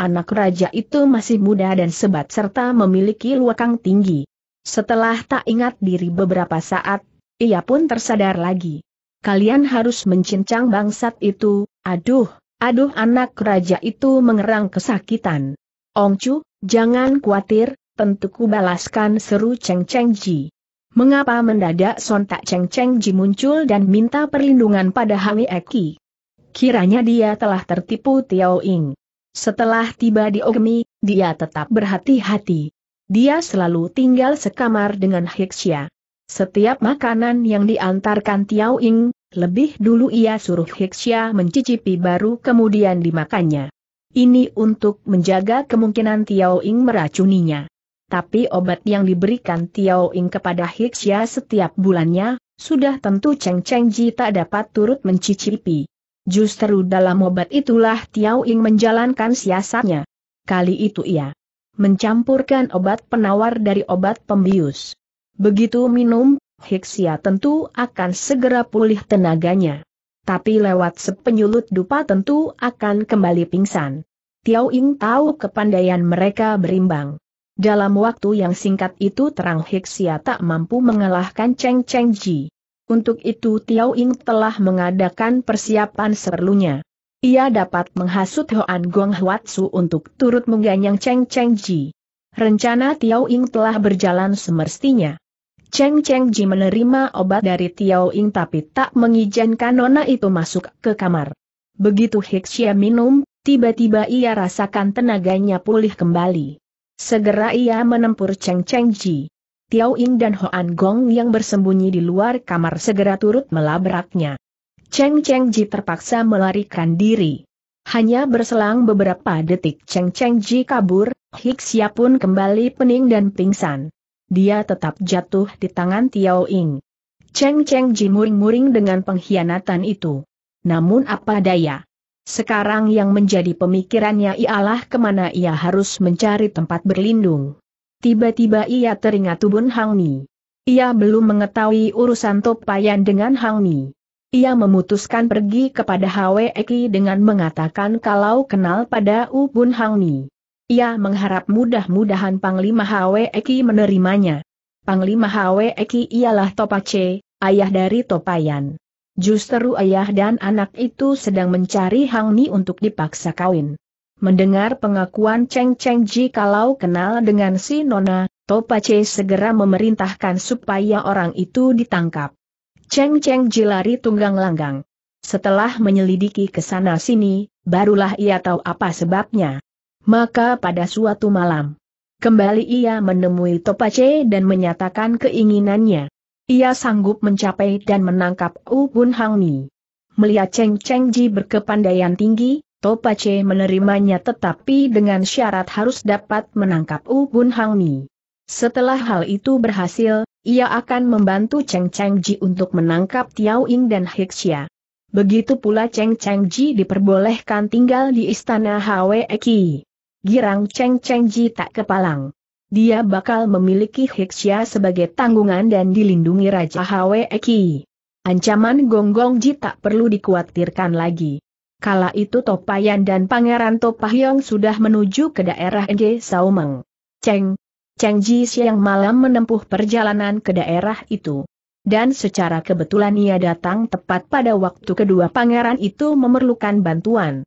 Anak raja itu masih muda dan sebat serta memiliki luakang tinggi. Setelah tak ingat diri beberapa saat, ia pun tersadar lagi. Kalian harus mencincang bangsat itu, aduh, aduh anak raja itu mengerang kesakitan. Ongcu, Jangan khawatir, ku balaskan seru Cheng Cheng Ji. Mengapa mendadak sontak Cheng Cheng Ji muncul dan minta perlindungan pada Hwi Eki? Kiranya dia telah tertipu Tiao Ying. Setelah tiba di Ogmi, dia tetap berhati-hati. Dia selalu tinggal sekamar dengan Hixia. Setiap makanan yang diantarkan Tiao Ying, lebih dulu ia suruh Hixia mencicipi baru kemudian dimakannya. Ini untuk menjaga kemungkinan Tiao Ing meracuninya. Tapi obat yang diberikan Tiao Ing kepada Hixia setiap bulannya, sudah tentu Cheng Cheng Ji tak dapat turut mencicipi. Justru dalam obat itulah Tiao Ing menjalankan siasatnya. Kali itu ia mencampurkan obat penawar dari obat pembius. Begitu minum, Hixia tentu akan segera pulih tenaganya tapi lewat sepenyulut dupa tentu akan kembali pingsan. Tiao Ying tahu kepandaian mereka berimbang. Dalam waktu yang singkat itu Terang Hixia tak mampu mengalahkan Cheng Cheng Ji. Untuk itu Tiao Ying telah mengadakan persiapan seperlunya. Ia dapat menghasut Hoan Gong su untuk turut mengganyang Cheng Cheng Ji. Rencana Tiao Ying telah berjalan semestinya. Cheng Cheng Ji menerima obat dari Tiao Ying tapi tak mengizinkan nona itu masuk ke kamar. Begitu Hixia minum, tiba-tiba ia rasakan tenaganya pulih kembali. Segera ia menempur Cheng Cheng Ji. Tiao Ying dan Hoan Gong yang bersembunyi di luar kamar segera turut melabraknya. Cheng Cheng Ji terpaksa melarikan diri. Hanya berselang beberapa detik Cheng Cheng Ji kabur, Hixia pun kembali pening dan pingsan dia tetap jatuh di tangan Tiao Ying. Cheng Cheng Ji muring-muring dengan pengkhianatan itu. Namun apa daya? Sekarang yang menjadi pemikirannya ialah kemana ia harus mencari tempat berlindung. Tiba-tiba ia teringat Tubun Hang Mi. Ia belum mengetahui urusan Topayan dengan Hang Mi. Ia memutuskan pergi kepada Hwe Eki dengan mengatakan kalau kenal pada Ubun Hang Mi. Ia mengharap mudah-mudahan Panglima Eki menerimanya. Panglima Eki ialah Topace, ayah dari Topayan. Justru ayah dan anak itu sedang mencari Hang Ni untuk dipaksa kawin. Mendengar pengakuan Cheng Cheng Ji kalau kenal dengan si Nona, Topace segera memerintahkan supaya orang itu ditangkap. Cheng Cheng Ji lari tunggang langgang. Setelah menyelidiki ke sana sini, barulah ia tahu apa sebabnya. Maka pada suatu malam, kembali ia menemui Topace dan menyatakan keinginannya. Ia sanggup mencapai dan menangkap U Bun Hang Mi. Melihat Cheng Cheng Ji berkepandaian tinggi, Topace menerimanya tetapi dengan syarat harus dapat menangkap U Bun Hang Mi. Setelah hal itu berhasil, ia akan membantu Cheng Cheng Ji untuk menangkap Tiao Ying dan Hixia. Begitu pula Cheng Cheng Ji diperbolehkan tinggal di istana Hwe Eki girang Cheng Cheng Ji tak kepalang. Dia bakal memiliki Hexia sebagai tanggungan dan dilindungi Raja Hwe Eki. Ancaman Gonggong Ji tak perlu dikhawatirkan lagi. Kala itu Topayan dan Pangeran Topahyong sudah menuju ke daerah Nge Saumeng. Cheng, Cheng Ji siang malam menempuh perjalanan ke daerah itu. Dan secara kebetulan ia datang tepat pada waktu kedua pangeran itu memerlukan bantuan.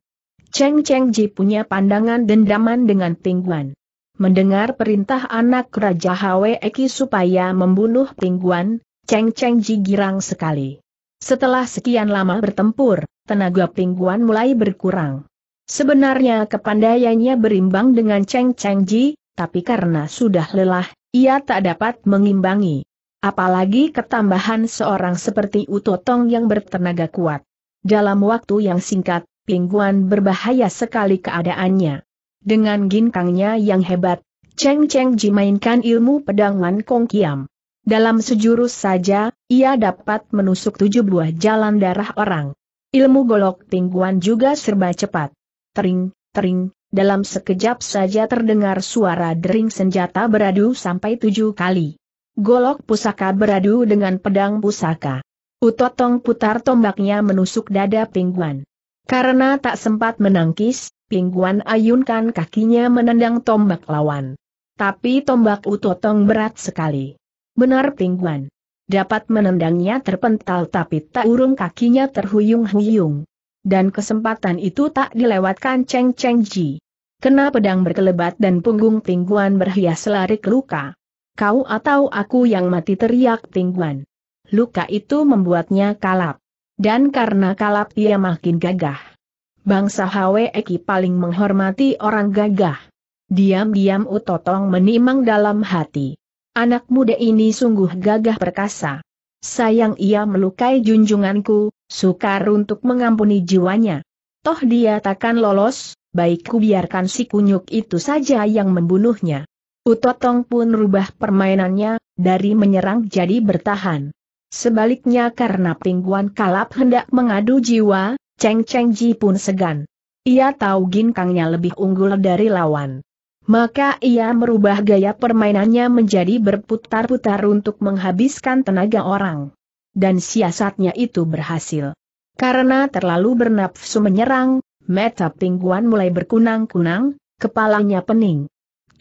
Cheng Cheng Ji punya pandangan dendaman dengan Tingguan. Mendengar perintah anak Raja Hwe Eki supaya membunuh Tingguan, Cheng Cheng Ji girang sekali. Setelah sekian lama bertempur, tenaga Tingguan mulai berkurang. Sebenarnya kepandaiannya berimbang dengan Cheng Cheng Ji, tapi karena sudah lelah, ia tak dapat mengimbangi. Apalagi ketambahan seorang seperti Utotong yang bertenaga kuat. Dalam waktu yang singkat, pingguan berbahaya sekali keadaannya. Dengan ginkangnya yang hebat, Cheng Cheng Ji mainkan ilmu pedang Wan Kong Kiam. Dalam sejurus saja, ia dapat menusuk tujuh buah jalan darah orang. Ilmu golok pingguan juga serba cepat. Tering, tering, dalam sekejap saja terdengar suara dering senjata beradu sampai tujuh kali. Golok pusaka beradu dengan pedang pusaka. Utotong putar tombaknya menusuk dada pingguan. Karena tak sempat menangkis, Pingguan ayunkan kakinya menendang tombak lawan. Tapi tombak utotong berat sekali. Benar Pingguan. Dapat menendangnya terpental tapi tak urung kakinya terhuyung-huyung. Dan kesempatan itu tak dilewatkan Cheng Cheng Ji. Kena pedang berkelebat dan punggung Pingguan berhias lari luka. Kau atau aku yang mati teriak Pingguan. Luka itu membuatnya kalap. Dan karena kalap ia makin gagah. Bangsa Eki paling menghormati orang gagah. Diam-diam Utotong menimang dalam hati. Anak muda ini sungguh gagah perkasa. Sayang ia melukai junjunganku, sukar untuk mengampuni jiwanya. Toh dia takkan lolos, baik ku biarkan si kunyuk itu saja yang membunuhnya. Utotong pun rubah permainannya, dari menyerang jadi bertahan. Sebaliknya karena pingguan kalap hendak mengadu jiwa, Cheng Cheng Ji pun segan. Ia tahu ginkangnya lebih unggul dari lawan. Maka ia merubah gaya permainannya menjadi berputar-putar untuk menghabiskan tenaga orang. Dan siasatnya itu berhasil. Karena terlalu bernafsu menyerang, Meta pingguan mulai berkunang-kunang, kepalanya pening.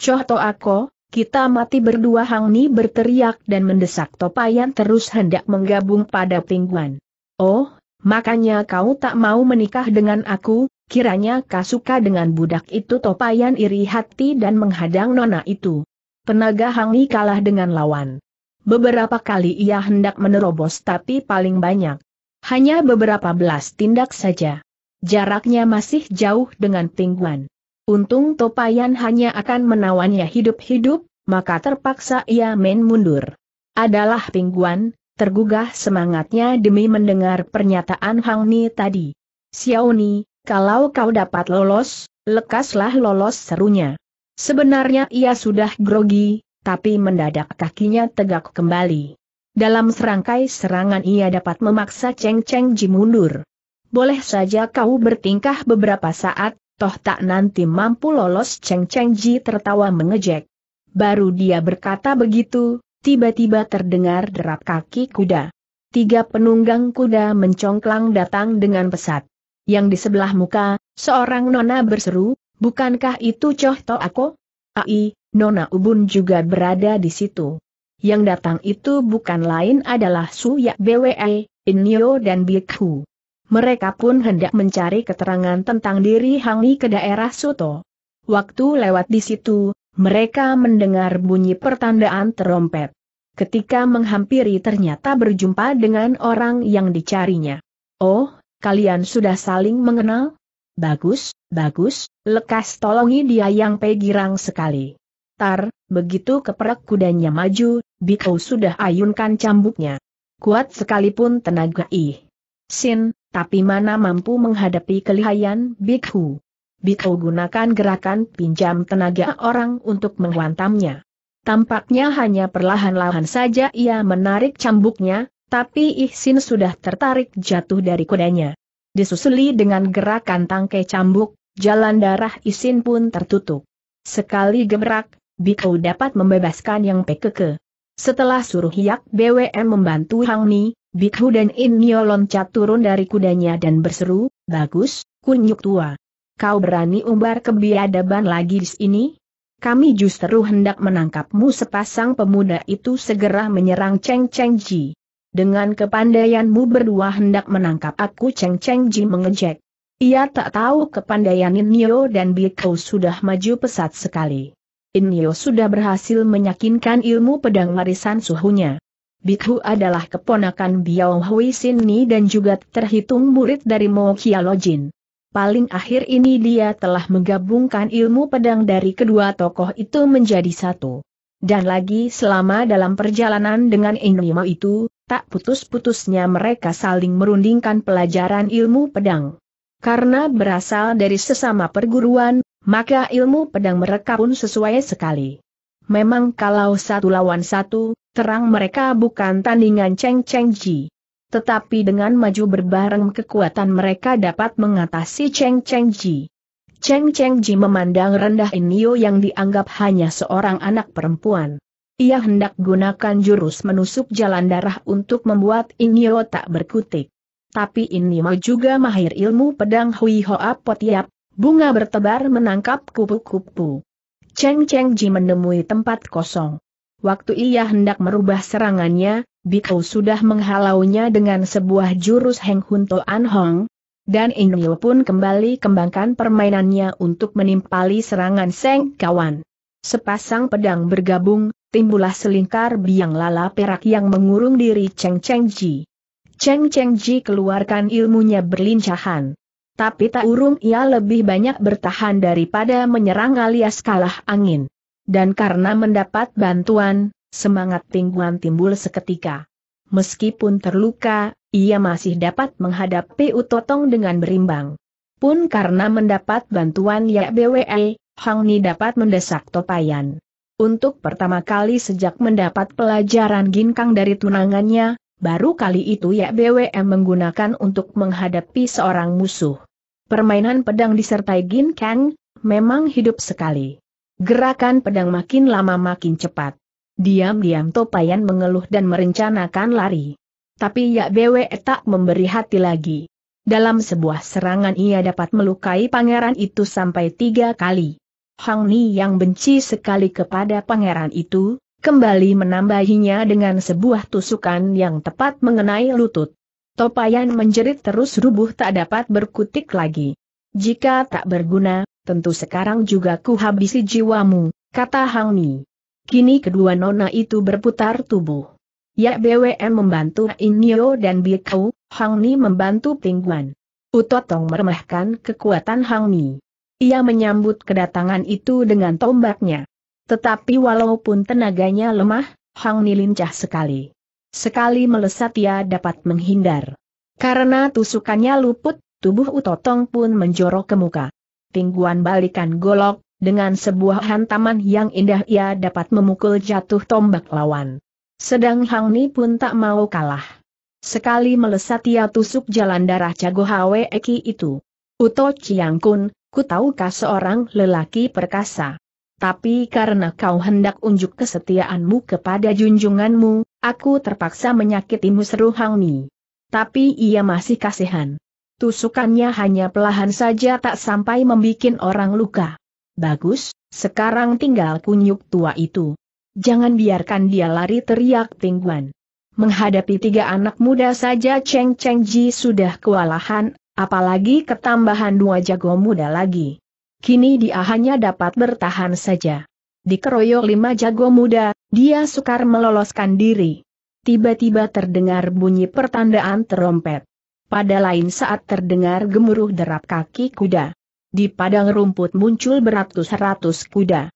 Coh aku. Kita mati berdua Hang Ni berteriak dan mendesak Topayan terus hendak menggabung pada Pingguan. Oh, makanya kau tak mau menikah dengan aku, kiranya kau suka dengan budak itu Topayan iri hati dan menghadang nona itu. Tenaga Hang Ni kalah dengan lawan. Beberapa kali ia hendak menerobos tapi paling banyak. Hanya beberapa belas tindak saja. Jaraknya masih jauh dengan Pingguan. Untung Topayan hanya akan menawannya hidup-hidup, maka terpaksa ia main mundur. Adalah pingguan, tergugah semangatnya demi mendengar pernyataan Hang Ni tadi. Xiaoni, kalau kau dapat lolos, lekaslah lolos serunya. Sebenarnya ia sudah grogi, tapi mendadak kakinya tegak kembali. Dalam serangkai serangan ia dapat memaksa Cheng Cheng Ji mundur. Boleh saja kau bertingkah beberapa saat, toh tak nanti mampu lolos Cheng Cheng Ji tertawa mengejek. Baru dia berkata begitu, tiba-tiba terdengar derap kaki kuda. Tiga penunggang kuda mencongklang datang dengan pesat. Yang di sebelah muka, seorang nona berseru, bukankah itu Choh To Ako? Ai, nona Ubun juga berada di situ. Yang datang itu bukan lain adalah Su Yak Bwe, Inyo dan Bikhu mereka pun hendak mencari keterangan tentang diri Hang Li ke daerah Soto. Waktu lewat di situ, mereka mendengar bunyi pertandaan terompet. Ketika menghampiri ternyata berjumpa dengan orang yang dicarinya. Oh, kalian sudah saling mengenal? Bagus, bagus, lekas tolongi dia yang pegirang sekali. Tar, begitu keperak kudanya maju, Bikau sudah ayunkan cambuknya. Kuat sekalipun tenaga ih. Sin, tapi mana mampu menghadapi kelihayan Bikhu. Bikhu gunakan gerakan pinjam tenaga orang untuk menghantamnya. Tampaknya hanya perlahan-lahan saja ia menarik cambuknya, tapi Ihsin sudah tertarik jatuh dari kudanya. Disusuli dengan gerakan tangkai cambuk, jalan darah Ihsin pun tertutup. Sekali gebrak, Bikhu dapat membebaskan yang pekeke. Setelah suruh Hiak BWM membantu Hang Ni, Bikhu dan Inyo loncat turun dari kudanya dan berseru, Bagus, kunyuk tua. Kau berani umbar kebiadaban lagi di sini? Kami justru hendak menangkapmu sepasang pemuda itu segera menyerang Cheng Cheng Ji. Dengan kepandaianmu berdua hendak menangkap aku Cheng Cheng Ji mengejek. Ia tak tahu kepandaian Inyo dan Bikhu sudah maju pesat sekali. Inyo sudah berhasil meyakinkan ilmu pedang warisan suhunya. Bikhu adalah keponakan Biao Hui Ni dan juga terhitung murid dari Mo Jin. Paling akhir ini dia telah menggabungkan ilmu pedang dari kedua tokoh itu menjadi satu. Dan lagi selama dalam perjalanan dengan Inlima itu, tak putus-putusnya mereka saling merundingkan pelajaran ilmu pedang. Karena berasal dari sesama perguruan, maka ilmu pedang mereka pun sesuai sekali. Memang kalau satu lawan satu, terang mereka bukan tandingan Cheng Cheng Ji. Tetapi dengan maju berbareng kekuatan mereka dapat mengatasi Cheng Cheng Ji. Cheng Cheng Ji memandang rendah Inio yang dianggap hanya seorang anak perempuan. Ia hendak gunakan jurus menusuk jalan darah untuk membuat Inio tak berkutik. Tapi Inio juga mahir ilmu pedang Hui Hoa Potiap, bunga bertebar menangkap kupu-kupu. Cheng Cheng Ji menemui tempat kosong. Waktu ia hendak merubah serangannya, Bikau sudah menghalaunya dengan sebuah jurus Heng Hun An Hong, dan Inyo pun kembali kembangkan permainannya untuk menimpali serangan Seng Kawan. Sepasang pedang bergabung, timbullah selingkar biang lala perak yang mengurung diri Cheng Cheng Ji. Cheng Cheng Ji keluarkan ilmunya berlincahan. Tapi tak urung ia lebih banyak bertahan daripada menyerang alias kalah angin. Dan karena mendapat bantuan, semangat Tingguan timbul seketika. Meskipun terluka, ia masih dapat menghadapi Utotong dengan berimbang. Pun karena mendapat bantuan Yak BWE, Hang Ni dapat mendesak Topayan. Untuk pertama kali sejak mendapat pelajaran ginkang dari tunangannya, baru kali itu Yak BWM menggunakan untuk menghadapi seorang musuh. Permainan pedang disertai Gin Kang, memang hidup sekali. Gerakan pedang makin lama makin cepat. Diam-diam Topayan mengeluh dan merencanakan lari. Tapi Yak BW tak memberi hati lagi. Dalam sebuah serangan ia dapat melukai pangeran itu sampai tiga kali. Hang Ni yang benci sekali kepada pangeran itu, kembali menambahinya dengan sebuah tusukan yang tepat mengenai lutut. Topayan menjerit terus rubuh tak dapat berkutik lagi. Jika tak berguna, tentu sekarang juga ku habisi jiwamu, kata Hang Mi. Kini kedua nona itu berputar tubuh. Ya BWM membantu Inyo dan Bikau, Hang Ni membantu Pingguan. Utotong meremehkan kekuatan Hang Mi. Ia menyambut kedatangan itu dengan tombaknya. Tetapi walaupun tenaganya lemah, Hang Ni lincah sekali. Sekali melesat ia dapat menghindar. Karena tusukannya luput, tubuh Utotong pun menjorok ke muka. Tingguan balikan golok, dengan sebuah hantaman yang indah ia dapat memukul jatuh tombak lawan. Sedang Hang Ni pun tak mau kalah. Sekali melesat ia tusuk jalan darah Cago eki itu. Uto Chiang Kun, ku tahukah seorang lelaki perkasa tapi karena kau hendak unjuk kesetiaanmu kepada junjunganmu, aku terpaksa menyakitimu seru Hang Mi. Tapi ia masih kasihan. Tusukannya hanya pelahan saja tak sampai membuat orang luka. Bagus, sekarang tinggal kunyuk tua itu. Jangan biarkan dia lari teriak Tingguan. Menghadapi tiga anak muda saja Cheng Cheng Ji sudah kewalahan, apalagi ketambahan dua jago muda lagi kini dia hanya dapat bertahan saja. Dikeroyok lima jago muda, dia sukar meloloskan diri. Tiba-tiba terdengar bunyi pertandaan terompet. Pada lain saat terdengar gemuruh derap kaki kuda. Di padang rumput muncul beratus-ratus kuda.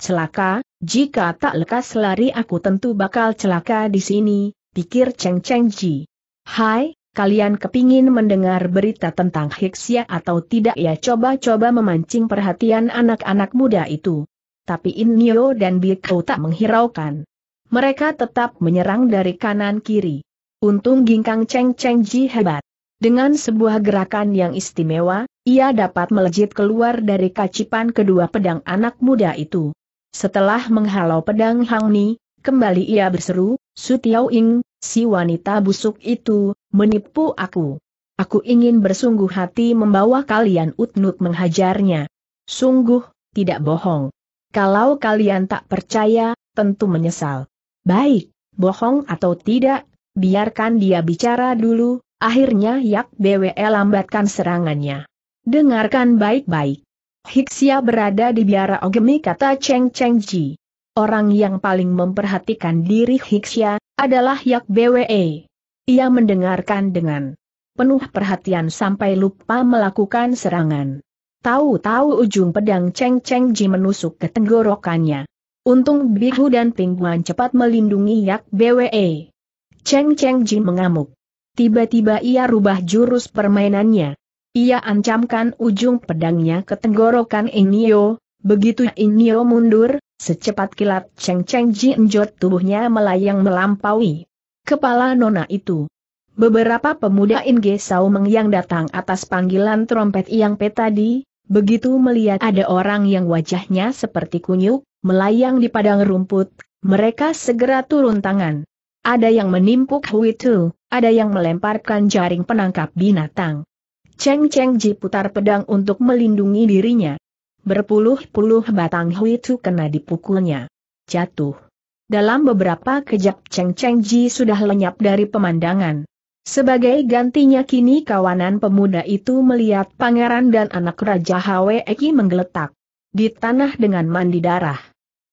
Celaka, jika tak lekas lari aku tentu bakal celaka di sini, pikir Cheng Cheng Ji. Hai, kalian kepingin mendengar berita tentang Hiksia atau tidak ya coba-coba memancing perhatian anak-anak muda itu. Tapi Inyo dan Biko tak menghiraukan. Mereka tetap menyerang dari kanan-kiri. Untung Gingkang Cheng Cheng Ji hebat. Dengan sebuah gerakan yang istimewa, ia dapat melejit keluar dari kacipan kedua pedang anak muda itu. Setelah menghalau pedang Hang Ni, kembali ia berseru, Su Tiao Ing, si wanita busuk itu, menipu aku. Aku ingin bersungguh hati membawa kalian utnut menghajarnya. Sungguh, tidak bohong. Kalau kalian tak percaya, tentu menyesal. Baik, bohong atau tidak, biarkan dia bicara dulu, akhirnya Yak BWE lambatkan serangannya. Dengarkan baik-baik. Hiksia berada di biara Ogemi kata Cheng Cheng Ji. Orang yang paling memperhatikan diri Hiksia, adalah Yak BWE. Ia mendengarkan dengan penuh perhatian sampai lupa melakukan serangan. Tahu-tahu ujung pedang Cheng Cheng Ji menusuk ke tenggorokannya. Untung Bihu dan Pingguan cepat melindungi Yak BWE. Cheng Cheng Ji mengamuk. Tiba-tiba ia rubah jurus permainannya. Ia ancamkan ujung pedangnya ke tenggorokan Inio, begitu Inio mundur, secepat kilat Cheng Cheng Ji enjot tubuhnya melayang melampaui kepala nona itu. Beberapa pemuda Inge Saumeng yang datang atas panggilan trompet Yang Pe tadi, begitu melihat ada orang yang wajahnya seperti kunyuk, melayang di padang rumput, mereka segera turun tangan. Ada yang menimpuk Hui Tu, ada yang melemparkan jaring penangkap binatang. Cheng Cheng Ji putar pedang untuk melindungi dirinya. Berpuluh-puluh batang Hui Tu kena dipukulnya. Jatuh. Dalam beberapa kejap Cheng Cheng Ji sudah lenyap dari pemandangan. Sebagai gantinya kini kawanan pemuda itu melihat pangeran dan anak Raja Eki menggeletak di tanah dengan mandi darah.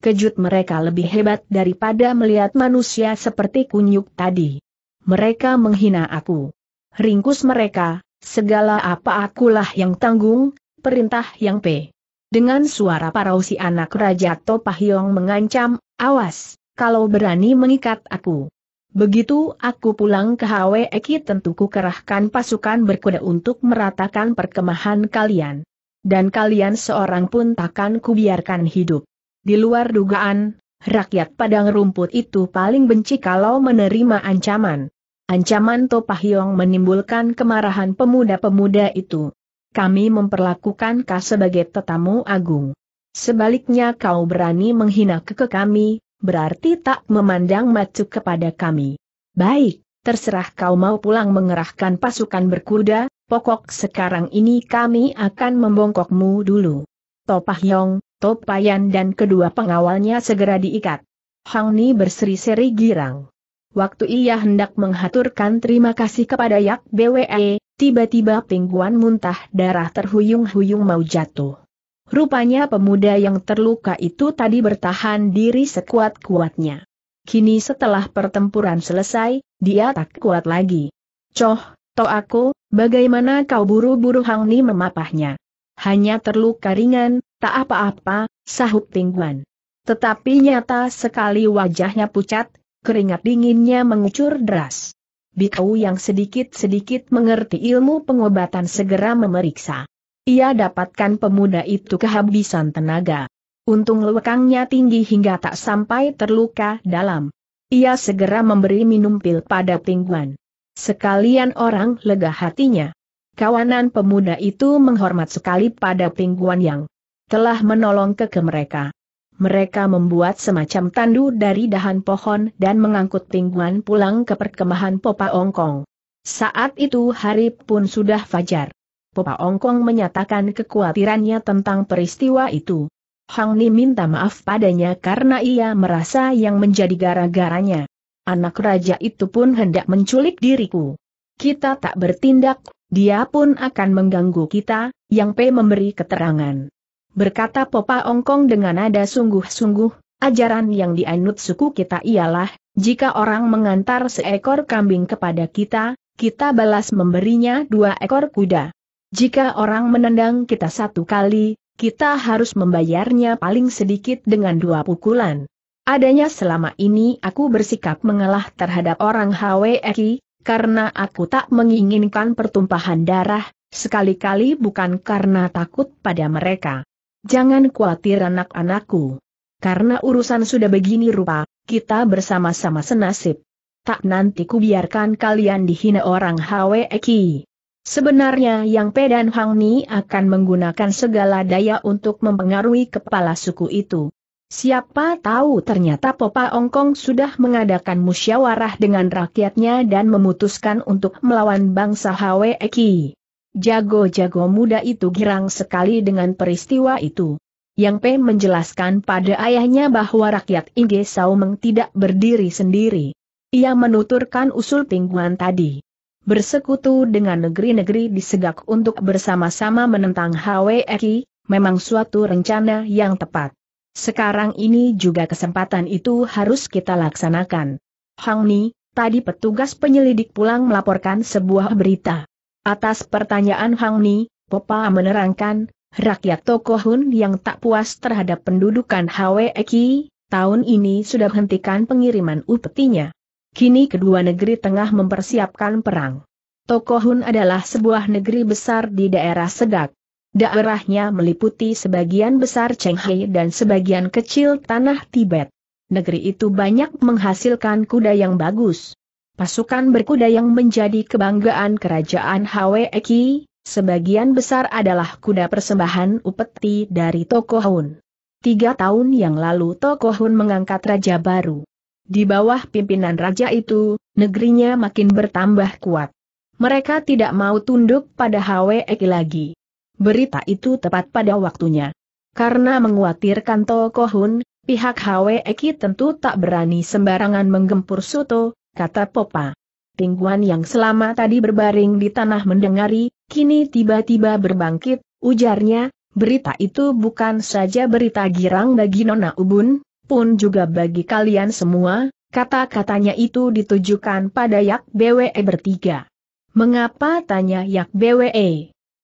Kejut mereka lebih hebat daripada melihat manusia seperti kunyuk tadi. Mereka menghina aku. Ringkus mereka, segala apa akulah yang tanggung, perintah yang P. Dengan suara parau si anak Raja Topahyong mengancam, awas, kalau berani mengikat aku. Begitu aku pulang ke Eki, tentu ku kerahkan pasukan berkuda untuk meratakan perkemahan kalian. Dan kalian seorang pun takkan kubiarkan hidup. Di luar dugaan, rakyat padang rumput itu paling benci kalau menerima ancaman. Ancaman Topahyong menimbulkan kemarahan pemuda-pemuda itu. Kami memperlakukan kau sebagai tetamu agung. Sebaliknya kau berani menghina keke kami, berarti tak memandang macu kepada kami. Baik, terserah kau mau pulang mengerahkan pasukan berkuda, pokok sekarang ini kami akan membongkokmu dulu. Topah Yong, Topayan dan kedua pengawalnya segera diikat. Hang Ni berseri-seri girang. Waktu ia hendak menghaturkan terima kasih kepada Yak BWE, tiba-tiba pingguan muntah darah terhuyung-huyung mau jatuh. Rupanya pemuda yang terluka itu tadi bertahan diri sekuat-kuatnya. Kini setelah pertempuran selesai, dia tak kuat lagi. Coh, to aku, bagaimana kau buru-buru Hang Ni memapahnya? Hanya terluka ringan, tak apa-apa, sahut Pingguan. Tetapi nyata sekali wajahnya pucat, keringat dinginnya mengucur deras. Bikau yang sedikit-sedikit mengerti ilmu pengobatan segera memeriksa. Ia dapatkan pemuda itu kehabisan tenaga. Untung lekangnya tinggi hingga tak sampai terluka dalam. Ia segera memberi minum pil pada pingguan. Sekalian orang lega hatinya. Kawanan pemuda itu menghormat sekali pada pingguan yang telah menolong keke mereka. Mereka membuat semacam tandu dari dahan pohon dan mengangkut pingguan pulang ke perkemahan Popa Ongkong. Saat itu hari pun sudah fajar. Popa Ongkong menyatakan kekhawatirannya tentang peristiwa itu. Hang Ni minta maaf padanya karena ia merasa yang menjadi gara-garanya. Anak raja itu pun hendak menculik diriku. Kita tak bertindak, dia pun akan mengganggu kita, yang P memberi keterangan. Berkata Popa Ongkong dengan nada sungguh-sungguh, ajaran yang dianut suku kita ialah, jika orang mengantar seekor kambing kepada kita, kita balas memberinya dua ekor kuda. Jika orang menendang kita satu kali, kita harus membayarnya paling sedikit dengan dua pukulan. Adanya selama ini aku bersikap mengalah terhadap orang HWEKI, karena aku tak menginginkan pertumpahan darah, sekali-kali bukan karena takut pada mereka. Jangan khawatir anak-anakku. Karena urusan sudah begini rupa, kita bersama-sama senasib. Tak nanti ku biarkan kalian dihina orang HWEKI. Sebenarnya Yang Pedan Hang Ni akan menggunakan segala daya untuk mempengaruhi kepala suku itu. Siapa tahu ternyata Popa Ongkong sudah mengadakan musyawarah dengan rakyatnya dan memutuskan untuk melawan bangsa Hweki. Jago-jago muda itu girang sekali dengan peristiwa itu. Yang P menjelaskan pada ayahnya bahwa rakyat Inge Saumeng tidak berdiri sendiri. Ia menuturkan usul pingguan tadi bersekutu dengan negeri-negeri disegak untuk bersama-sama menentang HWEKI, memang suatu rencana yang tepat. Sekarang ini juga kesempatan itu harus kita laksanakan. Hang Ni, tadi petugas penyelidik pulang melaporkan sebuah berita. Atas pertanyaan Hang Ni, Popa menerangkan, rakyat Tokohun yang tak puas terhadap pendudukan HWEKI, tahun ini sudah hentikan pengiriman upetinya. Kini kedua negeri tengah mempersiapkan perang. Tokohun adalah sebuah negeri besar di daerah Sedak. Daerahnya meliputi sebagian besar Chenghe dan sebagian kecil tanah Tibet. Negeri itu banyak menghasilkan kuda yang bagus. Pasukan berkuda yang menjadi kebanggaan kerajaan Haweki, sebagian besar adalah kuda persembahan upeti dari Tokohun. Tiga tahun yang lalu Tokohun mengangkat raja baru. Di bawah pimpinan raja itu, negerinya makin bertambah kuat. Mereka tidak mau tunduk pada Eki lagi. Berita itu tepat pada waktunya. Karena menguatirkan Tokohun, pihak pihak e Eki tentu tak berani sembarangan menggempur Soto, kata Popa. Tingguan yang selama tadi berbaring di tanah mendengari, kini tiba-tiba berbangkit, ujarnya, berita itu bukan saja berita girang bagi Nona Ubun, pun juga bagi kalian semua, kata-katanya itu ditujukan pada Yak BWE e bertiga. Mengapa tanya Yak BWE? E?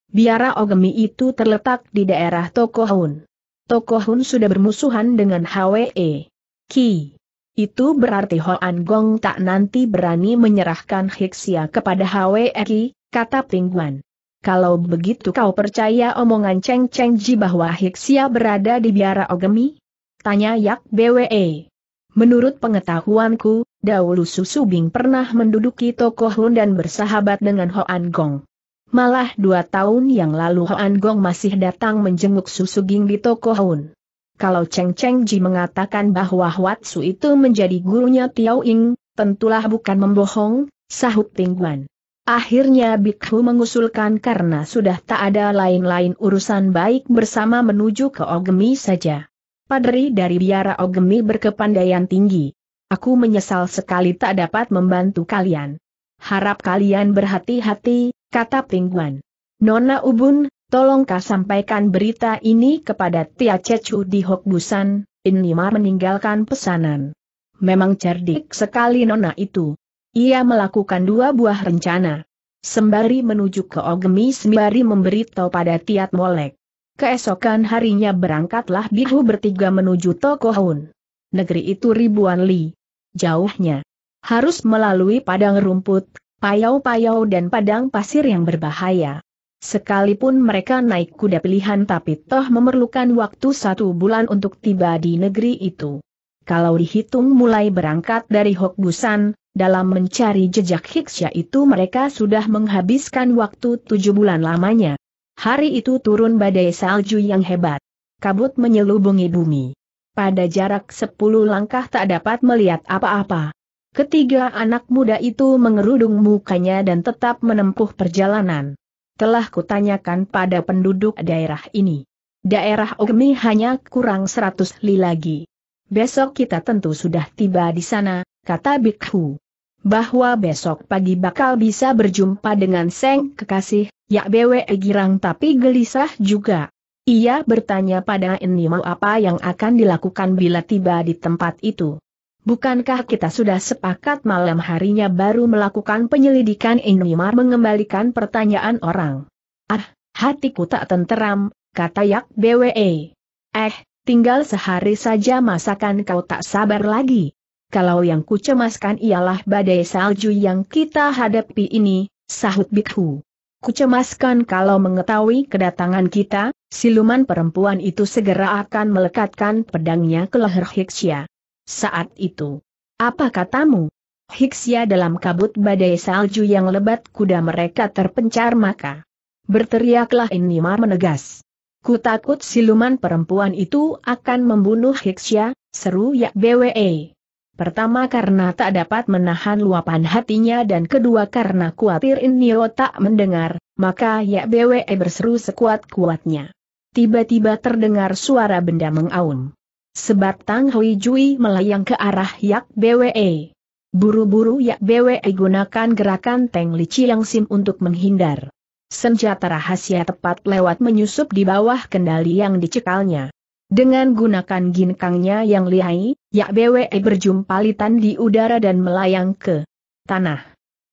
Biara Ogemi itu terletak di daerah Tokohun. Tokohun sudah bermusuhan dengan HWE. Ki. Itu berarti Hoan Gong tak nanti berani menyerahkan Hiksia kepada HWE Ki, kata Pingguan. Kalau begitu kau percaya omongan Cheng Cheng Ji bahwa Hiksia berada di biara Ogemi? Tanya Yak BWE. Menurut pengetahuanku, dahulu Susubing pernah menduduki toko Hun dan bersahabat dengan Hoan Gong. Malah dua tahun yang lalu Hoan Gong masih datang menjenguk Susuging di toko Hun. Kalau Cheng Cheng Ji mengatakan bahwa Huatsu itu menjadi gurunya Tiao Ing, tentulah bukan membohong, sahut Ting Pingguan. Akhirnya Bikhu mengusulkan karena sudah tak ada lain-lain urusan baik bersama menuju ke Ogemi saja padri dari biara Ogemi berkepandaian tinggi. Aku menyesal sekali tak dapat membantu kalian. Harap kalian berhati-hati, kata Pingguan. Nona Ubun, tolongkah sampaikan berita ini kepada Tia Cecu di Hokbusan, Inimar meninggalkan pesanan. Memang cerdik sekali Nona itu. Ia melakukan dua buah rencana. Sembari menuju ke Ogemi sembari memberitahu pada Tiat Molek. Keesokan harinya berangkatlah Bihu bertiga menuju Toko Hun. Negeri itu ribuan li. Jauhnya. Harus melalui padang rumput, payau-payau dan padang pasir yang berbahaya. Sekalipun mereka naik kuda pilihan tapi toh memerlukan waktu satu bulan untuk tiba di negeri itu. Kalau dihitung mulai berangkat dari Hokbusan, dalam mencari jejak Hiksya itu mereka sudah menghabiskan waktu tujuh bulan lamanya. Hari itu turun badai salju yang hebat. Kabut menyelubungi bumi. Pada jarak sepuluh langkah tak dapat melihat apa-apa. Ketiga anak muda itu mengerudung mukanya dan tetap menempuh perjalanan. Telah kutanyakan pada penduduk daerah ini. Daerah Ogmi hanya kurang seratus li lagi. Besok kita tentu sudah tiba di sana, kata Bikhu bahwa besok pagi bakal bisa berjumpa dengan Seng kekasih, ya BWE girang tapi gelisah juga. Ia bertanya pada Enimo apa yang akan dilakukan bila tiba di tempat itu. Bukankah kita sudah sepakat malam harinya baru melakukan penyelidikan Enima mengembalikan pertanyaan orang. Ah, hatiku tak tenteram, kata Yak BWE. Eh, tinggal sehari saja masakan kau tak sabar lagi kalau yang kucemaskan ialah badai salju yang kita hadapi ini, sahut Bikhu. Kucemaskan kalau mengetahui kedatangan kita, siluman perempuan itu segera akan melekatkan pedangnya ke leher Hiksia. Saat itu, apa katamu? Hiksia dalam kabut badai salju yang lebat kuda mereka terpencar maka. Berteriaklah Inima menegas. Ku takut siluman perempuan itu akan membunuh Hiksia, seru ya BWE. Pertama karena tak dapat menahan luapan hatinya dan kedua karena kuatir Inio tak mendengar, maka ya Bwe berseru sekuat-kuatnya. Tiba-tiba terdengar suara benda mengaum. Sebatang Hui Jui melayang ke arah Yak BWE. Buru-buru Yak BWE gunakan gerakan Teng Li Chiang Sim untuk menghindar. Senjata rahasia tepat lewat menyusup di bawah kendali yang dicekalnya. Dengan gunakan ginkangnya yang lihai, Yak berjumpa litan di udara dan melayang ke tanah.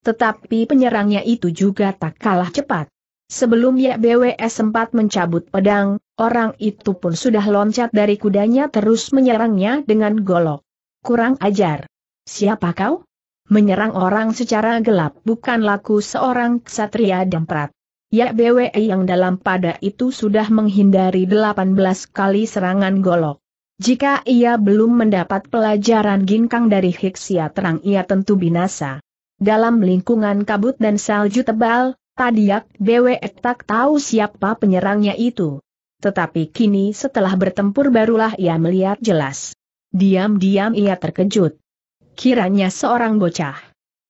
Tetapi penyerangnya itu juga tak kalah cepat. Sebelum Yak Bwe sempat mencabut pedang, orang itu pun sudah loncat dari kudanya terus menyerangnya dengan golok. Kurang ajar. Siapa kau? Menyerang orang secara gelap bukan laku seorang ksatria damprat. Bwe yang dalam pada itu sudah menghindari 18 kali serangan golok. Jika ia belum mendapat pelajaran ginkang dari Hiksia terang ia tentu binasa. Dalam lingkungan kabut dan salju tebal, Tadiak Dewe tak tahu siapa penyerangnya itu. Tetapi kini setelah bertempur barulah ia melihat jelas. Diam-diam ia terkejut. Kiranya seorang bocah.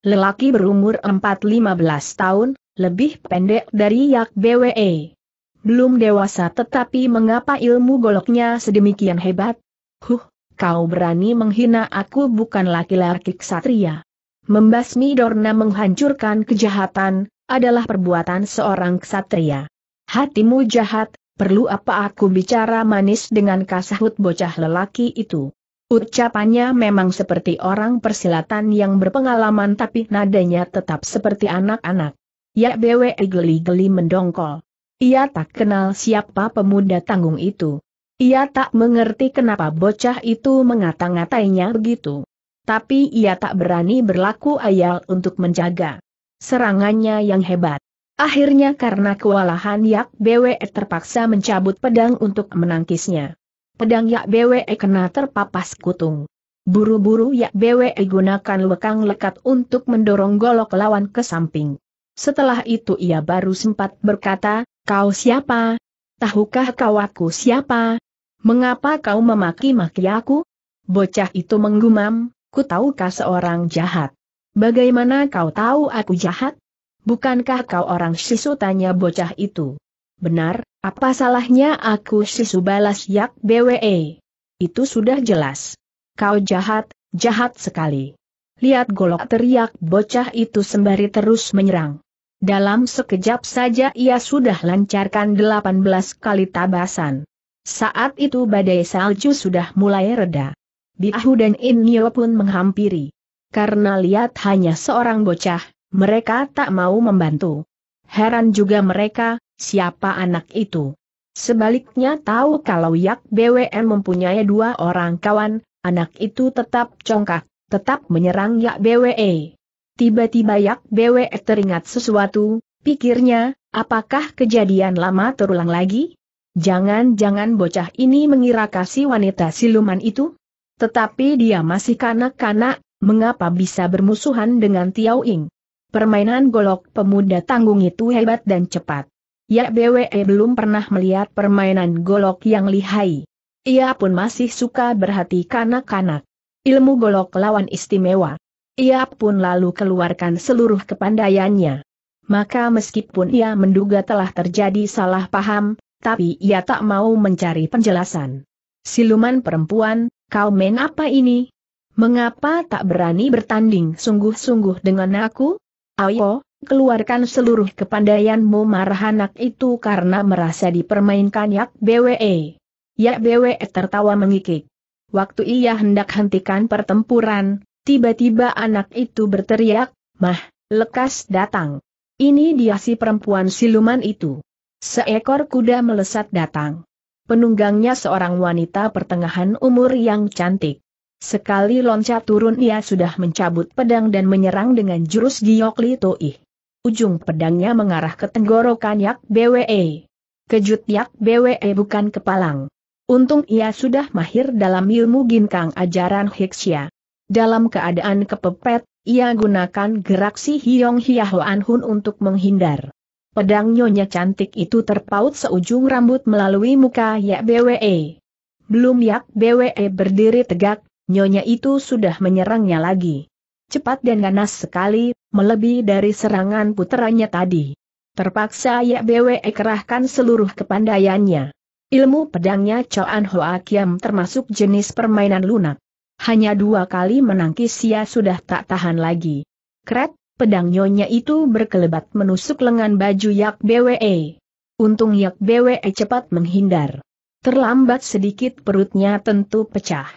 Lelaki berumur 4-15 tahun, lebih pendek dari Yak BWE. Belum dewasa tetapi mengapa ilmu goloknya sedemikian hebat? Huh, kau berani menghina aku bukan laki-laki ksatria. Membasmi Dorna menghancurkan kejahatan, adalah perbuatan seorang ksatria. Hatimu jahat, perlu apa aku bicara manis dengan kasahut bocah lelaki itu. Ucapannya memang seperti orang persilatan yang berpengalaman tapi nadanya tetap seperti anak-anak. Ya bewe geli-geli mendongkol. Ia tak kenal siapa pemuda tanggung itu. Ia tak mengerti kenapa bocah itu mengata-ngatainya begitu. Tapi ia tak berani berlaku ayal untuk menjaga serangannya yang hebat. Akhirnya karena kewalahan Yak Bwe terpaksa mencabut pedang untuk menangkisnya. Pedang Yak Bwe kena terpapas kutung. Buru-buru Yak Bwe gunakan lekang lekat untuk mendorong golok lawan ke samping. Setelah itu ia baru sempat berkata, Kau siapa? Tahukah kau aku siapa? Mengapa kau memaki-maki aku? Bocah itu menggumam, ku tahukah seorang jahat? Bagaimana kau tahu aku jahat? Bukankah kau orang sisu tanya bocah itu? Benar, apa salahnya aku sisu balas yak BWE? Itu sudah jelas. Kau jahat, jahat sekali. Lihat golok teriak bocah itu sembari terus menyerang. Dalam sekejap saja ia sudah lancarkan 18 kali tabasan. Saat itu badai salju sudah mulai reda. Biahu dan Inyo pun menghampiri. Karena lihat hanya seorang bocah, mereka tak mau membantu. Heran juga mereka, siapa anak itu. Sebaliknya tahu kalau Yak BWN mempunyai dua orang kawan, anak itu tetap congkak, tetap menyerang Yak BWE. Tiba-tiba Yak Bwe teringat sesuatu, pikirnya, apakah kejadian lama terulang lagi? Jangan-jangan bocah ini mengira kasih wanita siluman itu? Tetapi dia masih kanak-kanak, mengapa bisa bermusuhan dengan Tiao Ing? Permainan golok pemuda tanggung itu hebat dan cepat. Yak BWE belum pernah melihat permainan golok yang lihai. Ia pun masih suka berhati kanak-kanak. Ilmu golok lawan istimewa. Ia pun lalu keluarkan seluruh kepandaiannya. Maka meskipun ia menduga telah terjadi salah paham, tapi ia tak mau mencari penjelasan. Siluman perempuan, kau main apa ini? Mengapa tak berani bertanding sungguh-sungguh dengan aku? Ayo, keluarkan seluruh kepandaianmu marah anak itu karena merasa dipermainkan Yak BWE. Yak BWE tertawa mengikik. Waktu ia hendak hentikan pertempuran, Tiba-tiba anak itu berteriak, Mah, lekas datang. Ini dia si perempuan siluman itu. Seekor kuda melesat datang. Penunggangnya seorang wanita pertengahan umur yang cantik. Sekali loncat turun ia sudah mencabut pedang dan menyerang dengan jurus giok litoih. Ujung pedangnya mengarah ke tenggorokan Yak BWE. Kejut Yak BWE bukan kepalang. Untung ia sudah mahir dalam ilmu ginkang ajaran Hiksya. Dalam keadaan kepepet, ia gunakan gerak si Hia Hiahoan Hun untuk menghindar. Pedang nyonya cantik itu terpaut seujung rambut melalui muka Yak BWE. Belum Yak BWE berdiri tegak, nyonya itu sudah menyerangnya lagi. Cepat dan ganas sekali, melebihi dari serangan puteranya tadi. Terpaksa Yak BWE kerahkan seluruh kepandaiannya. Ilmu pedangnya Choan Hoa Kiam termasuk jenis permainan lunak hanya dua kali menangkis ia sudah tak tahan lagi. Kret, pedang nyonya itu berkelebat menusuk lengan baju Yak BWE. Untung Yak BWE cepat menghindar. Terlambat sedikit perutnya tentu pecah.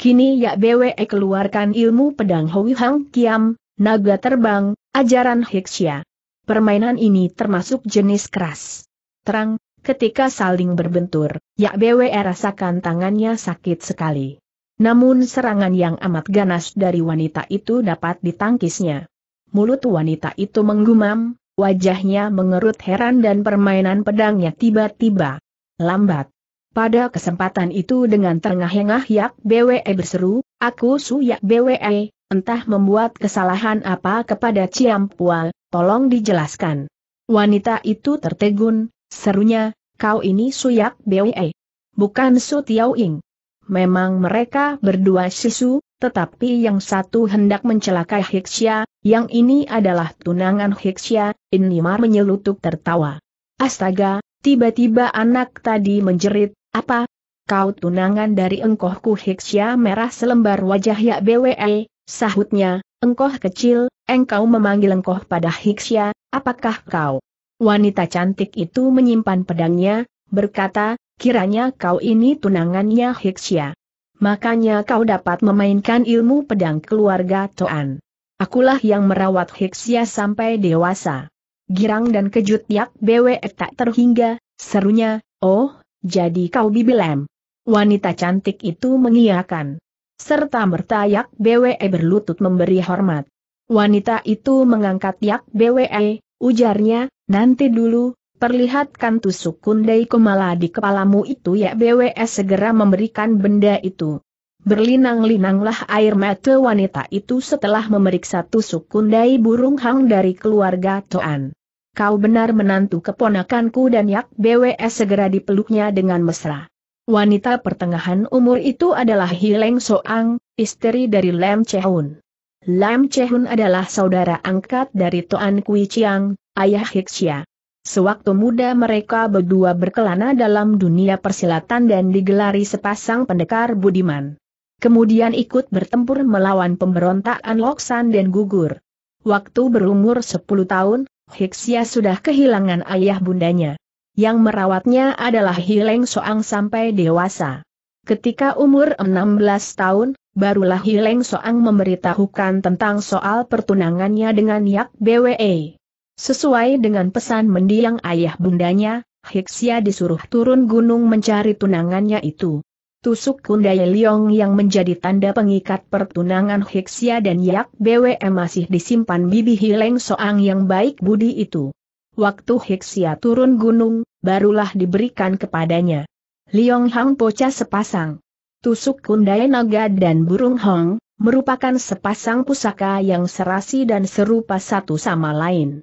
Kini Yak BWE keluarkan ilmu pedang Hui Hang Kiam, naga terbang, ajaran Hiksya. Permainan ini termasuk jenis keras. Terang, ketika saling berbentur, Yak BWE rasakan tangannya sakit sekali. Namun serangan yang amat ganas dari wanita itu dapat ditangkisnya. Mulut wanita itu menggumam, wajahnya mengerut heran dan permainan pedangnya tiba-tiba lambat. Pada kesempatan itu dengan terengah-engah Yak BWE e berseru, aku su Yak BWE, e, entah membuat kesalahan apa kepada Ciam Ciampual, tolong dijelaskan. Wanita itu tertegun, serunya, kau ini Yak BWE. E, bukan Su Tiao Ing. Memang mereka berdua sisu, tetapi yang satu hendak mencelakai Hiksya, yang ini adalah tunangan Hiksya, Inimar menyelutup tertawa. Astaga, tiba-tiba anak tadi menjerit, apa? Kau tunangan dari engkohku Hiksya merah selembar wajah ya BWE, eh, sahutnya, engkoh kecil, engkau memanggil engkoh pada Hiksya, apakah kau? Wanita cantik itu menyimpan pedangnya, berkata, kiranya kau ini tunangannya Hiksya. Makanya kau dapat memainkan ilmu pedang keluarga Toan. Akulah yang merawat Hiksya sampai dewasa. Girang dan kejut Yak Bwe tak terhingga, serunya, oh, jadi kau bibilem. Wanita cantik itu mengiakan. Serta merta Yak Bwe berlutut memberi hormat. Wanita itu mengangkat Yak Bwe, eh, ujarnya, nanti dulu, perlihatkan tusuk kundai kemala di kepalamu itu ya BWS segera memberikan benda itu. Berlinang-linanglah air mata wanita itu setelah memeriksa tusuk kundai burung hang dari keluarga Toan. Kau benar menantu keponakanku dan yak BWS segera dipeluknya dengan mesra. Wanita pertengahan umur itu adalah Hileng Soang, istri dari Lam Chehun. Lam Chehun adalah saudara angkat dari Toan Kui Chiang, ayah Hixia. Sewaktu muda mereka berdua berkelana dalam dunia persilatan dan digelari sepasang pendekar budiman. Kemudian ikut bertempur melawan pemberontakan Loksan dan Gugur. Waktu berumur 10 tahun, Hiksia sudah kehilangan ayah bundanya. Yang merawatnya adalah Hileng Soang sampai dewasa. Ketika umur 16 tahun, barulah Hileng Soang memberitahukan tentang soal pertunangannya dengan Yak BWE. Sesuai dengan pesan mendiang ayah bundanya, Hiksia disuruh turun gunung mencari tunangannya itu. Tusuk Kundai Leong yang menjadi tanda pengikat pertunangan Hiksia dan Yak BWM masih disimpan Bibi Hileng Soang yang baik budi itu. Waktu Hiksia turun gunung, barulah diberikan kepadanya. Liong Hang Poca sepasang. Tusuk Kundai Naga dan Burung Hong, merupakan sepasang pusaka yang serasi dan serupa satu sama lain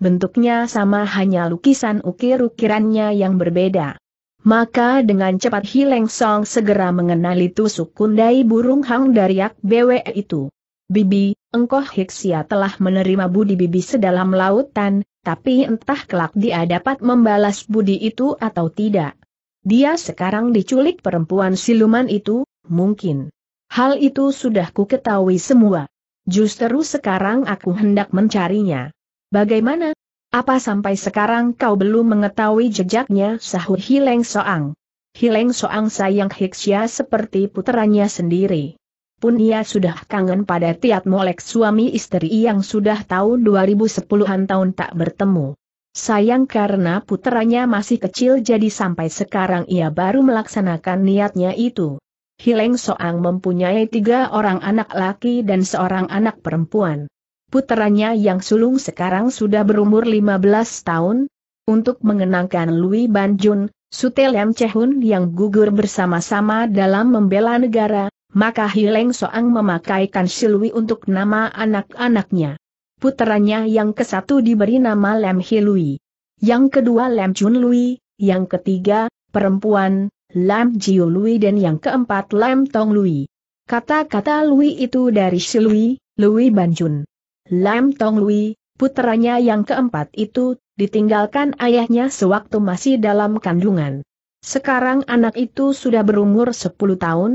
bentuknya sama hanya lukisan ukir-ukirannya yang berbeda. Maka dengan cepat Hileng Song segera mengenali tusuk kundai burung hang dariak BW itu. Bibi, engkau Hiksia telah menerima budi bibi sedalam lautan, tapi entah kelak dia dapat membalas budi itu atau tidak. Dia sekarang diculik perempuan siluman itu, mungkin. Hal itu sudah ku ketahui semua. Justru sekarang aku hendak mencarinya. Bagaimana? Apa sampai sekarang kau belum mengetahui jejaknya sahur Hileng Soang? Hileng Soang sayang Hiksya seperti puterannya sendiri. Pun ia sudah kangen pada Tiat Molek suami istri yang sudah tahu 2010-an tahun tak bertemu. Sayang karena puteranya masih kecil jadi sampai sekarang ia baru melaksanakan niatnya itu. Hileng Soang mempunyai tiga orang anak laki dan seorang anak perempuan puteranya yang sulung sekarang sudah berumur 15 tahun, untuk mengenangkan Lui Banjun, Jun, Sutelem Chehun yang gugur bersama-sama dalam membela negara, maka Hileng Soang memakaikan Silwi untuk nama anak-anaknya. Puteranya yang kesatu diberi nama Lem Hilui. Yang kedua Lem Jun Lui, yang ketiga, perempuan, Lam Jiu Lui dan yang keempat Lam Tong Lui. Kata-kata Lui itu dari Silui, Lui Banjun. Lam Tong Lui, putranya yang keempat itu, ditinggalkan ayahnya sewaktu masih dalam kandungan. Sekarang anak itu sudah berumur 10 tahun,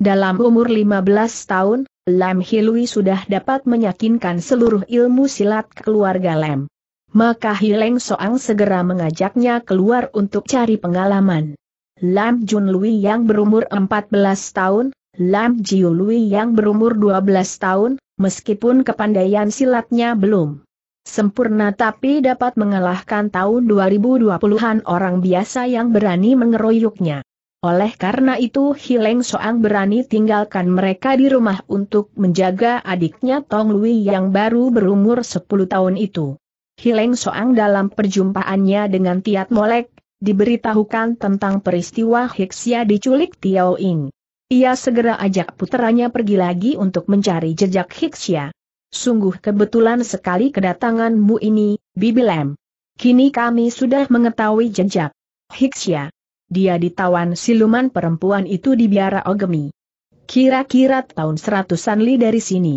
dalam umur 15 tahun, Lam Hilui sudah dapat meyakinkan seluruh ilmu silat keluarga Lam. Maka Hileng Soang segera mengajaknya keluar untuk cari pengalaman. Lam Jun Lui yang berumur 14 tahun, Lam Jiu Lui yang berumur 12 tahun, meskipun kepandaian silatnya belum sempurna tapi dapat mengalahkan tahun 2020-an orang biasa yang berani mengeroyoknya. Oleh karena itu Hileng Soang berani tinggalkan mereka di rumah untuk menjaga adiknya Tong Lui yang baru berumur 10 tahun itu. Hileng Soang dalam perjumpaannya dengan Tiat Molek, diberitahukan tentang peristiwa Hiksia diculik Tiao Ing. Ia segera ajak puteranya pergi lagi untuk mencari jejak Hixia. Sungguh kebetulan sekali kedatanganmu ini, Bibi Lem. Kini kami sudah mengetahui jejak. Hixia. Dia ditawan siluman perempuan itu di biara Ogemi. Kira-kira tahun seratusan li dari sini.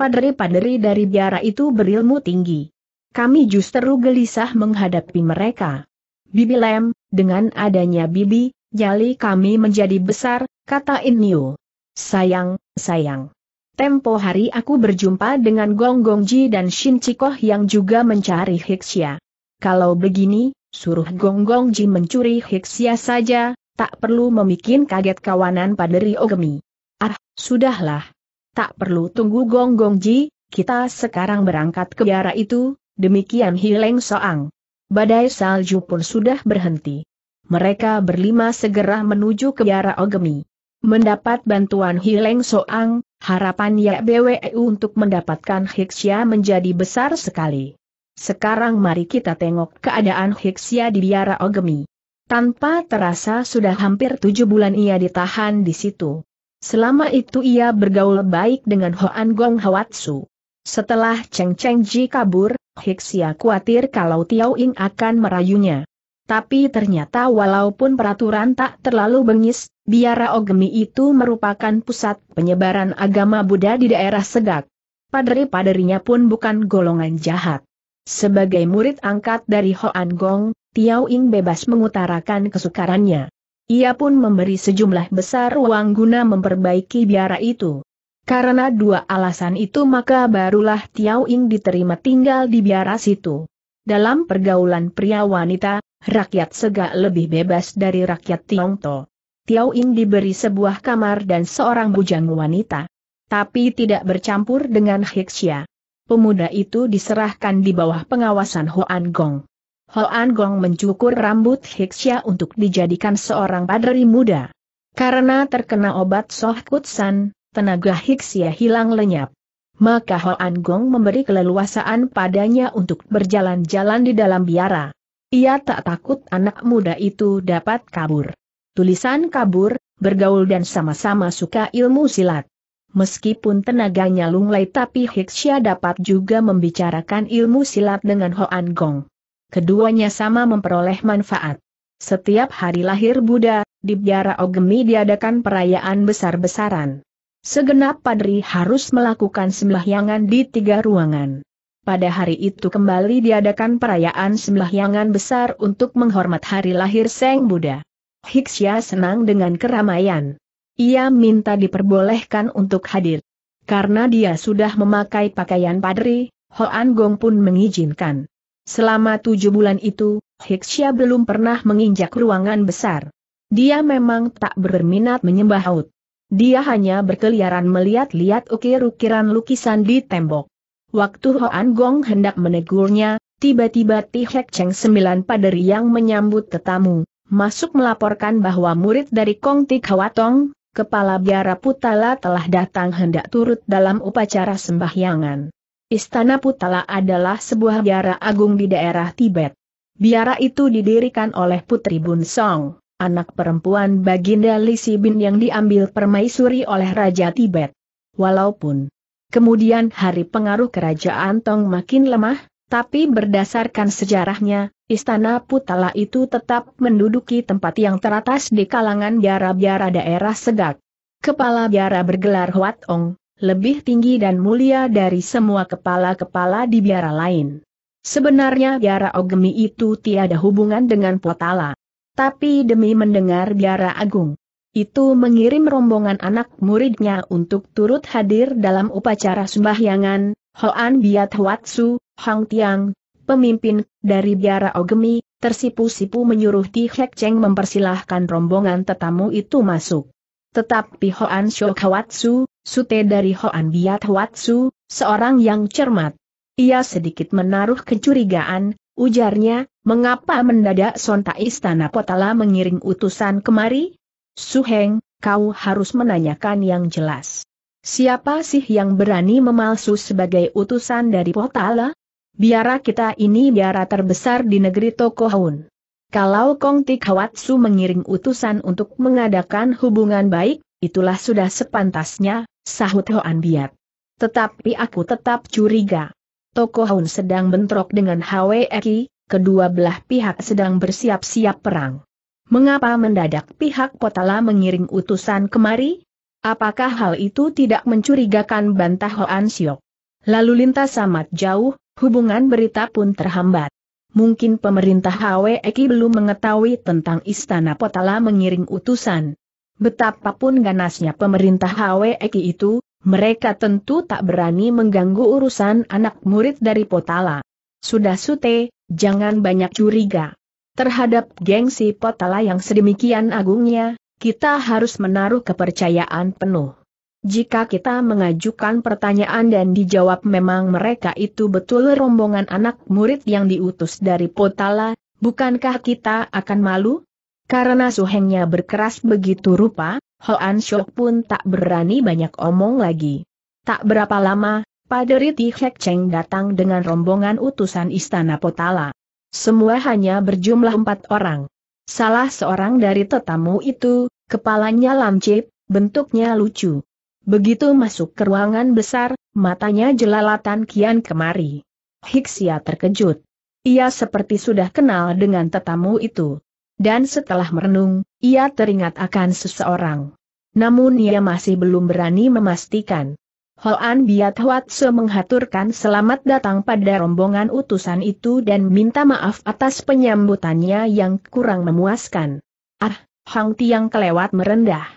Padri-padri dari biara itu berilmu tinggi. Kami justru gelisah menghadapi mereka. Bibi Lem, dengan adanya Bibi, Jali kami menjadi besar, kata Inyu. Sayang, sayang. Tempo hari aku berjumpa dengan Gong Gongji dan Shin Chikoh yang juga mencari Hiksia. Kalau begini, suruh Gong Gongji mencuri Hiksia saja, tak perlu memikin kaget kawanan pada Rio Gemi. Ah, sudahlah. Tak perlu tunggu Gong Gongji, kita sekarang berangkat ke biara itu, demikian Hileng Soang. Badai salju pun sudah berhenti mereka berlima segera menuju ke Biara Ogemi. Mendapat bantuan Hileng Soang, harapan YBWE untuk mendapatkan Hiksia menjadi besar sekali. Sekarang mari kita tengok keadaan Hiksia di Biara Ogemi. Tanpa terasa sudah hampir tujuh bulan ia ditahan di situ. Selama itu ia bergaul baik dengan Hoan Gong Hawatsu. Setelah Cheng Cheng Ji kabur, Hiksia khawatir kalau Tiao Ying akan merayunya. Tapi ternyata walaupun peraturan tak terlalu bengis, biara Ogemi itu merupakan pusat penyebaran agama Buddha di daerah Segak. Padri padrinya pun bukan golongan jahat. Sebagai murid angkat dari Hoan Gong, Tiao Ing bebas mengutarakan kesukarannya. Ia pun memberi sejumlah besar uang guna memperbaiki biara itu. Karena dua alasan itu maka barulah Tiao Ing diterima tinggal di biara situ. Dalam pergaulan pria wanita, rakyat Sega lebih bebas dari rakyat Tiongto. Tiao In diberi sebuah kamar dan seorang bujang wanita. Tapi tidak bercampur dengan Hixia. Pemuda itu diserahkan di bawah pengawasan Hoan Gong. Hoan Gong mencukur rambut Hixia untuk dijadikan seorang padri muda. Karena terkena obat Soh Kutsan, tenaga Hixia hilang lenyap. Maka Hoan Gong memberi keleluasaan padanya untuk berjalan-jalan di dalam biara. Ia tak takut anak muda itu dapat kabur. Tulisan kabur, bergaul dan sama-sama suka ilmu silat. Meskipun tenaganya lunglai tapi Hiksya dapat juga membicarakan ilmu silat dengan Hoan Gong. Keduanya sama memperoleh manfaat. Setiap hari lahir Buddha, di biara Ogemi diadakan perayaan besar-besaran. Segenap padri harus melakukan sembahyangan di tiga ruangan pada hari itu kembali diadakan perayaan sembahyangan besar untuk menghormat hari lahir Seng Buddha. Hiksya senang dengan keramaian. Ia minta diperbolehkan untuk hadir. Karena dia sudah memakai pakaian padri, Hoan Gong pun mengizinkan. Selama tujuh bulan itu, Hiksya belum pernah menginjak ruangan besar. Dia memang tak berminat menyembah haut. Dia hanya berkeliaran melihat-lihat ukir-ukiran lukisan di tembok. Waktu Hoan Gong hendak menegurnya, tiba-tiba Ti Hek Cheng sembilan paderi yang menyambut tetamu, masuk melaporkan bahwa murid dari Kong Ti Kawatong, kepala biara Putala telah datang hendak turut dalam upacara sembahyangan. Istana Putala adalah sebuah biara agung di daerah Tibet. Biara itu didirikan oleh Putri Bun Song, anak perempuan Baginda Lisi Bin yang diambil permaisuri oleh Raja Tibet. Walaupun Kemudian hari pengaruh kerajaan Tong makin lemah, tapi berdasarkan sejarahnya, istana Putala itu tetap menduduki tempat yang teratas di kalangan biara-biara daerah Segak. Kepala biara bergelar Huat Ong, lebih tinggi dan mulia dari semua kepala-kepala di biara lain. Sebenarnya biara Ogemi itu tiada hubungan dengan Putala, Tapi demi mendengar biara agung, itu mengirim rombongan anak muridnya untuk turut hadir dalam upacara sembahyangan, Hoan Biat Huatsu, Hang Tiang, pemimpin dari biara Ogemi, tersipu-sipu menyuruh Ti Hek Cheng mempersilahkan rombongan tetamu itu masuk. Tetapi Hoan Huatsu, sute dari Hoan Biat Huatsu, seorang yang cermat. Ia sedikit menaruh kecurigaan, ujarnya, mengapa mendadak sontak istana Potala mengiring utusan kemari? Suheng, kau harus menanyakan yang jelas. Siapa sih yang berani memalsu sebagai utusan dari Potala? Biara kita ini biara terbesar di negeri Tokohun. Kalau Kong Tik Hawatsu mengiring utusan untuk mengadakan hubungan baik, itulah sudah sepantasnya, sahut Hoan Biat. Tetapi aku tetap curiga. Tokohun sedang bentrok dengan Eki, kedua belah pihak sedang bersiap-siap perang. Mengapa mendadak pihak Potala mengiring utusan kemari? Apakah hal itu tidak mencurigakan bantah Hoan Siok? Lalu lintas amat jauh, hubungan berita pun terhambat. Mungkin pemerintah Eki belum mengetahui tentang istana Potala mengiring utusan. Betapapun ganasnya pemerintah Eki itu, mereka tentu tak berani mengganggu urusan anak murid dari Potala. Sudah sute, jangan banyak curiga. Terhadap gengsi Potala yang sedemikian agungnya, kita harus menaruh kepercayaan penuh. Jika kita mengajukan pertanyaan dan dijawab memang mereka itu betul rombongan anak murid yang diutus dari Potala, bukankah kita akan malu? Karena suhengnya berkeras begitu rupa, Hoan Shok pun tak berani banyak omong lagi. Tak berapa lama, Paderi Tihek Cheng datang dengan rombongan utusan istana Potala. Semua hanya berjumlah empat orang. Salah seorang dari tetamu itu, kepalanya lancip, bentuknya lucu. Begitu masuk ke ruangan besar, matanya jelalatan kian kemari. Hiksia terkejut. Ia seperti sudah kenal dengan tetamu itu. Dan setelah merenung, ia teringat akan seseorang. Namun ia masih belum berani memastikan. Hoan Biat Hwatse menghaturkan selamat datang pada rombongan utusan itu dan minta maaf atas penyambutannya yang kurang memuaskan. Ah, Hang Tiang kelewat merendah.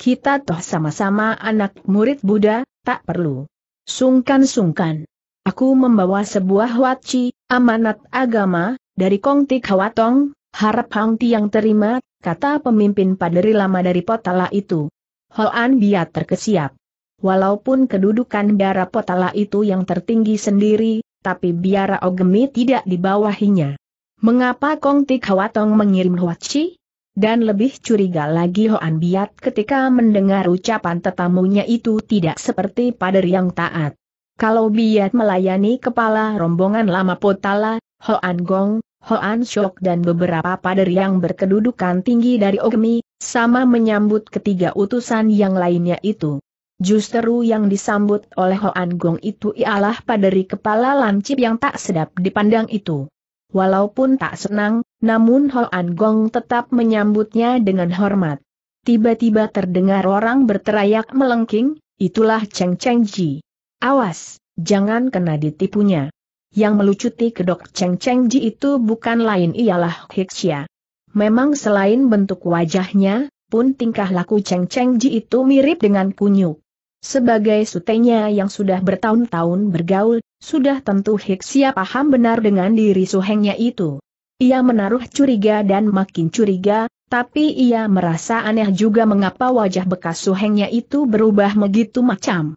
Kita toh sama-sama anak murid Buddha, tak perlu. Sungkan-sungkan. Aku membawa sebuah huatci amanat agama, dari Kongti Kawatong, harap Hang Tiang terima, kata pemimpin paderi lama dari potala itu. Hoan Biat terkesiap. Walaupun kedudukan biara potala itu yang tertinggi sendiri, tapi biara Ogemi tidak dibawahinya. Mengapa Kong Tik Hwatong mengirim Huachi? Dan lebih curiga lagi Hoan Biat ketika mendengar ucapan tetamunya itu tidak seperti pada yang taat. Kalau Biat melayani kepala rombongan lama Potala, Hoan Gong, Hoan Shok dan beberapa pader yang berkedudukan tinggi dari Ogemi, sama menyambut ketiga utusan yang lainnya itu. Justru yang disambut oleh Hoan Gong itu ialah paderi kepala lancip yang tak sedap dipandang itu. Walaupun tak senang, namun Hoan Gong tetap menyambutnya dengan hormat. Tiba-tiba terdengar orang berteriak melengking, itulah Cheng Cheng Ji. Awas, jangan kena ditipunya. Yang melucuti kedok Cheng Cheng Ji itu bukan lain ialah Hixia. Memang selain bentuk wajahnya, pun tingkah laku Cheng Cheng Ji itu mirip dengan kunyuk. Sebagai sutenya yang sudah bertahun-tahun bergaul, sudah tentu Hiksia paham benar dengan diri suhengnya itu. Ia menaruh curiga dan makin curiga, tapi ia merasa aneh juga mengapa wajah bekas suhengnya itu berubah begitu macam.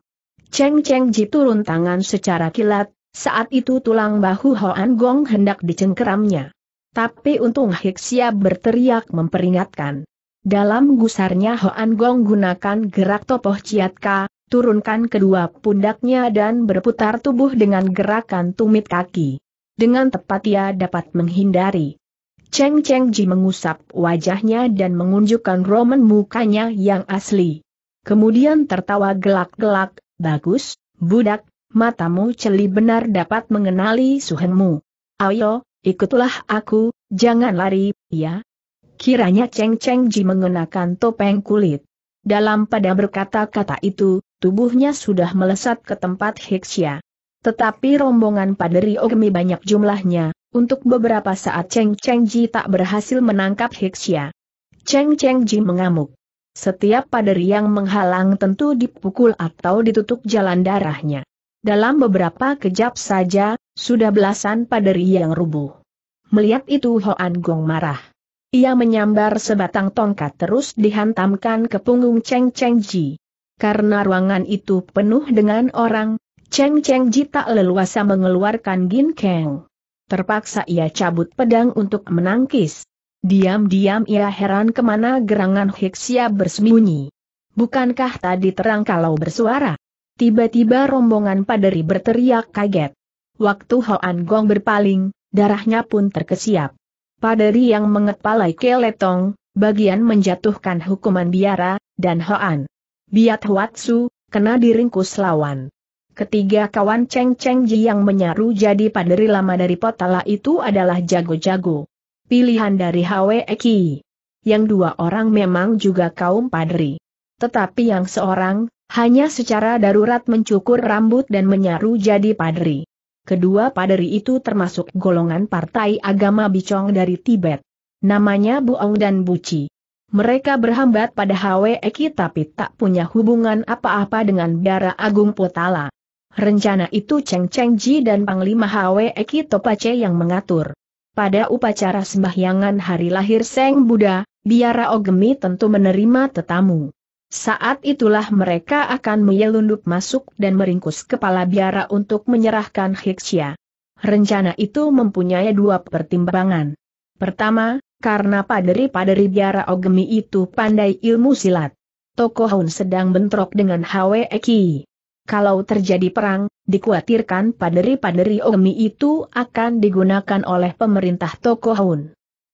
Cheng Cheng Ji turun tangan secara kilat, saat itu tulang bahu Hoan Gong hendak dicengkeramnya. Tapi untung Hiksia berteriak memperingatkan. Dalam gusarnya Hoan Gong gunakan gerak topoh Ciat Ka, turunkan kedua pundaknya dan berputar tubuh dengan gerakan tumit kaki. Dengan tepat ia dapat menghindari. Cheng Cheng Ji mengusap wajahnya dan mengunjukkan roman mukanya yang asli. Kemudian tertawa gelak-gelak, bagus, budak, matamu celi benar dapat mengenali suhenmu. Ayo, ikutlah aku, jangan lari, ya, kiranya Cheng Cheng Ji mengenakan topeng kulit. Dalam pada berkata-kata itu, tubuhnya sudah melesat ke tempat Hexia. Tetapi rombongan paderi Ogmi banyak jumlahnya, untuk beberapa saat Cheng Cheng Ji tak berhasil menangkap Hexia. Cheng Cheng Ji mengamuk. Setiap paderi yang menghalang tentu dipukul atau ditutup jalan darahnya. Dalam beberapa kejap saja, sudah belasan paderi yang rubuh. Melihat itu Hoan Gong marah. Ia menyambar sebatang tongkat terus dihantamkan ke punggung Cheng Cheng Ji. Karena ruangan itu penuh dengan orang, Cheng Cheng Ji tak leluasa mengeluarkan Gin keng. Terpaksa ia cabut pedang untuk menangkis. Diam-diam ia heran kemana gerangan Hixia bersembunyi. Bukankah tadi terang kalau bersuara? Tiba-tiba rombongan paderi berteriak kaget. Waktu Hoan Gong berpaling, darahnya pun terkesiap paderi yang mengepalai keletong, bagian menjatuhkan hukuman biara, dan hoan. Biat Huatsu, kena diringkus lawan. Ketiga kawan Cheng Cheng Ji yang menyaru jadi paderi lama dari potala itu adalah jago-jago. Pilihan dari Hwe Eki. Yang dua orang memang juga kaum paderi. Tetapi yang seorang, hanya secara darurat mencukur rambut dan menyaru jadi paderi kedua paderi itu termasuk golongan partai agama Bicong dari Tibet. Namanya Buong dan Buci. Mereka berhambat pada Eki tapi tak punya hubungan apa-apa dengan Biara Agung Potala. Rencana itu Cheng Cheng Ji dan Panglima Eki Topace yang mengatur. Pada upacara sembahyangan hari lahir Seng Buddha, Biara Ogemi tentu menerima tetamu. Saat itulah mereka akan menyelundup masuk dan meringkus kepala biara untuk menyerahkan Hiksia. Rencana itu mempunyai dua pertimbangan. Pertama, karena paderi-paderi biara Ogemi itu pandai ilmu silat. Toko sedang bentrok dengan Hwe Eki. Kalau terjadi perang, dikhawatirkan paderi-paderi Ogemi itu akan digunakan oleh pemerintah Toko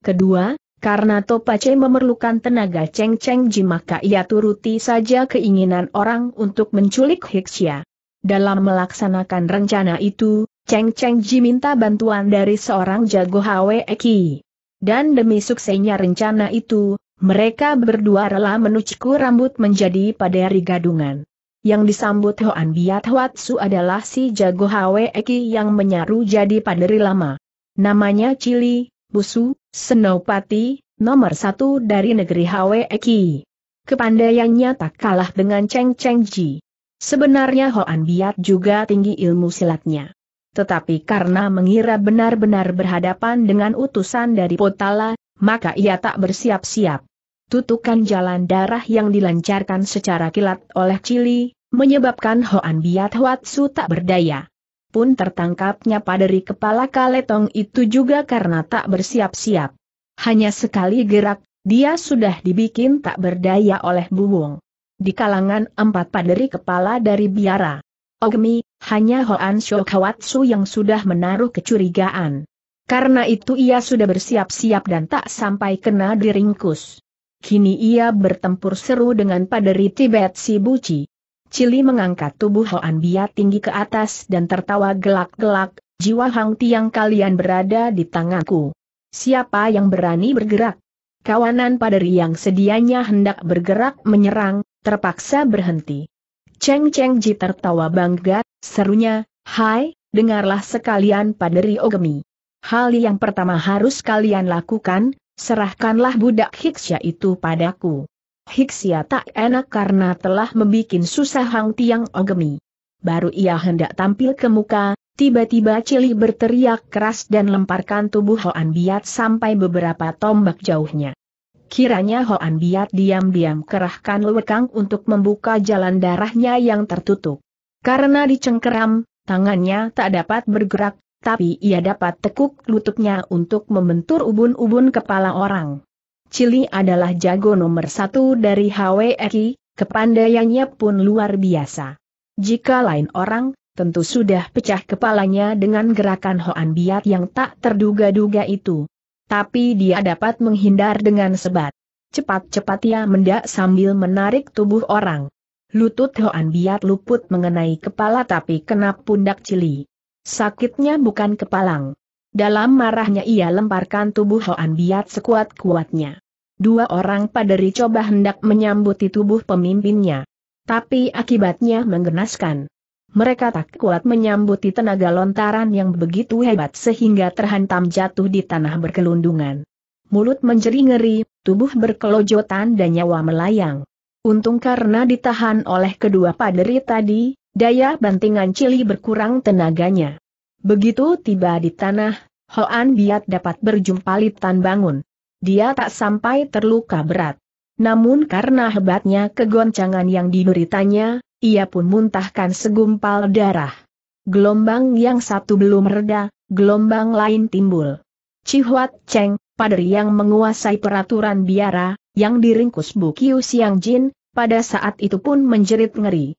Kedua, karena Topace memerlukan tenaga Cheng Cheng Ji maka ia turuti saja keinginan orang untuk menculik Hixia. Dalam melaksanakan rencana itu, Cheng Cheng Ji minta bantuan dari seorang jago Hwe Eki. Dan demi suksesnya rencana itu, mereka berdua rela menuciku rambut menjadi paderi gadungan. Yang disambut Hoan Biat adalah si jago Hwe Eki yang menyaru jadi paderi lama. Namanya Cili, Busu, Senopati, nomor satu dari negeri Eki. Kepandaiannya tak kalah dengan Cheng Cheng Ji. Sebenarnya Hoan Biat juga tinggi ilmu silatnya. Tetapi karena mengira benar-benar berhadapan dengan utusan dari Potala, maka ia tak bersiap-siap. Tutukan jalan darah yang dilancarkan secara kilat oleh Cili, menyebabkan Hoan Biat Huatsu tak berdaya pun tertangkapnya ri kepala kaletong itu juga karena tak bersiap-siap. Hanya sekali gerak, dia sudah dibikin tak berdaya oleh buwong. Di kalangan empat paderi kepala dari biara. Ogmi, hanya Hoan Shokawatsu yang sudah menaruh kecurigaan. Karena itu ia sudah bersiap-siap dan tak sampai kena diringkus. Kini ia bertempur seru dengan paderi Tibet Sibuchi. Cili mengangkat tubuh Hoan Bia tinggi ke atas dan tertawa gelak-gelak, jiwa Hang Tiang kalian berada di tanganku. Siapa yang berani bergerak? Kawanan paderi yang sedianya hendak bergerak menyerang, terpaksa berhenti. Cheng Cheng Ji tertawa bangga, serunya, Hai, dengarlah sekalian paderi ogemi. Hal yang pertama harus kalian lakukan, serahkanlah budak hiksya itu padaku. Hiksia tak enak karena telah membuat susah Hang Tiang Ogemi. Baru ia hendak tampil ke muka, tiba-tiba Cili berteriak keras dan lemparkan tubuh Hoan Biat sampai beberapa tombak jauhnya. Kiranya Hoan Biat diam-diam kerahkan lewekang untuk membuka jalan darahnya yang tertutup. Karena dicengkeram, tangannya tak dapat bergerak, tapi ia dapat tekuk lututnya untuk membentur ubun-ubun kepala orang. Cili adalah jago nomor satu dari HWRI, kepandaiannya pun luar biasa. Jika lain orang, tentu sudah pecah kepalanya dengan gerakan Hoan Biat yang tak terduga-duga itu. Tapi dia dapat menghindar dengan sebat. Cepat-cepat ia mendak sambil menarik tubuh orang. Lutut Hoan Biat luput mengenai kepala tapi kena pundak Cili. Sakitnya bukan kepalang. Dalam marahnya ia lemparkan tubuh Hoan Biat sekuat-kuatnya. Dua orang paderi coba hendak menyambuti tubuh pemimpinnya. Tapi akibatnya menggenaskan. Mereka tak kuat menyambuti tenaga lontaran yang begitu hebat sehingga terhantam jatuh di tanah berkelundungan. Mulut menjeri ngeri, tubuh berkelojotan dan nyawa melayang. Untung karena ditahan oleh kedua paderi tadi, daya bantingan Cili berkurang tenaganya. Begitu tiba di tanah, Hoan Biat dapat berjumpa litan bangun dia tak sampai terluka berat. Namun karena hebatnya kegoncangan yang dideritanya, ia pun muntahkan segumpal darah. Gelombang yang satu belum reda, gelombang lain timbul. Cihuat Cheng, paderi yang menguasai peraturan biara, yang diringkus Bukiu Siang Jin, pada saat itu pun menjerit ngeri.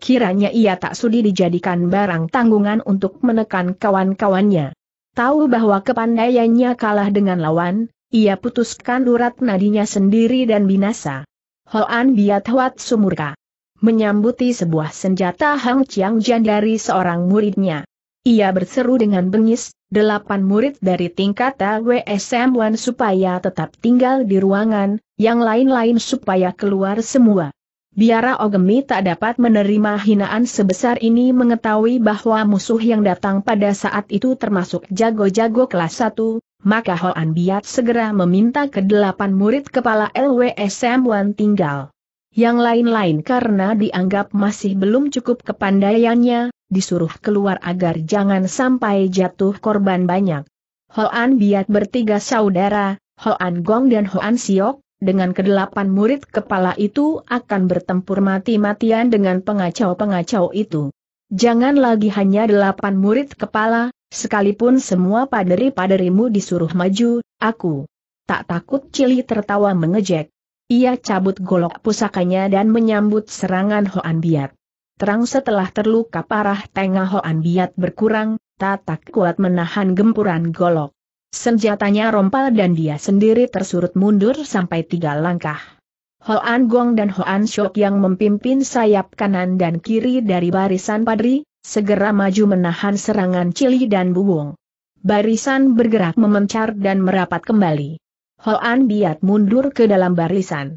Kiranya ia tak sudi dijadikan barang tanggungan untuk menekan kawan-kawannya. Tahu bahwa kepandaiannya kalah dengan lawan, ia putuskan urat nadinya sendiri dan binasa. Hoan Biat Huat Sumurka menyambuti sebuah senjata Hang Chiang Jian dari seorang muridnya. Ia berseru dengan bengis, delapan murid dari tingkat WSM Wan supaya tetap tinggal di ruangan, yang lain-lain supaya keluar semua. Biara Ogemi tak dapat menerima hinaan sebesar ini mengetahui bahwa musuh yang datang pada saat itu termasuk jago-jago kelas 1, maka Hoan Biat segera meminta kedelapan murid kepala LWSM Wan tinggal. Yang lain-lain karena dianggap masih belum cukup kepandaiannya, disuruh keluar agar jangan sampai jatuh korban banyak. Hoan Biat bertiga saudara, Hoan Gong dan Hoan Siok, dengan kedelapan murid kepala itu akan bertempur mati-matian dengan pengacau-pengacau itu. Jangan lagi hanya delapan murid kepala, sekalipun semua paderi-paderimu disuruh maju, aku tak takut Cili tertawa mengejek. Ia cabut golok pusakanya dan menyambut serangan Hoan Biat. Terang setelah terluka parah tengah Hoan Biat berkurang, tak tak kuat menahan gempuran golok. Senjatanya rompal dan dia sendiri tersurut mundur sampai tiga langkah. Hoan Gong dan Hoan Shok yang memimpin sayap kanan dan kiri dari barisan padri, segera maju menahan serangan Cili dan Buwung. Barisan bergerak memencar dan merapat kembali. Hoan Biat mundur ke dalam barisan.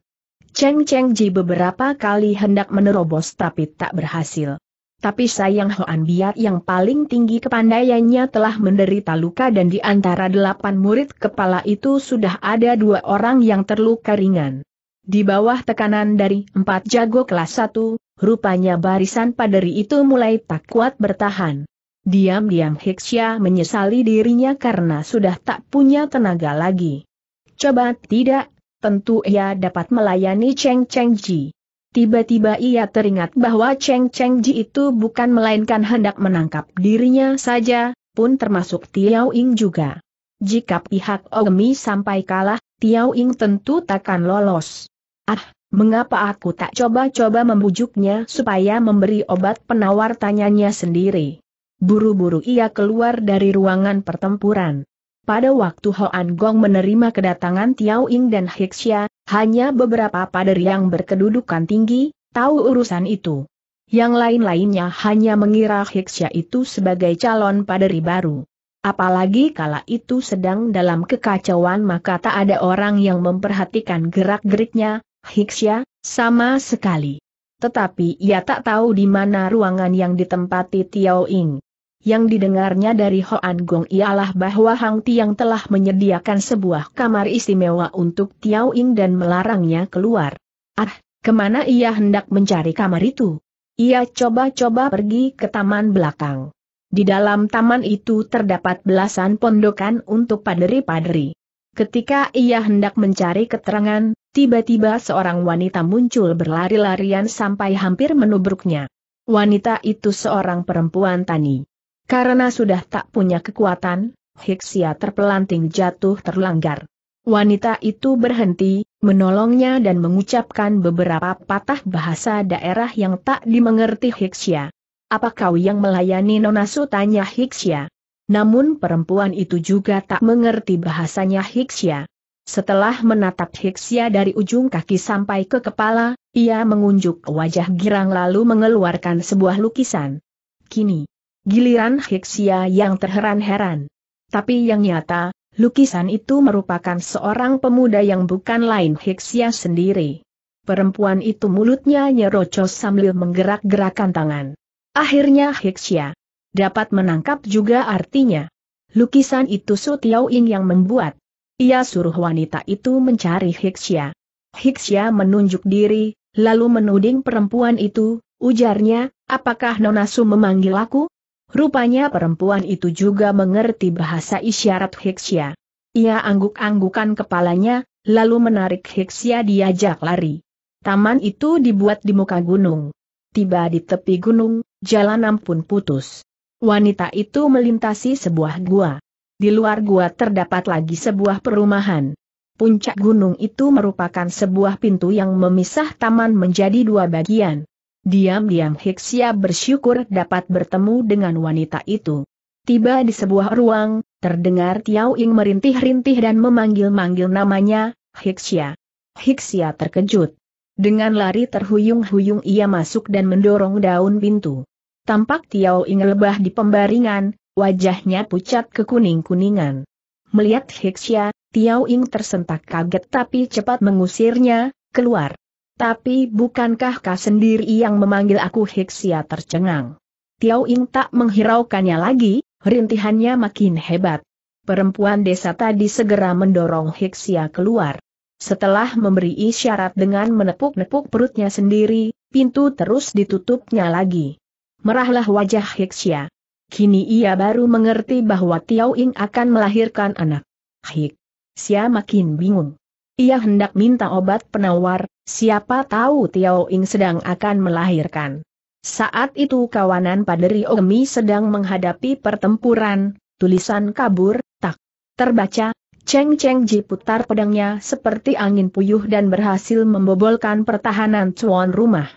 Cheng Cheng Ji beberapa kali hendak menerobos tapi tak berhasil. Tapi sayang Hoan Biat yang paling tinggi kepandaiannya telah menderita luka dan di antara delapan murid kepala itu sudah ada dua orang yang terluka ringan. Di bawah tekanan dari empat jago kelas satu, rupanya barisan paderi itu mulai tak kuat bertahan. Diam-diam Hiksya menyesali dirinya karena sudah tak punya tenaga lagi. Coba tidak, tentu ia dapat melayani Cheng Cheng Ji. Tiba-tiba ia teringat bahwa Cheng Cheng Ji itu bukan melainkan hendak menangkap dirinya saja, pun termasuk Tiao Ing juga. Jika pihak Ogemi sampai kalah, Tiao Ing tentu takkan lolos. Ah, mengapa aku tak coba-coba membujuknya supaya memberi obat penawar tanyanya sendiri. Buru-buru ia keluar dari ruangan pertempuran. Pada waktu Hoan Gong menerima kedatangan Tiao Ying dan Hixia, hanya beberapa pader yang berkedudukan tinggi, tahu urusan itu. Yang lain-lainnya hanya mengira Hixia itu sebagai calon paderi baru. Apalagi kala itu sedang dalam kekacauan maka tak ada orang yang memperhatikan gerak-geriknya, Hiksya, sama sekali. Tetapi ia tak tahu di mana ruangan yang ditempati Tiao Ing. Yang didengarnya dari Hoan Gong ialah bahwa Hang Tiang telah menyediakan sebuah kamar istimewa untuk Tiao Ing dan melarangnya keluar. Ah, kemana ia hendak mencari kamar itu? Ia coba-coba pergi ke taman belakang. Di dalam taman itu terdapat belasan pondokan untuk paderi-paderi. Ketika ia hendak mencari keterangan, Tiba-tiba seorang wanita muncul berlari-larian sampai hampir menubruknya. Wanita itu seorang perempuan tani. Karena sudah tak punya kekuatan, Hiksia terpelanting jatuh terlanggar. Wanita itu berhenti, menolongnya dan mengucapkan beberapa patah bahasa daerah yang tak dimengerti Hiksia. Apa kau yang melayani Nonasu tanya Hiksia. Namun perempuan itu juga tak mengerti bahasanya Hiksia. Setelah menatap Hiksia dari ujung kaki sampai ke kepala, ia mengunjuk wajah girang lalu mengeluarkan sebuah lukisan. Kini, giliran Hiksia yang terheran-heran. Tapi yang nyata, lukisan itu merupakan seorang pemuda yang bukan lain Hiksia sendiri. Perempuan itu mulutnya nyerocos sambil menggerak gerakkan tangan. Akhirnya Hiksia dapat menangkap juga artinya. Lukisan itu Su Tiao yang membuat. Ia suruh wanita itu mencari Hiksya. Hiksya menunjuk diri, lalu menuding perempuan itu, ujarnya, apakah Nonasu memanggil aku? Rupanya perempuan itu juga mengerti bahasa isyarat Hiksya. Ia angguk-anggukan kepalanya, lalu menarik Hiksya diajak lari. Taman itu dibuat di muka gunung. Tiba di tepi gunung, jalanan pun putus. Wanita itu melintasi sebuah gua. Di luar gua terdapat lagi sebuah perumahan. Puncak gunung itu merupakan sebuah pintu yang memisah taman menjadi dua bagian. Diam-diam Hiksia bersyukur dapat bertemu dengan wanita itu. Tiba di sebuah ruang, terdengar Tiao Ying merintih-rintih dan memanggil-manggil namanya, Hiksia. Hiksia terkejut. Dengan lari terhuyung-huyung ia masuk dan mendorong daun pintu. Tampak Tiao Ing lebah di pembaringan, wajahnya pucat kekuning-kuningan. Melihat Hixia, Tiao Ying tersentak kaget tapi cepat mengusirnya, keluar. Tapi bukankah kau sendiri yang memanggil aku Hixia tercengang? Tiao Ying tak menghiraukannya lagi, rintihannya makin hebat. Perempuan desa tadi segera mendorong Hixia keluar. Setelah memberi isyarat dengan menepuk-nepuk perutnya sendiri, pintu terus ditutupnya lagi. Merahlah wajah Hixia. Kini ia baru mengerti bahwa Tiao Ying akan melahirkan anak. Hik. Sia makin bingung. Ia hendak minta obat penawar, siapa tahu Tiao Ying sedang akan melahirkan. Saat itu kawanan Paderi Omi sedang menghadapi pertempuran, tulisan kabur, tak terbaca, Cheng Cheng Ji putar pedangnya seperti angin puyuh dan berhasil membobolkan pertahanan cuan rumah.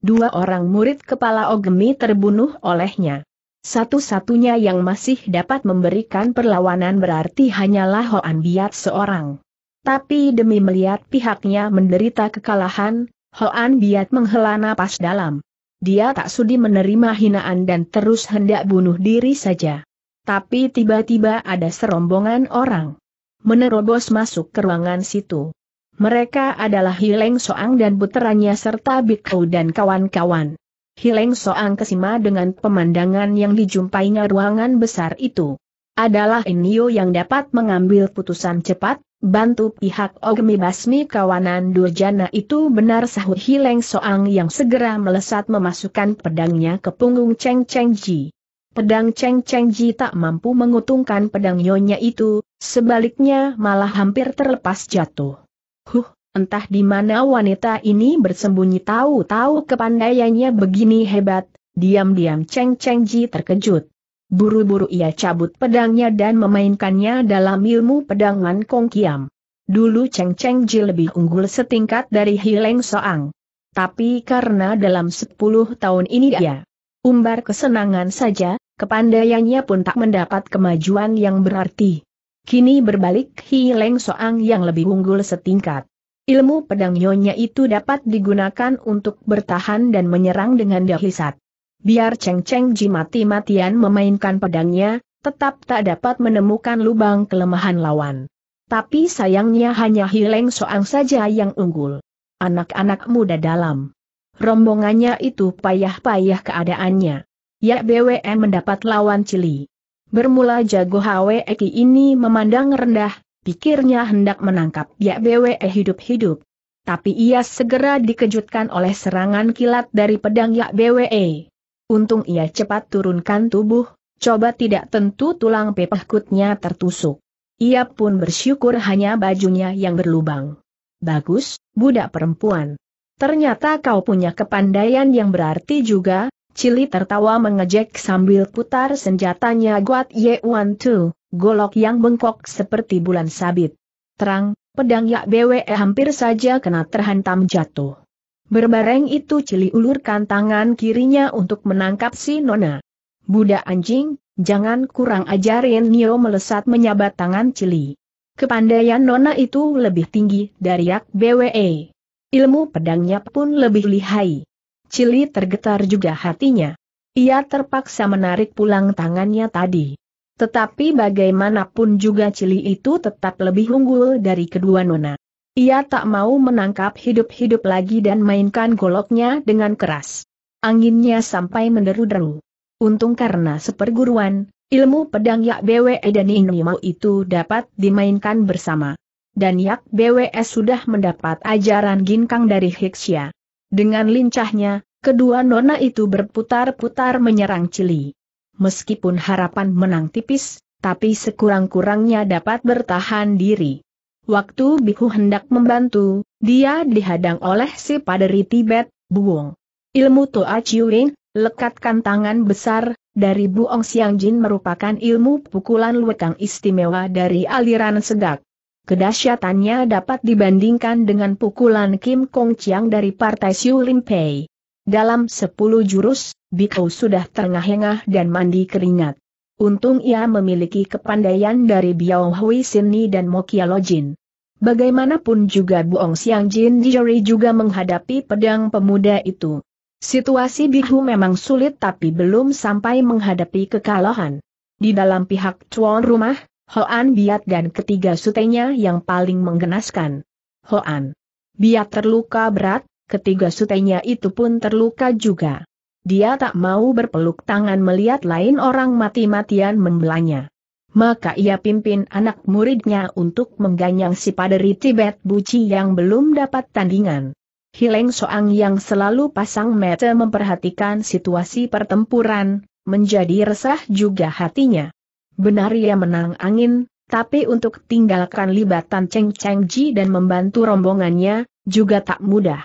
Dua orang murid kepala Ogemi terbunuh olehnya. Satu-satunya yang masih dapat memberikan perlawanan berarti hanyalah Hoan Biat seorang. Tapi demi melihat pihaknya menderita kekalahan, Hoan Biat menghela napas dalam. Dia tak sudi menerima hinaan dan terus hendak bunuh diri saja. Tapi tiba-tiba ada serombongan orang menerobos masuk ke ruangan situ. Mereka adalah Hileng Soang dan puteranya serta Bikau dan kawan-kawan. Hileng Soang kesima dengan pemandangan yang dijumpainya ruangan besar itu. Adalah Inio yang dapat mengambil putusan cepat, bantu pihak Ogmi Basmi kawanan Durjana itu benar sahut Hileng Soang yang segera melesat memasukkan pedangnya ke punggung Cheng Cheng Ji. Pedang Cheng Cheng Ji tak mampu mengutungkan pedang nyonya itu, sebaliknya malah hampir terlepas jatuh. Huh, Entah di mana wanita ini bersembunyi tahu-tahu kepandaiannya begini hebat, diam-diam Cheng Cheng Ji terkejut. Buru-buru ia cabut pedangnya dan memainkannya dalam ilmu pedangan Kong Kiam. Dulu Cheng Cheng Ji lebih unggul setingkat dari Hileng Soang. Tapi karena dalam 10 tahun ini dia umbar kesenangan saja, kepandaiannya pun tak mendapat kemajuan yang berarti. Kini berbalik Hileng Soang yang lebih unggul setingkat. Ilmu pedang nyonya itu dapat digunakan untuk bertahan dan menyerang dengan dahsyat. Biar Cheng Cheng Ji mati-matian memainkan pedangnya, tetap tak dapat menemukan lubang kelemahan lawan. Tapi sayangnya hanya Hileng Soang saja yang unggul. Anak-anak muda dalam rombongannya itu payah-payah keadaannya. Ya BWM mendapat lawan Cili. Bermula jago HWE ini memandang rendah, pikirnya hendak menangkap YBWE hidup-hidup. Tapi ia segera dikejutkan oleh serangan kilat dari pedang YBWE. Untung ia cepat turunkan tubuh, coba tidak tentu tulang pepahkutnya tertusuk. Ia pun bersyukur hanya bajunya yang berlubang. Bagus, budak perempuan. Ternyata kau punya kepandaian yang berarti juga, Cili tertawa mengejek sambil putar senjatanya Guat Ye Wan Tu, golok yang bengkok seperti bulan sabit. Terang, pedang Yak Bwe eh hampir saja kena terhantam jatuh. Berbareng itu Cili ulurkan tangan kirinya untuk menangkap si Nona. Budak anjing, jangan kurang ajarin Nio melesat menyabat tangan Cili. Kepandaian Nona itu lebih tinggi dari Yak Bwe. Eh. Ilmu pedangnya pun lebih lihai. Cili tergetar juga hatinya. Ia terpaksa menarik pulang tangannya tadi. Tetapi bagaimanapun juga Cili itu tetap lebih unggul dari kedua nona. Ia tak mau menangkap hidup-hidup lagi dan mainkan goloknya dengan keras. Anginnya sampai menderu-deru. Untung karena seperguruan, ilmu pedang Yak BWE dan Inimau itu dapat dimainkan bersama. Dan Yak BWE sudah mendapat ajaran ginkang dari Hiksia. Dengan lincahnya, kedua nona itu berputar-putar menyerang Cili. Meskipun harapan menang tipis, tapi sekurang-kurangnya dapat bertahan diri. Waktu Bihu hendak membantu, dia dihadang oleh si paderi Tibet, Buong. Ilmu Toa Chiuin, lekatkan tangan besar, dari Buong Siang Jin merupakan ilmu pukulan lekang istimewa dari aliran segak. Kedahsyatannya dapat dibandingkan dengan pukulan Kim Kong Chiang dari Partai Siu Lim Pei. Dalam sepuluh jurus, Biko sudah terengah-engah dan mandi keringat. Untung ia memiliki kepandaian dari Biao Hui Ni dan Mokia Jin. Bagaimanapun juga Buong Siang Jin Diori juga menghadapi pedang pemuda itu. Situasi Bihu memang sulit tapi belum sampai menghadapi kekalahan. Di dalam pihak tuan rumah, Hoan Biat dan ketiga sutenya yang paling menggenaskan. Hoan Biat terluka berat, ketiga sutenya itu pun terluka juga. Dia tak mau berpeluk tangan melihat lain orang mati-matian membelanya. Maka ia pimpin anak muridnya untuk mengganyang si paderi Tibet Buci yang belum dapat tandingan. Hileng Soang yang selalu pasang mata memperhatikan situasi pertempuran, menjadi resah juga hatinya. Benar ia menang angin, tapi untuk tinggalkan libatan Cheng Cheng Ji dan membantu rombongannya, juga tak mudah.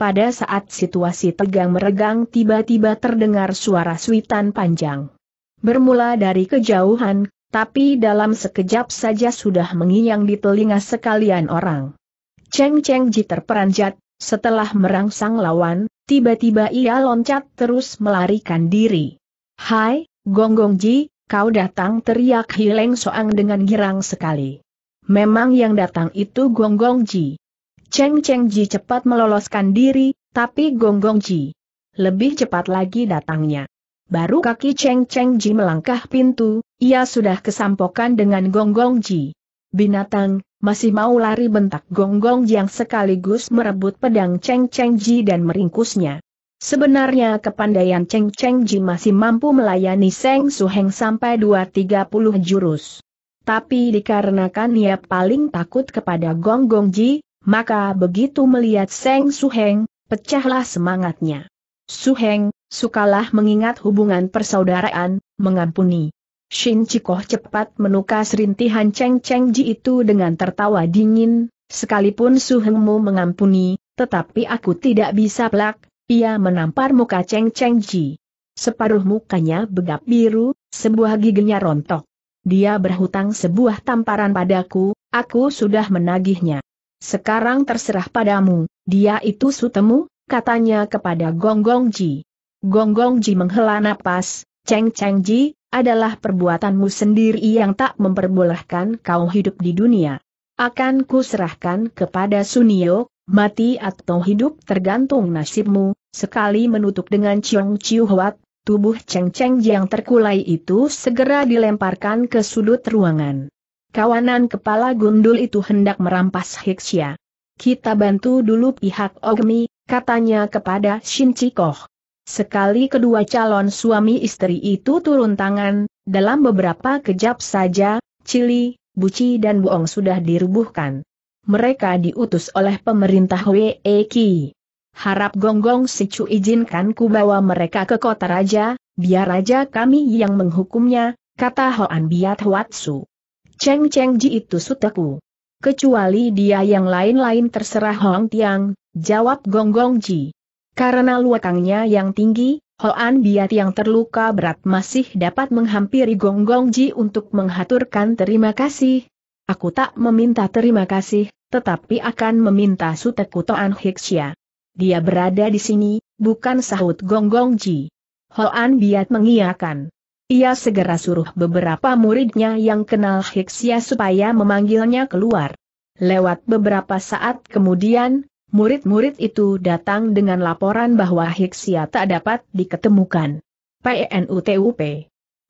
Pada saat situasi tegang meregang tiba-tiba terdengar suara suitan panjang. Bermula dari kejauhan, tapi dalam sekejap saja sudah mengiyang di telinga sekalian orang. Cheng Cheng Ji terperanjat, setelah merangsang lawan, tiba-tiba ia loncat terus melarikan diri. Hai, Gonggong Ji, Kau datang teriak Hileng Soang dengan girang sekali. Memang yang datang itu Gonggong Ji. Cheng Cheng Ji cepat meloloskan diri, tapi Gonggong Ji lebih cepat lagi datangnya. Baru kaki Cheng Cheng Ji melangkah pintu, ia sudah kesampokan dengan Gonggong Ji. Binatang, masih mau lari bentak Gonggong Ji yang sekaligus merebut pedang Cheng Cheng Ji dan meringkusnya. Sebenarnya kepandaian Cheng Cheng Ji masih mampu melayani Seng Suheng sampai 2-30 jurus. Tapi dikarenakan ia paling takut kepada Gong Gong Ji, maka begitu melihat Seng Suheng, pecahlah semangatnya. Suheng, sukalah mengingat hubungan persaudaraan, mengampuni. Shin Chikoh cepat menukas rintihan Cheng Cheng Ji itu dengan tertawa dingin, sekalipun Suhengmu mengampuni, tetapi aku tidak bisa pelak, ia menampar muka Cheng Cheng Ji. Separuh mukanya begap biru, sebuah giginya rontok. Dia berhutang sebuah tamparan padaku, aku sudah menagihnya. Sekarang terserah padamu, dia itu sutemu, katanya kepada Gong Gong Ji. Gong Gong Ji menghela napas, Cheng Cheng Ji, adalah perbuatanmu sendiri yang tak memperbolehkan kau hidup di dunia. Akan kuserahkan kepada Sunio, Mati atau hidup tergantung nasibmu, sekali menutup dengan Chiong Chiu Huat, tubuh Cheng Cheng yang terkulai itu segera dilemparkan ke sudut ruangan. Kawanan kepala gundul itu hendak merampas Hiksya. Kita bantu dulu pihak Ogmi, katanya kepada Shin Chikoh. Sekali kedua calon suami istri itu turun tangan, dalam beberapa kejap saja, Cili, Buci dan Buong sudah dirubuhkan mereka diutus oleh pemerintah Wei Qi. Harap Gonggong Sicu izinkan ku bawa mereka ke kota raja, biar raja kami yang menghukumnya, kata Hoan Biat Huatsu. Cheng Cheng Ji itu suteku. Kecuali dia yang lain-lain terserah Hong Tiang, jawab Gonggong Ji. Karena luakangnya yang tinggi, Hoan Biat yang terluka berat masih dapat menghampiri Gonggong Ji untuk menghaturkan terima kasih. Aku tak meminta terima kasih, tetapi akan meminta Suteku Toan Hiksia. Dia berada di sini, bukan sahut Gonggong Ji. Hoan Biat mengiakan. Ia segera suruh beberapa muridnya yang kenal Hiksia supaya memanggilnya keluar. Lewat beberapa saat kemudian, murid-murid itu datang dengan laporan bahwa Hiksia tak dapat diketemukan. PNUTUP.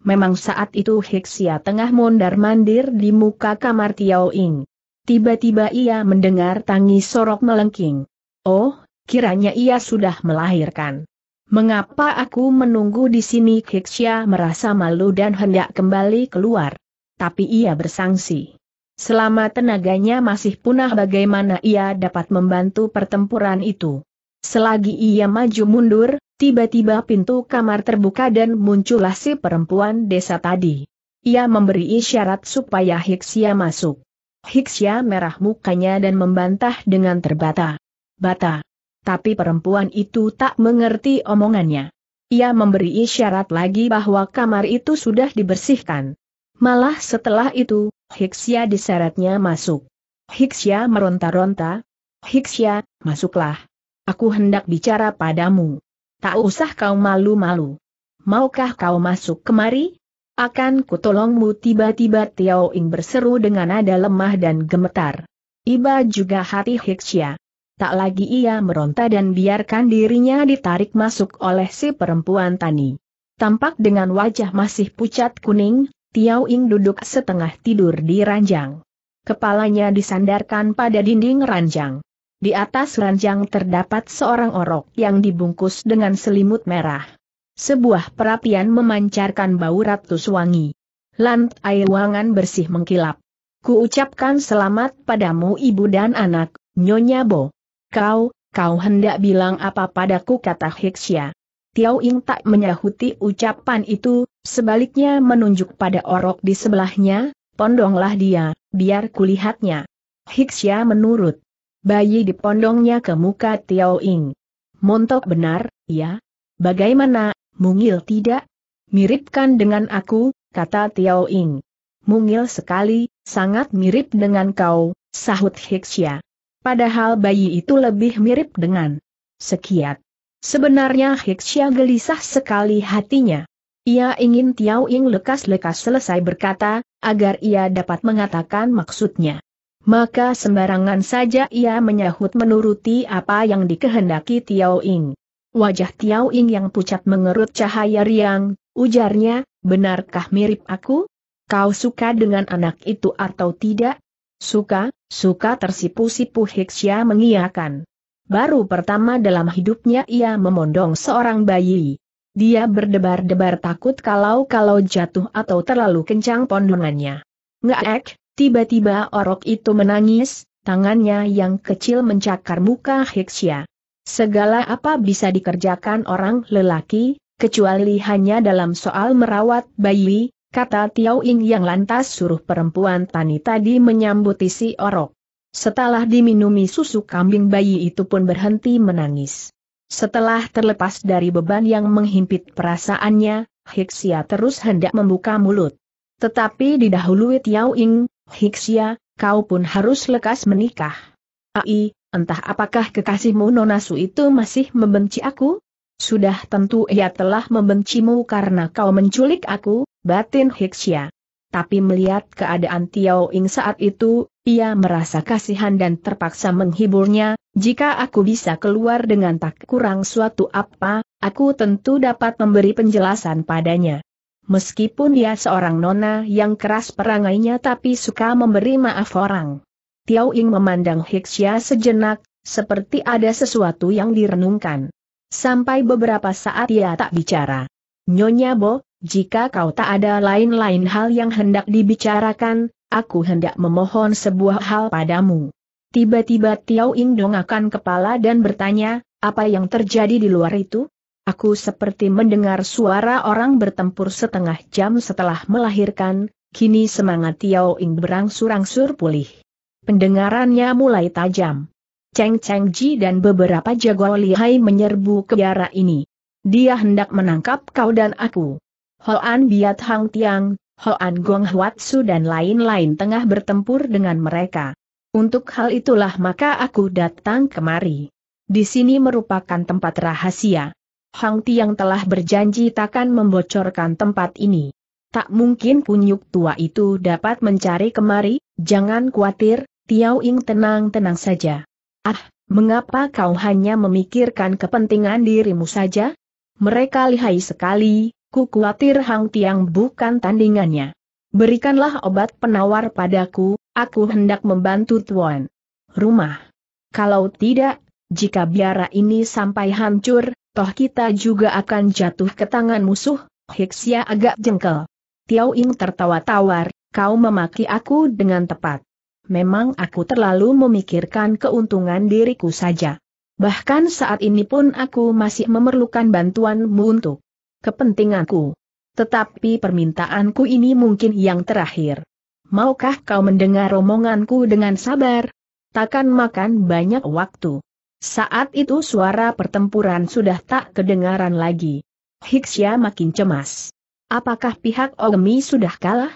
Memang saat itu Hiksia tengah mondar-mandir di muka kamar Tiao Ing. Tiba-tiba ia mendengar tangis sorok melengking. Oh, kiranya ia sudah melahirkan. Mengapa aku menunggu di sini Kiksya merasa malu dan hendak kembali keluar. Tapi ia bersangsi. Selama tenaganya masih punah bagaimana ia dapat membantu pertempuran itu. Selagi ia maju mundur, tiba-tiba pintu kamar terbuka dan muncullah si perempuan desa tadi. Ia memberi isyarat supaya Hiksia masuk. Hiksya merah mukanya dan membantah dengan terbata. Bata. Tapi perempuan itu tak mengerti omongannya. Ia memberi isyarat lagi bahwa kamar itu sudah dibersihkan. Malah setelah itu, Hiksya diseretnya masuk. Hiksya meronta-ronta. Hiksya, masuklah. Aku hendak bicara padamu. Tak usah kau malu-malu. Maukah kau masuk kemari? Akan kutolongmu tiba-tiba Tiao Ing berseru dengan nada lemah dan gemetar. Iba juga hati hixia. Tak lagi ia meronta dan biarkan dirinya ditarik masuk oleh si perempuan tani. Tampak dengan wajah masih pucat kuning, Tiao Ing duduk setengah tidur di ranjang. Kepalanya disandarkan pada dinding ranjang. Di atas ranjang terdapat seorang orok yang dibungkus dengan selimut merah. Sebuah perapian memancarkan bau ratus wangi. Lantai ruangan bersih mengkilap. Kuucapkan selamat padamu ibu dan anak, Nyonya Bo. Kau, kau hendak bilang apa padaku kata Hiksya. Tiao Ing tak menyahuti ucapan itu, sebaliknya menunjuk pada orok di sebelahnya, pondonglah dia, biar kulihatnya. Hiksya menurut. Bayi dipondongnya ke muka Tiao Ing. Montok benar, ya? Bagaimana, Mungil tidak? Miripkan dengan aku, kata Tiao Ing. Mungil sekali, sangat mirip dengan kau, sahut Hixia. Padahal bayi itu lebih mirip dengan sekiat. Sebenarnya Hixia gelisah sekali hatinya. Ia ingin Tiao Ing lekas-lekas selesai berkata, agar ia dapat mengatakan maksudnya. Maka sembarangan saja ia menyahut menuruti apa yang dikehendaki Tiao Ing. Wajah Tiao Ing yang pucat mengerut cahaya riang, ujarnya, benarkah mirip aku? Kau suka dengan anak itu atau tidak? Suka, suka tersipu-sipu Hiksya mengiakan. Baru pertama dalam hidupnya ia memondong seorang bayi. Dia berdebar-debar takut kalau-kalau jatuh atau terlalu kencang pondongannya. Ngeek, tiba-tiba orok itu menangis, tangannya yang kecil mencakar muka Hiksya. Segala apa bisa dikerjakan orang lelaki, kecuali hanya dalam soal merawat bayi, kata Tiao Ying yang lantas suruh perempuan tani tadi menyambut si orok. Setelah diminumi susu kambing bayi itu pun berhenti menangis. Setelah terlepas dari beban yang menghimpit perasaannya, Hixia terus hendak membuka mulut. Tetapi didahului Tiao Ying, Hiksia, kau pun harus lekas menikah. Ai, Entah apakah kekasihmu Nonasu itu masih membenci aku? Sudah tentu ia telah membencimu karena kau menculik aku, batin Hiksia. Tapi melihat keadaan Tiao Ing saat itu, ia merasa kasihan dan terpaksa menghiburnya, jika aku bisa keluar dengan tak kurang suatu apa, aku tentu dapat memberi penjelasan padanya. Meskipun dia seorang nona yang keras perangainya tapi suka memberi maaf orang. Tiao Ying memandang Hixia sejenak, seperti ada sesuatu yang direnungkan. Sampai beberapa saat ia tak bicara. Nyonya Bo, jika kau tak ada lain-lain hal yang hendak dibicarakan, aku hendak memohon sebuah hal padamu. Tiba-tiba Tiao Ying dongakan kepala dan bertanya, apa yang terjadi di luar itu? Aku seperti mendengar suara orang bertempur setengah jam setelah melahirkan, kini semangat Tiao Ying berangsur-angsur pulih. Pendengarannya mulai tajam. Cheng Cheng Ji dan beberapa jago lihai menyerbu ke biara ini. Dia hendak menangkap kau dan aku. Hoan Biat Hang Tiang, Hoan Gong Huatsu dan lain-lain tengah bertempur dengan mereka. Untuk hal itulah maka aku datang kemari. Di sini merupakan tempat rahasia. Hang Tiang telah berjanji takkan membocorkan tempat ini. Tak mungkin kunyuk tua itu dapat mencari kemari, jangan khawatir, Tiao Ing tenang-tenang saja. Ah, mengapa kau hanya memikirkan kepentingan dirimu saja? Mereka lihai sekali, ku khawatir Hang Tiang bukan tandingannya. Berikanlah obat penawar padaku, aku hendak membantu Tuan. Rumah. Kalau tidak, jika biara ini sampai hancur, toh kita juga akan jatuh ke tangan musuh, Hiksia agak jengkel. Tiao Ing tertawa tawar, kau memaki aku dengan tepat memang aku terlalu memikirkan keuntungan diriku saja. Bahkan saat ini pun aku masih memerlukan bantuanmu untuk kepentinganku. Tetapi permintaanku ini mungkin yang terakhir. Maukah kau mendengar omonganku dengan sabar? Takkan makan banyak waktu. Saat itu suara pertempuran sudah tak kedengaran lagi. Hiksya makin cemas. Apakah pihak Ogemi sudah kalah?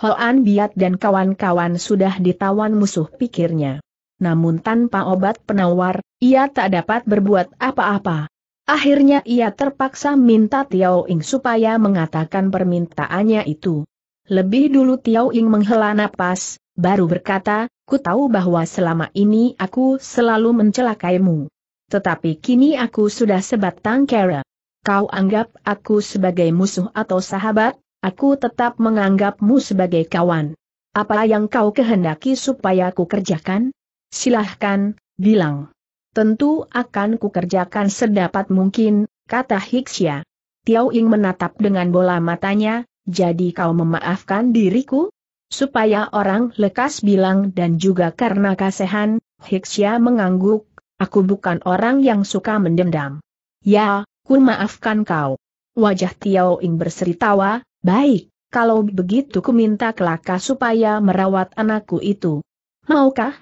Hoan Biat dan kawan-kawan sudah ditawan musuh pikirnya. Namun tanpa obat penawar, ia tak dapat berbuat apa-apa. Akhirnya ia terpaksa minta Tiao Ing supaya mengatakan permintaannya itu. Lebih dulu Tiao Ing menghela napas, baru berkata, ku tahu bahwa selama ini aku selalu mencelakaimu. Tetapi kini aku sudah sebatang kera. Kau anggap aku sebagai musuh atau sahabat? Aku tetap menganggapmu sebagai kawan. Apa yang kau kehendaki supaya ku kerjakan? Silahkan, bilang. Tentu akan ku kerjakan sedapat mungkin, kata Hiksya. Tiao Ing menatap dengan bola matanya, jadi kau memaafkan diriku? Supaya orang lekas bilang dan juga karena kasihan, Hiksya mengangguk, aku bukan orang yang suka mendendam. Ya, ku maafkan kau. Wajah Tiao Ing berseri tawa, Baik, kalau begitu ku minta kelaka supaya merawat anakku itu. Maukah?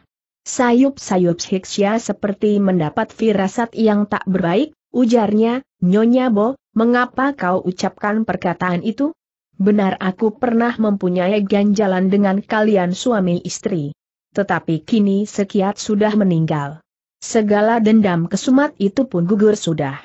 Sayup-sayup Hiksya seperti mendapat firasat yang tak berbaik, ujarnya, Nyonya Bo, mengapa kau ucapkan perkataan itu? Benar aku pernah mempunyai ganjalan dengan kalian suami istri. Tetapi kini Sekiat sudah meninggal. Segala dendam kesumat itu pun gugur sudah.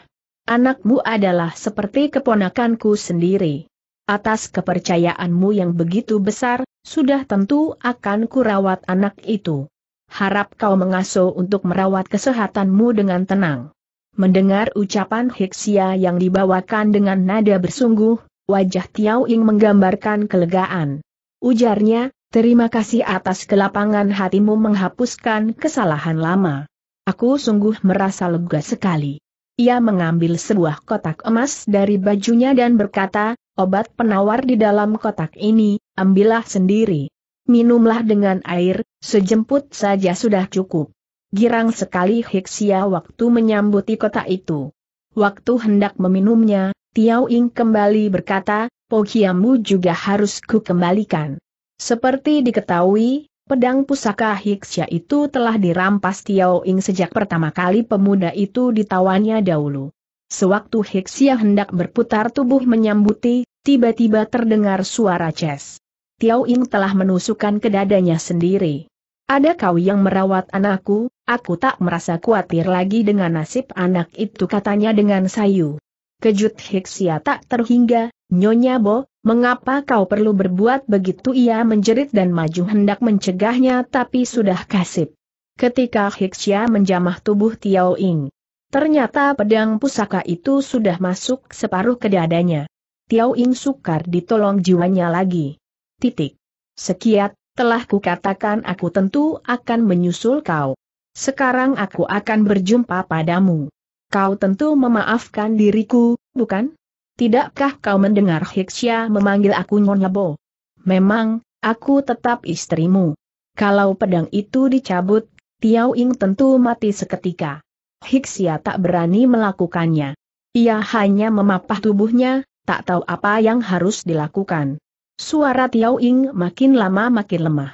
Anakmu adalah seperti keponakanku sendiri. Atas kepercayaanmu yang begitu besar, sudah tentu akan kurawat anak itu. Harap kau mengasuh untuk merawat kesehatanmu dengan tenang. Mendengar ucapan Hiksia yang dibawakan dengan nada bersungguh, wajah Tiao Ying menggambarkan kelegaan. Ujarnya, terima kasih atas kelapangan hatimu menghapuskan kesalahan lama. Aku sungguh merasa lega sekali. Ia mengambil sebuah kotak emas dari bajunya dan berkata, Obat penawar di dalam kotak ini, ambillah sendiri. Minumlah dengan air, sejemput saja sudah cukup. Girang sekali Hiksia waktu menyambuti kotak itu. Waktu hendak meminumnya, Tiao Ying kembali berkata, Pokiamu juga harus ku kembalikan. Seperti diketahui, pedang pusaka Hiksia itu telah dirampas Tiao Ying sejak pertama kali pemuda itu ditawannya dahulu. Sewaktu Hexia hendak berputar tubuh menyambuti, tiba-tiba terdengar suara Ches. Tiao Ing telah menusukkan ke dadanya sendiri. Ada kau yang merawat anakku, aku tak merasa khawatir lagi dengan nasib anak itu katanya dengan sayu. Kejut Hexia tak terhingga, Nyonya Bo, mengapa kau perlu berbuat begitu ia menjerit dan maju hendak mencegahnya tapi sudah kasip. Ketika Hexia menjamah tubuh Tiao Ing, Ternyata pedang pusaka itu sudah masuk separuh ke dadanya. Tiao Ing sukar ditolong jiwanya lagi. Titik. Sekiat, telah kukatakan aku tentu akan menyusul kau. Sekarang aku akan berjumpa padamu. Kau tentu memaafkan diriku, bukan? Tidakkah kau mendengar Hiksya memanggil aku Nyonya Bo? Memang, aku tetap istrimu. Kalau pedang itu dicabut, Tiao Ing tentu mati seketika. Hiksia tak berani melakukannya. Ia hanya memapah tubuhnya, tak tahu apa yang harus dilakukan. Suara Tiao Ing makin lama makin lemah.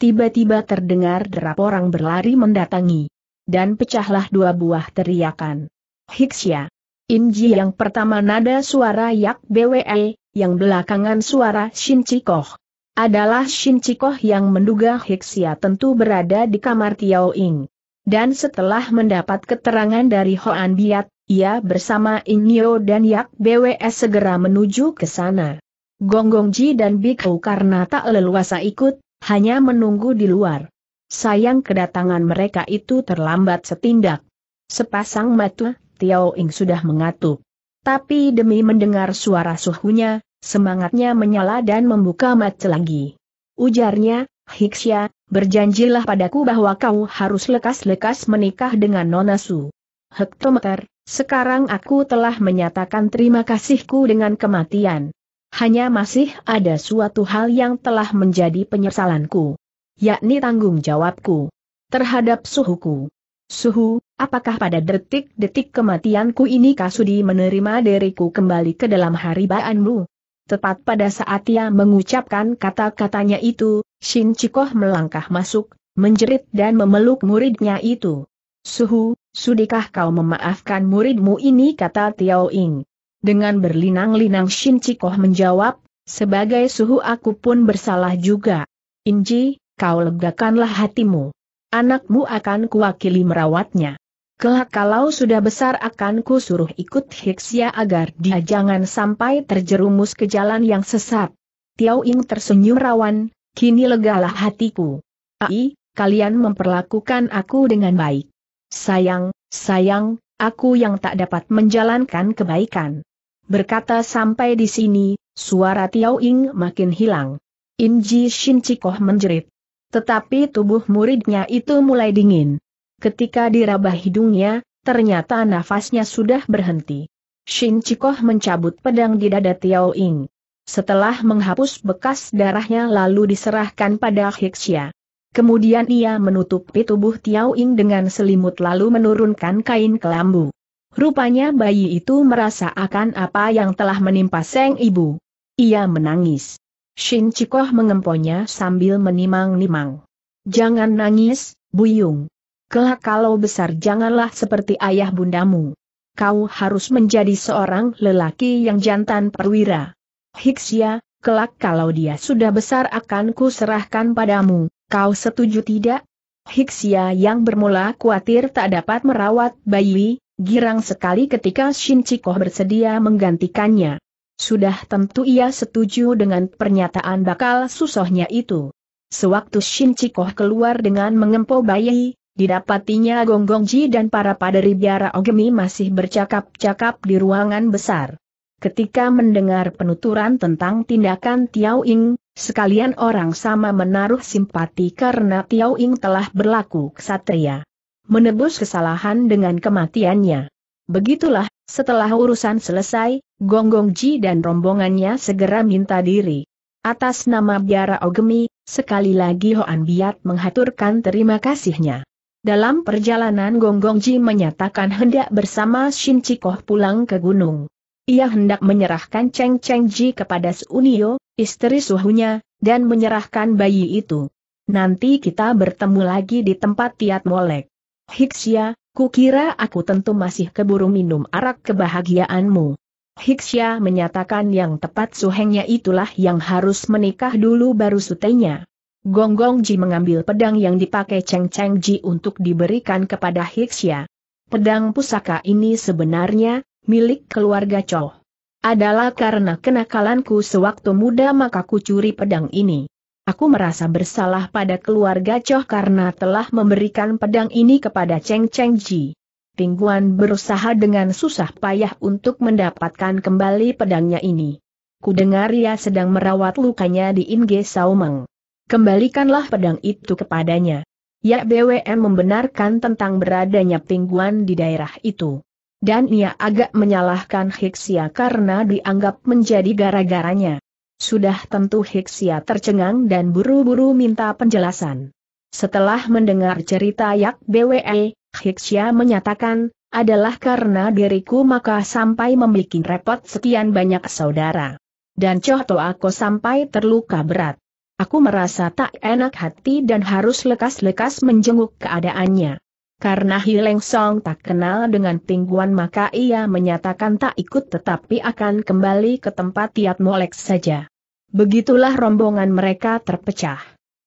Tiba-tiba terdengar derap orang berlari mendatangi. Dan pecahlah dua buah teriakan. Hiksia. Inji yang pertama nada suara Yak BWE, yang belakangan suara Shin Chikoh. Adalah Shin Chikoh yang menduga Hiksia tentu berada di kamar Tiao Ing. Dan setelah mendapat keterangan dari Hoan Biat, ia bersama Inyo dan Yak BWS segera menuju ke sana. Gonggongji dan Biku karena tak leluasa ikut, hanya menunggu di luar. Sayang kedatangan mereka itu terlambat setindak. Sepasang mata, Tiao Ing sudah mengatup. Tapi demi mendengar suara suhunya, semangatnya menyala dan membuka mata lagi. Ujarnya, Hiksya, berjanjilah padaku bahwa kau harus lekas-lekas menikah dengan Nonasu. Su. Hektometer, sekarang aku telah menyatakan terima kasihku dengan kematian. Hanya masih ada suatu hal yang telah menjadi penyesalanku. Yakni tanggung jawabku. Terhadap suhuku. Suhu, apakah pada detik-detik kematianku ini Kasudi menerima diriku kembali ke dalam hari haribaanmu? Tepat pada saat ia mengucapkan kata-katanya itu, Shin Chikoh melangkah masuk, menjerit dan memeluk muridnya itu. Suhu, sudikah kau memaafkan muridmu ini kata Tiao Ying. Dengan berlinang-linang Shin Chikoh menjawab, sebagai suhu aku pun bersalah juga. Inji, kau legakanlah hatimu. Anakmu akan kuwakili merawatnya. Kelak kalau sudah besar akan ku suruh ikut Hiksia agar dia jangan sampai terjerumus ke jalan yang sesat. Tiao Ying tersenyum rawan, Kini legalah hatiku. Ai, kalian memperlakukan aku dengan baik. Sayang, sayang, aku yang tak dapat menjalankan kebaikan. Berkata sampai di sini, suara Tiao Ing makin hilang. Inji Shin Chikoh menjerit. Tetapi tubuh muridnya itu mulai dingin. Ketika diraba hidungnya, ternyata nafasnya sudah berhenti. Shin Chikoh mencabut pedang di dada Tiao Ing. Setelah menghapus bekas darahnya lalu diserahkan pada Hiksia. Kemudian ia menutupi tubuh Tiao Ying dengan selimut lalu menurunkan kain kelambu. Rupanya bayi itu merasa akan apa yang telah menimpa Seng Ibu. Ia menangis. Shin Chikoh mengemponya sambil menimang-nimang. Jangan nangis, Buyung. Kelak kalau besar janganlah seperti ayah bundamu. Kau harus menjadi seorang lelaki yang jantan perwira. Hiksia, kelak kalau dia sudah besar akan ku serahkan padamu, kau setuju tidak? Hiksia yang bermula khawatir tak dapat merawat bayi, girang sekali ketika Shin Chikoh bersedia menggantikannya. Sudah tentu ia setuju dengan pernyataan bakal susahnya itu. Sewaktu Shin Chikoh keluar dengan mengempo bayi, didapatinya Gong Gonggongji dan para paderi biara Ogemi masih bercakap-cakap di ruangan besar. Ketika mendengar penuturan tentang tindakan Tiao Ying, sekalian orang sama menaruh simpati karena Tiao Ying telah berlaku ksatria. Menebus kesalahan dengan kematiannya. Begitulah, setelah urusan selesai, Gonggong Ji dan rombongannya segera minta diri. Atas nama biara Ogemi, sekali lagi Hoan Biat menghaturkan terima kasihnya. Dalam perjalanan Gonggong Ji menyatakan hendak bersama Shin Chikoh pulang ke gunung. Ia hendak menyerahkan Cheng Cheng Ji kepada Sunio, istri suhunya, dan menyerahkan bayi itu. Nanti kita bertemu lagi di tempat Tiat Molek. Hiksia, kukira aku tentu masih keburu minum arak kebahagiaanmu. Hixia menyatakan yang tepat suhengnya itulah yang harus menikah dulu baru sutenya. Gonggong Ji mengambil pedang yang dipakai Cheng Cheng Ji untuk diberikan kepada Hixia. Pedang pusaka ini sebenarnya, milik keluarga Chou. Adalah karena kenakalanku sewaktu muda maka ku curi pedang ini. Aku merasa bersalah pada keluarga Chou karena telah memberikan pedang ini kepada Cheng Cheng Ji. Pingguan berusaha dengan susah payah untuk mendapatkan kembali pedangnya ini. Ku dengar ia sedang merawat lukanya di Inge Saumeng. Kembalikanlah pedang itu kepadanya. Ya BWM membenarkan tentang beradanya pingguan di daerah itu. Dan ia agak menyalahkan Hiksia karena dianggap menjadi gara-garanya. Sudah tentu Hiksia tercengang dan buru-buru minta penjelasan. Setelah mendengar cerita Yak BWE, Hiksia menyatakan, adalah karena diriku maka sampai membuat repot sekian banyak saudara. Dan cohto aku sampai terluka berat. Aku merasa tak enak hati dan harus lekas-lekas menjenguk keadaannya. Karena Hileng Song tak kenal dengan Tingguan maka ia menyatakan tak ikut tetapi akan kembali ke tempat Tiat Molek saja. Begitulah rombongan mereka terpecah.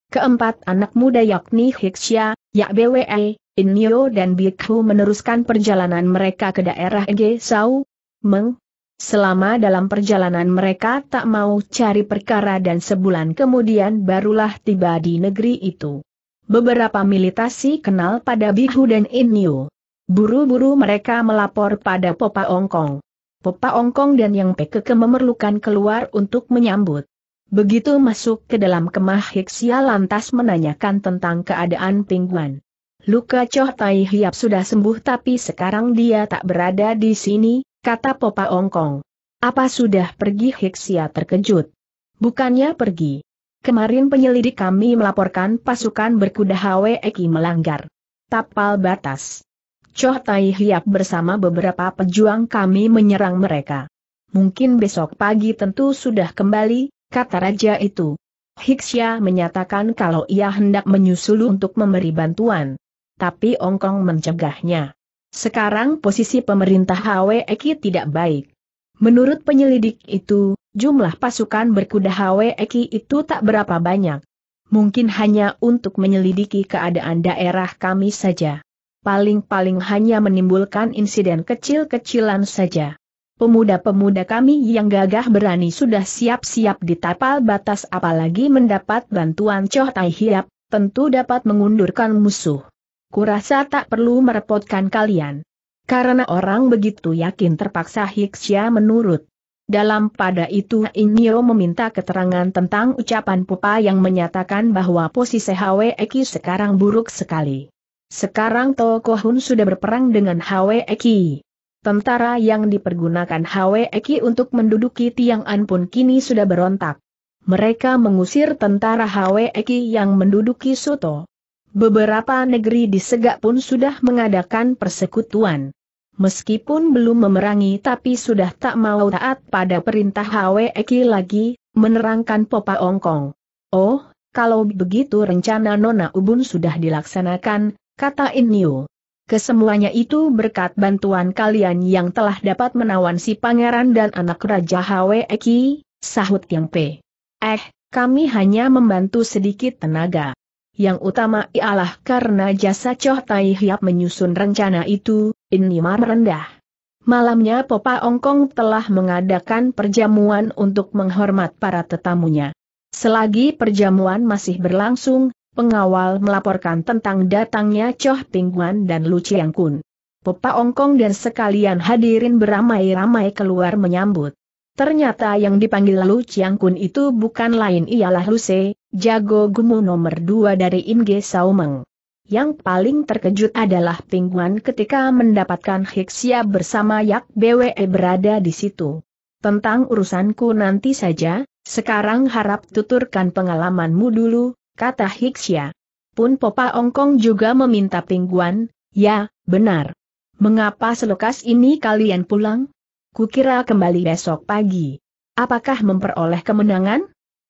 Keempat anak muda yakni Hiksya, Yak BWE, Nyo dan Bikhu meneruskan perjalanan mereka ke daerah Ege Sau, Meng. Selama dalam perjalanan mereka tak mau cari perkara dan sebulan kemudian barulah tiba di negeri itu beberapa militasi kenal pada Bihu dan Inyu. Buru-buru mereka melapor pada Popa Ongkong. Popa Ongkong dan Yang Pekeke memerlukan keluar untuk menyambut. Begitu masuk ke dalam kemah Hiksia lantas menanyakan tentang keadaan Pingguan. Luka Choh Tai Hiap sudah sembuh tapi sekarang dia tak berada di sini, kata Popa Ongkong. Apa sudah pergi Hiksia terkejut? Bukannya pergi. Kemarin penyelidik kami melaporkan pasukan berkuda Eki melanggar tapal batas. Choh Tai Hiap bersama beberapa pejuang kami menyerang mereka. Mungkin besok pagi tentu sudah kembali, kata raja itu. Hiksya menyatakan kalau ia hendak menyusul untuk memberi bantuan. Tapi Ongkong mencegahnya. Sekarang posisi pemerintah Eki tidak baik. Menurut penyelidik itu, jumlah pasukan berkuda Eki itu tak berapa banyak. Mungkin hanya untuk menyelidiki keadaan daerah kami saja. Paling-paling hanya menimbulkan insiden kecil-kecilan saja. Pemuda-pemuda kami yang gagah berani sudah siap-siap ditapal batas apalagi mendapat bantuan Choh Tai Hiap, tentu dapat mengundurkan musuh. Kurasa tak perlu merepotkan kalian. Karena orang begitu yakin terpaksa Hiksya menurut. Dalam pada itu Inyo meminta keterangan tentang ucapan Pupa yang menyatakan bahwa posisi Hwe Eki sekarang buruk sekali. Sekarang Toko Hun sudah berperang dengan Hwe Eki. Tentara yang dipergunakan Hwe Eki untuk menduduki Tiang An pun kini sudah berontak. Mereka mengusir tentara Hwe Eki yang menduduki Soto. Beberapa negeri di Segak pun sudah mengadakan persekutuan meskipun belum memerangi tapi sudah tak mau taat pada perintah Eki lagi, menerangkan Popa Ongkong. Oh, kalau begitu rencana Nona Ubun sudah dilaksanakan, kata Inyo. Kesemuanya itu berkat bantuan kalian yang telah dapat menawan si pangeran dan anak Raja Eki, sahut Yang P. Eh, kami hanya membantu sedikit tenaga. Yang utama ialah karena jasa Choh Tai Hiap menyusun rencana itu, ini merendah. Malamnya Popa Ongkong telah mengadakan perjamuan untuk menghormat para tetamunya. Selagi perjamuan masih berlangsung, pengawal melaporkan tentang datangnya Choh Pingguan dan Lu Chiang Kun. Popa Ongkong dan sekalian hadirin beramai-ramai keluar menyambut. Ternyata yang dipanggil Lu Chiang Kun itu bukan lain ialah Lu Se, jago gemu nomor dua dari Inge Saumeng. Yang paling terkejut adalah Pingguan ketika mendapatkan Hiksia bersama Yak BWE e berada di situ. Tentang urusanku nanti saja, sekarang harap tuturkan pengalamanmu dulu, kata Hiksia. Pun Popa Ongkong juga meminta Pingguan, ya, benar. Mengapa selokas ini kalian pulang? Kukira kembali besok pagi. Apakah memperoleh kemenangan?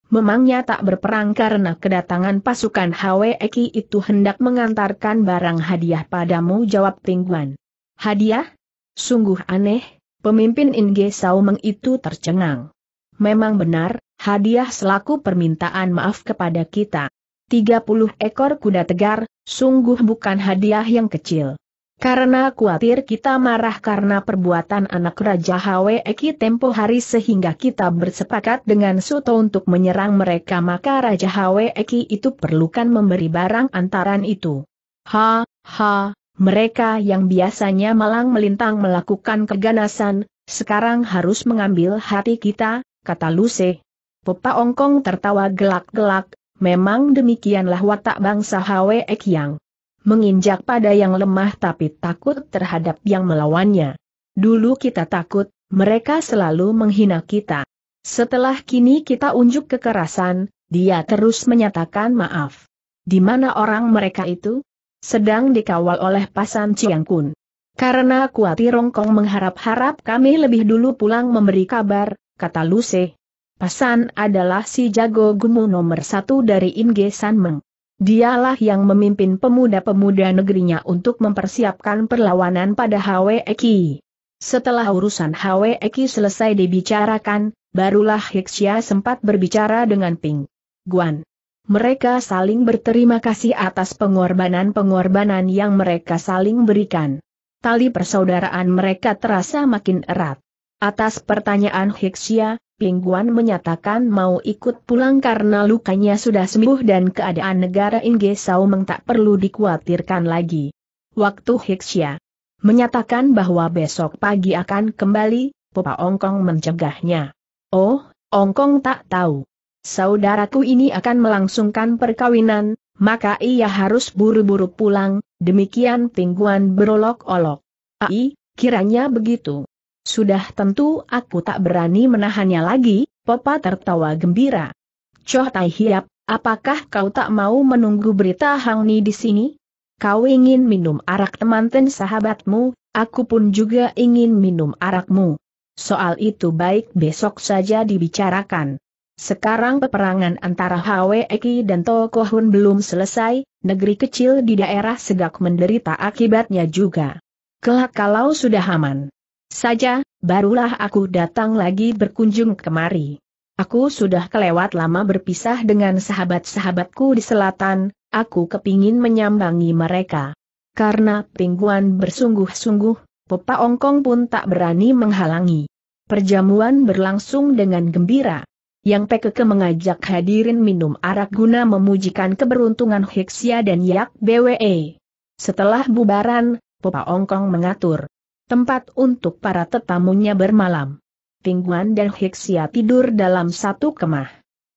Memangnya tak berperang karena kedatangan pasukan Eki itu hendak mengantarkan barang hadiah padamu jawab Pingguan. Hadiah? Sungguh aneh, pemimpin Inge Saumeng itu tercengang. Memang benar, hadiah selaku permintaan maaf kepada kita. 30 ekor kuda tegar, sungguh bukan hadiah yang kecil. Karena khawatir kita marah karena perbuatan anak Raja Eki tempo hari sehingga kita bersepakat dengan Suto untuk menyerang mereka maka Raja Eki itu perlukan memberi barang antaran itu. Ha, ha, mereka yang biasanya malang melintang melakukan keganasan, sekarang harus mengambil hati kita, kata Luce. Pepa Ongkong tertawa gelak-gelak, memang demikianlah watak bangsa Eki yang menginjak pada yang lemah tapi takut terhadap yang melawannya. Dulu kita takut, mereka selalu menghina kita. Setelah kini kita unjuk kekerasan, dia terus menyatakan maaf. Di mana orang mereka itu? Sedang dikawal oleh Pasan Kun. Karena Kuati Rongkong mengharap-harap kami lebih dulu pulang memberi kabar, kata Luce. Pasan adalah si jago gumu nomor satu dari Inge San Meng. Dialah yang memimpin pemuda-pemuda negerinya untuk mempersiapkan perlawanan pada HWEKI. Setelah urusan HWEKI selesai dibicarakan, barulah Hexia sempat berbicara dengan Ping Guan. Mereka saling berterima kasih atas pengorbanan-pengorbanan yang mereka saling berikan. Tali persaudaraan mereka terasa makin erat. Atas pertanyaan Hexia. Pingguan menyatakan mau ikut pulang karena lukanya sudah sembuh dan keadaan negara Inggris Saumeng tak perlu dikhawatirkan lagi. Waktu Hixia menyatakan bahwa besok pagi akan kembali, Papa Ongkong mencegahnya. Oh, Ongkong tak tahu. Saudaraku ini akan melangsungkan perkawinan, maka ia harus buru-buru pulang, demikian Pingguan berolok-olok. Ai, kiranya begitu. Sudah tentu aku tak berani menahannya lagi, Papa tertawa gembira. Choh Tai Hiap, apakah kau tak mau menunggu berita Hang Ni di sini? Kau ingin minum arak teman temanten sahabatmu, aku pun juga ingin minum arakmu. Soal itu baik besok saja dibicarakan. Sekarang peperangan antara Hwe Eki dan Toko Hun belum selesai, negeri kecil di daerah Segak menderita akibatnya juga. Kelak kalau sudah aman, saja, barulah aku datang lagi berkunjung kemari. Aku sudah kelewat lama berpisah dengan sahabat-sahabatku di selatan, aku kepingin menyambangi mereka. Karena pingguan bersungguh-sungguh, Pepa Ongkong pun tak berani menghalangi. Perjamuan berlangsung dengan gembira. Yang Pekeke mengajak hadirin minum arak guna memujikan keberuntungan Hiksia dan Yak BWE. Setelah bubaran, Popa Ongkong mengatur tempat untuk para tetamunya bermalam. Pingguan dan Hiksia tidur dalam satu kemah.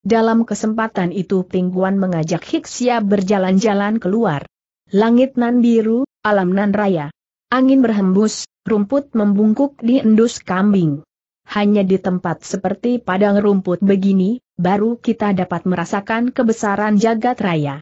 Dalam kesempatan itu Pingguan mengajak Hiksia berjalan-jalan keluar. Langit nan biru, alam nan raya. Angin berhembus, rumput membungkuk di endus kambing. Hanya di tempat seperti padang rumput begini, baru kita dapat merasakan kebesaran jagat raya.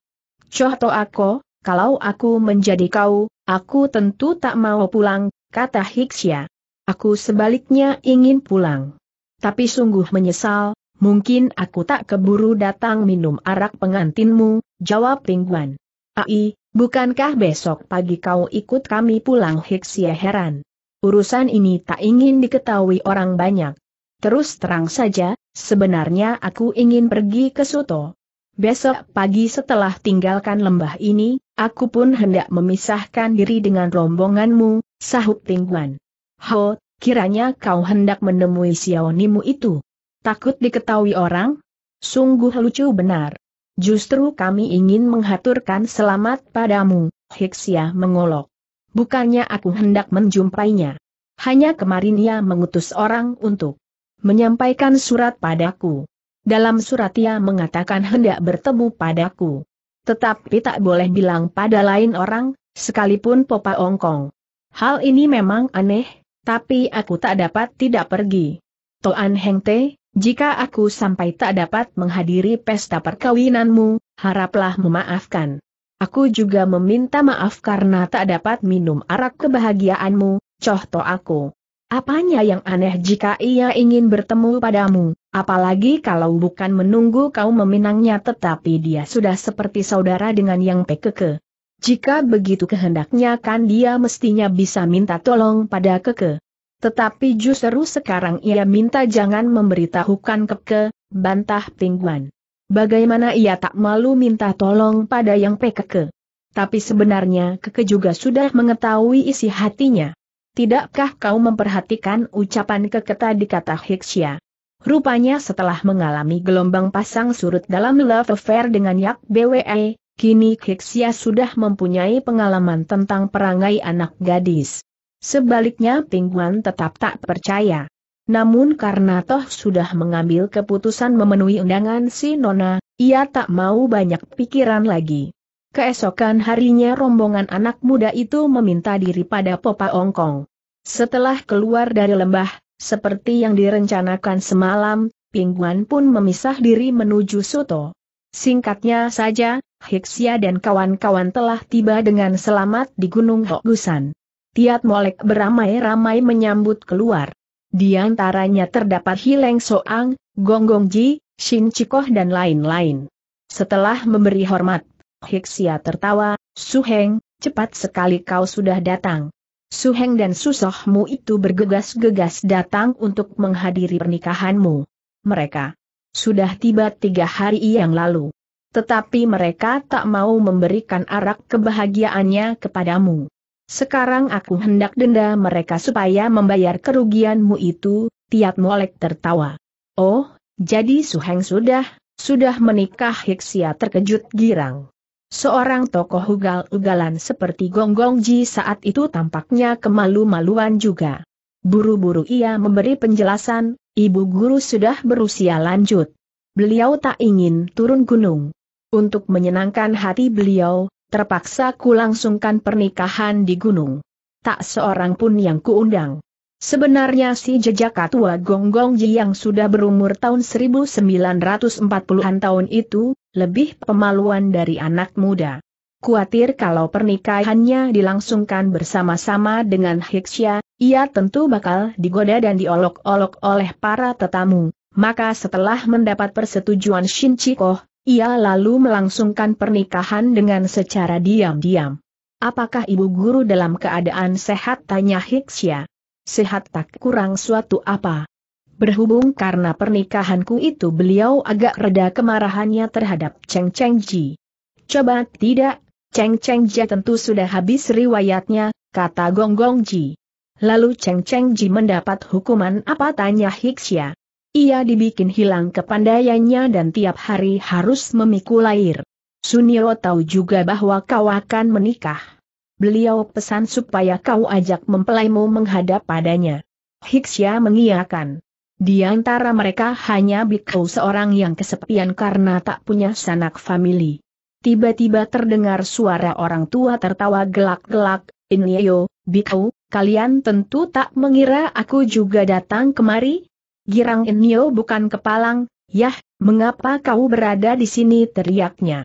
Coh to aku, kalau aku menjadi kau, aku tentu tak mau pulang, kata Hiksya. Aku sebaliknya ingin pulang. Tapi sungguh menyesal, mungkin aku tak keburu datang minum arak pengantinmu, jawab Pingguan. Ai, bukankah besok pagi kau ikut kami pulang Hiksya heran. Urusan ini tak ingin diketahui orang banyak. Terus terang saja, sebenarnya aku ingin pergi ke Soto. Besok pagi setelah tinggalkan lembah ini, Aku pun hendak memisahkan diri dengan rombonganmu, sahut Tingguan. Ho, kiranya kau hendak menemui Xiaonimu itu. Takut diketahui orang? Sungguh lucu benar. Justru kami ingin menghaturkan selamat padamu, Hiksia mengolok. Bukannya aku hendak menjumpainya. Hanya kemarin ia mengutus orang untuk menyampaikan surat padaku. Dalam surat ia mengatakan hendak bertemu padaku. Tetapi tak boleh bilang pada lain orang, sekalipun Popa Ongkong. Hal ini memang aneh, tapi aku tak dapat tidak pergi. Toan Heng Te, jika aku sampai tak dapat menghadiri pesta perkawinanmu, haraplah memaafkan. Aku juga meminta maaf karena tak dapat minum arak kebahagiaanmu, cohto aku. Apanya yang aneh jika ia ingin bertemu padamu, Apalagi kalau bukan menunggu kau meminangnya tetapi dia sudah seperti saudara dengan yang pekeke. Jika begitu kehendaknya kan dia mestinya bisa minta tolong pada keke. Tetapi justru sekarang ia minta jangan memberitahukan keke, bantah pingguan. Bagaimana ia tak malu minta tolong pada yang pekeke. Tapi sebenarnya keke juga sudah mengetahui isi hatinya. Tidakkah kau memperhatikan ucapan keke tadi kata Hiksya? Rupanya setelah mengalami gelombang pasang surut dalam love affair dengan Yak BWE, kini Kixia sudah mempunyai pengalaman tentang perangai anak gadis. Sebaliknya Pingguan tetap tak percaya. Namun karena Toh sudah mengambil keputusan memenuhi undangan si Nona, ia tak mau banyak pikiran lagi. Keesokan harinya rombongan anak muda itu meminta diri pada Popa Ongkong. Setelah keluar dari lembah, seperti yang direncanakan semalam, Pingguan pun memisah diri menuju Soto. Singkatnya saja, Hiksia dan kawan-kawan telah tiba dengan selamat di Gunung Hokusan. Tiat Molek beramai-ramai menyambut keluar. Di antaranya terdapat Hileng Soang, Gonggong Ji, Shin Chikoh dan lain-lain. Setelah memberi hormat, Hiksia tertawa, Suheng, cepat sekali kau sudah datang. Suheng dan Susohmu itu bergegas-gegas datang untuk menghadiri pernikahanmu. Mereka sudah tiba tiga hari yang lalu. Tetapi mereka tak mau memberikan arak kebahagiaannya kepadamu. Sekarang aku hendak denda mereka supaya membayar kerugianmu itu, Tiat Molek tertawa. Oh, jadi Suheng sudah, sudah menikah Hiksia terkejut girang. Seorang tokoh ugal-ugalan seperti Gong Ji saat itu tampaknya kemalu-maluan juga. Buru-buru ia memberi penjelasan, ibu guru sudah berusia lanjut. Beliau tak ingin turun gunung. Untuk menyenangkan hati beliau, terpaksa kulangsungkan pernikahan di gunung. Tak seorang pun yang kuundang. Sebenarnya si jejaka tua Gonggong Ji yang sudah berumur tahun 1940-an tahun itu, lebih pemaluan dari anak muda. Kuatir kalau pernikahannya dilangsungkan bersama-sama dengan Hiksya, ia tentu bakal digoda dan diolok-olok oleh para tetamu. Maka setelah mendapat persetujuan Shin Chikoh, ia lalu melangsungkan pernikahan dengan secara diam-diam. Apakah ibu guru dalam keadaan sehat? Tanya Hiksya sehat tak kurang suatu apa. Berhubung karena pernikahanku itu beliau agak reda kemarahannya terhadap Cheng Cheng Ji. Coba tidak, Cheng Cheng Ji tentu sudah habis riwayatnya, kata Gong Gong Ji. Lalu Cheng Cheng Ji mendapat hukuman apa tanya Hixia. Ia dibikin hilang kepandaiannya dan tiap hari harus memikul air. Sunio tahu juga bahwa kau akan menikah. Beliau pesan supaya kau ajak mempelaimu menghadap padanya. Hiksya mengiyakan. Di antara mereka hanya Bikau seorang yang kesepian karena tak punya sanak famili. Tiba-tiba terdengar suara orang tua tertawa gelak-gelak, Inyeyo, Bikau, kalian tentu tak mengira aku juga datang kemari? Girang Inyo bukan kepalang, yah, mengapa kau berada di sini teriaknya.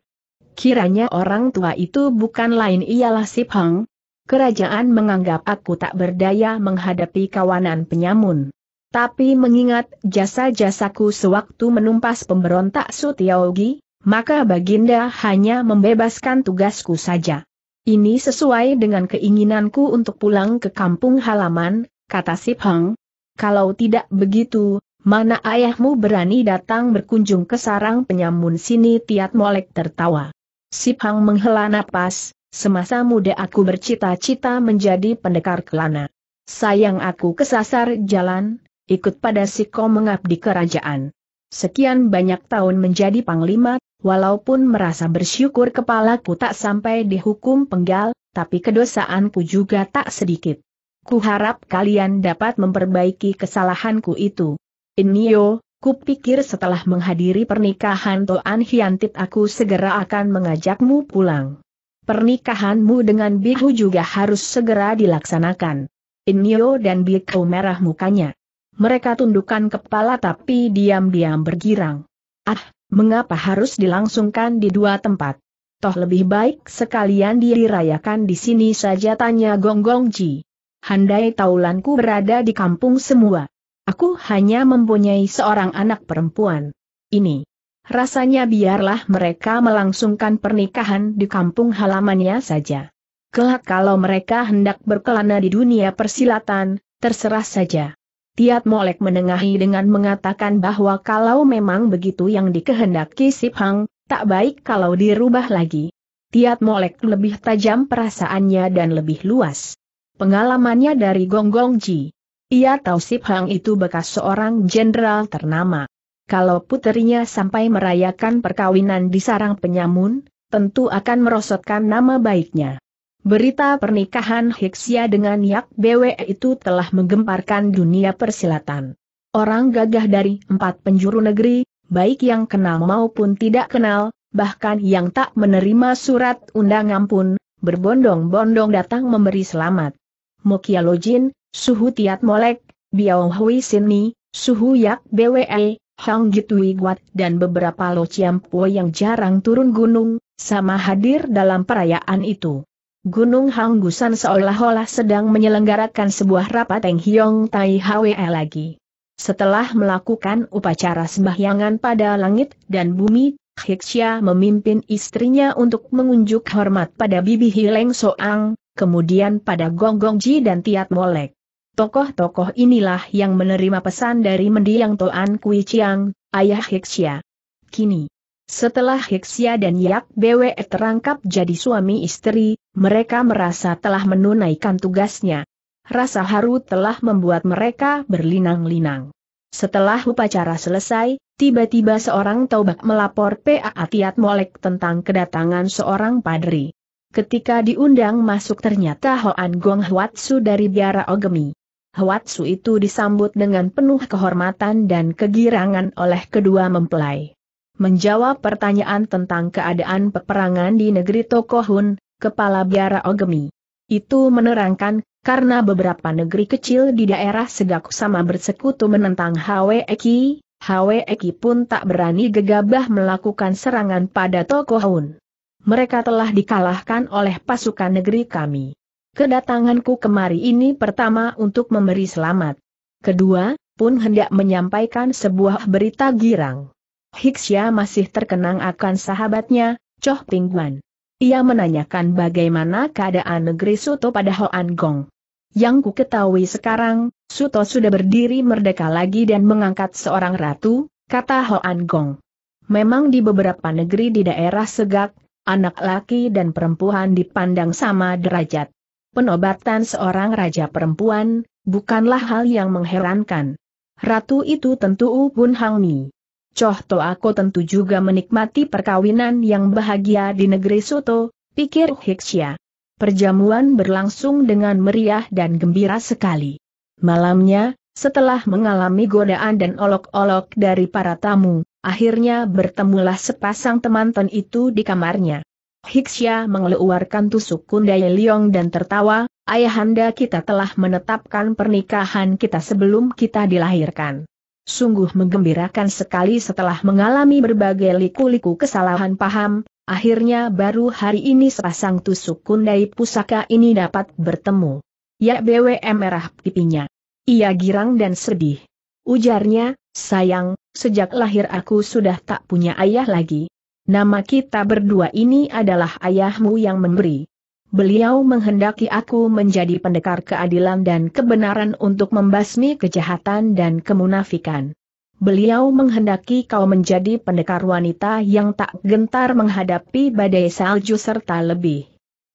Kiranya orang tua itu bukan lain ialah Sip Hang. Kerajaan menganggap aku tak berdaya menghadapi kawanan penyamun. Tapi mengingat jasa-jasaku sewaktu menumpas pemberontak Sutiaogi, maka Baginda hanya membebaskan tugasku saja. Ini sesuai dengan keinginanku untuk pulang ke kampung halaman, kata Sip Hang. Kalau tidak begitu, mana ayahmu berani datang berkunjung ke sarang penyamun sini Tiat Molek tertawa. Hang menghela napas, semasa muda aku bercita-cita menjadi pendekar kelana. Sayang aku kesasar jalan, ikut pada Siko mengabdi kerajaan. Sekian banyak tahun menjadi panglima, walaupun merasa bersyukur kepala ku tak sampai dihukum penggal, tapi kedosaanku juga tak sedikit. Kuharap kalian dapat memperbaiki kesalahanku itu. Inio, Kupikir setelah menghadiri pernikahan Toan Hiantit aku segera akan mengajakmu pulang. Pernikahanmu dengan Bihu juga harus segera dilaksanakan. Inyo dan Biku merah mukanya. Mereka tundukkan kepala tapi diam-diam bergirang. Ah, mengapa harus dilangsungkan di dua tempat? Toh lebih baik sekalian dirayakan di sini saja tanya Gonggongji. Handai taulanku berada di kampung semua. Aku hanya mempunyai seorang anak perempuan. Ini. Rasanya biarlah mereka melangsungkan pernikahan di kampung halamannya saja. Kelak kalau mereka hendak berkelana di dunia persilatan, terserah saja. Tiat Molek menengahi dengan mengatakan bahwa kalau memang begitu yang dikehendaki Sip Hang, tak baik kalau dirubah lagi. Tiat Molek lebih tajam perasaannya dan lebih luas. Pengalamannya dari Gong Gong Ji ia tahu Sip Hang itu bekas seorang jenderal ternama. Kalau putrinya sampai merayakan perkawinan di sarang penyamun, tentu akan merosotkan nama baiknya. Berita pernikahan Hiksia dengan Yak BW itu telah menggemparkan dunia persilatan. Orang gagah dari empat penjuru negeri, baik yang kenal maupun tidak kenal, bahkan yang tak menerima surat undangan pun, berbondong-bondong datang memberi selamat. Mokialojin, Suhu Tiat Molek, Biao Hui Sini, Suhu Yak BWE, e, Hang Gitui Guat dan beberapa Lo Chiampo yang jarang turun gunung, sama hadir dalam perayaan itu. Gunung Hanggusan seolah-olah sedang menyelenggarakan sebuah rapat Eng Hiong Tai Hwe e lagi. Setelah melakukan upacara sembahyangan pada langit dan bumi, Hiksya memimpin istrinya untuk mengunjuk hormat pada Bibi Hileng Soang, kemudian pada Gong Ji dan Tiat Molek. Tokoh-tokoh inilah yang menerima pesan dari mendiang Toan Kui Chiang, ayah Hiksia. Kini, setelah Hiksia dan Yak Bwe terangkap jadi suami istri, mereka merasa telah menunaikan tugasnya. Rasa haru telah membuat mereka berlinang-linang. Setelah upacara selesai, tiba-tiba seorang taubak melapor PA Atiat Molek tentang kedatangan seorang padri. Ketika diundang masuk ternyata Hoan Gong Huatsu dari biara Ogemi. Hwatsu itu disambut dengan penuh kehormatan dan kegirangan oleh kedua mempelai. Menjawab pertanyaan tentang keadaan peperangan di negeri Tokohun, Kepala Biara Ogemi. Itu menerangkan, karena beberapa negeri kecil di daerah Segaku sama bersekutu menentang Hweki, Hweki pun tak berani gegabah melakukan serangan pada Tokohun. Mereka telah dikalahkan oleh pasukan negeri kami. Kedatanganku kemari ini pertama untuk memberi selamat. Kedua, pun hendak menyampaikan sebuah berita girang. Hiksya masih terkenang akan sahabatnya, Choh Pingguan. Ia menanyakan bagaimana keadaan negeri Suto pada Hoan Gong. Yang ku ketahui sekarang, Suto sudah berdiri merdeka lagi dan mengangkat seorang ratu, kata Hoan Gong. Memang di beberapa negeri di daerah Segak, anak laki dan perempuan dipandang sama derajat penobatan seorang raja perempuan, bukanlah hal yang mengherankan. Ratu itu tentu Ubun Hang Mi. Coh To aku tentu juga menikmati perkawinan yang bahagia di negeri Soto, pikir Hiksya. Perjamuan berlangsung dengan meriah dan gembira sekali. Malamnya, setelah mengalami godaan dan olok-olok dari para tamu, akhirnya bertemulah sepasang teman-teman itu di kamarnya. Hiksya mengeluarkan tusuk kundai Liong dan tertawa, Ayahanda kita telah menetapkan pernikahan kita sebelum kita dilahirkan. Sungguh menggembirakan sekali setelah mengalami berbagai liku-liku kesalahan paham, akhirnya baru hari ini sepasang tusuk kundai pusaka ini dapat bertemu. Ya BWM merah pipinya. Ia girang dan sedih. Ujarnya, sayang, sejak lahir aku sudah tak punya ayah lagi. Nama kita berdua ini adalah ayahmu yang memberi. Beliau menghendaki aku menjadi pendekar keadilan dan kebenaran untuk membasmi kejahatan dan kemunafikan. Beliau menghendaki kau menjadi pendekar wanita yang tak gentar menghadapi badai salju serta lebih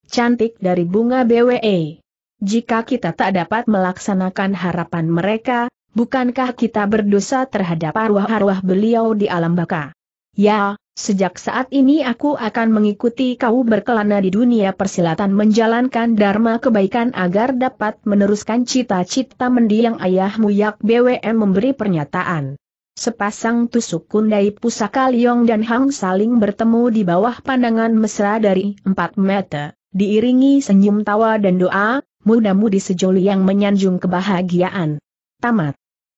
cantik dari bunga BWE. Jika kita tak dapat melaksanakan harapan mereka, bukankah kita berdosa terhadap arwah-arwah beliau di alam baka? Ya, Sejak saat ini aku akan mengikuti kau berkelana di dunia persilatan menjalankan dharma kebaikan agar dapat meneruskan cita-cita mendiang ayahmu Yak BWM memberi pernyataan. Sepasang tusuk kundai pusaka Liong dan Hang saling bertemu di bawah pandangan mesra dari empat meter, diiringi senyum tawa dan doa, muda-mudi sejoli yang menyanjung kebahagiaan. Tamat.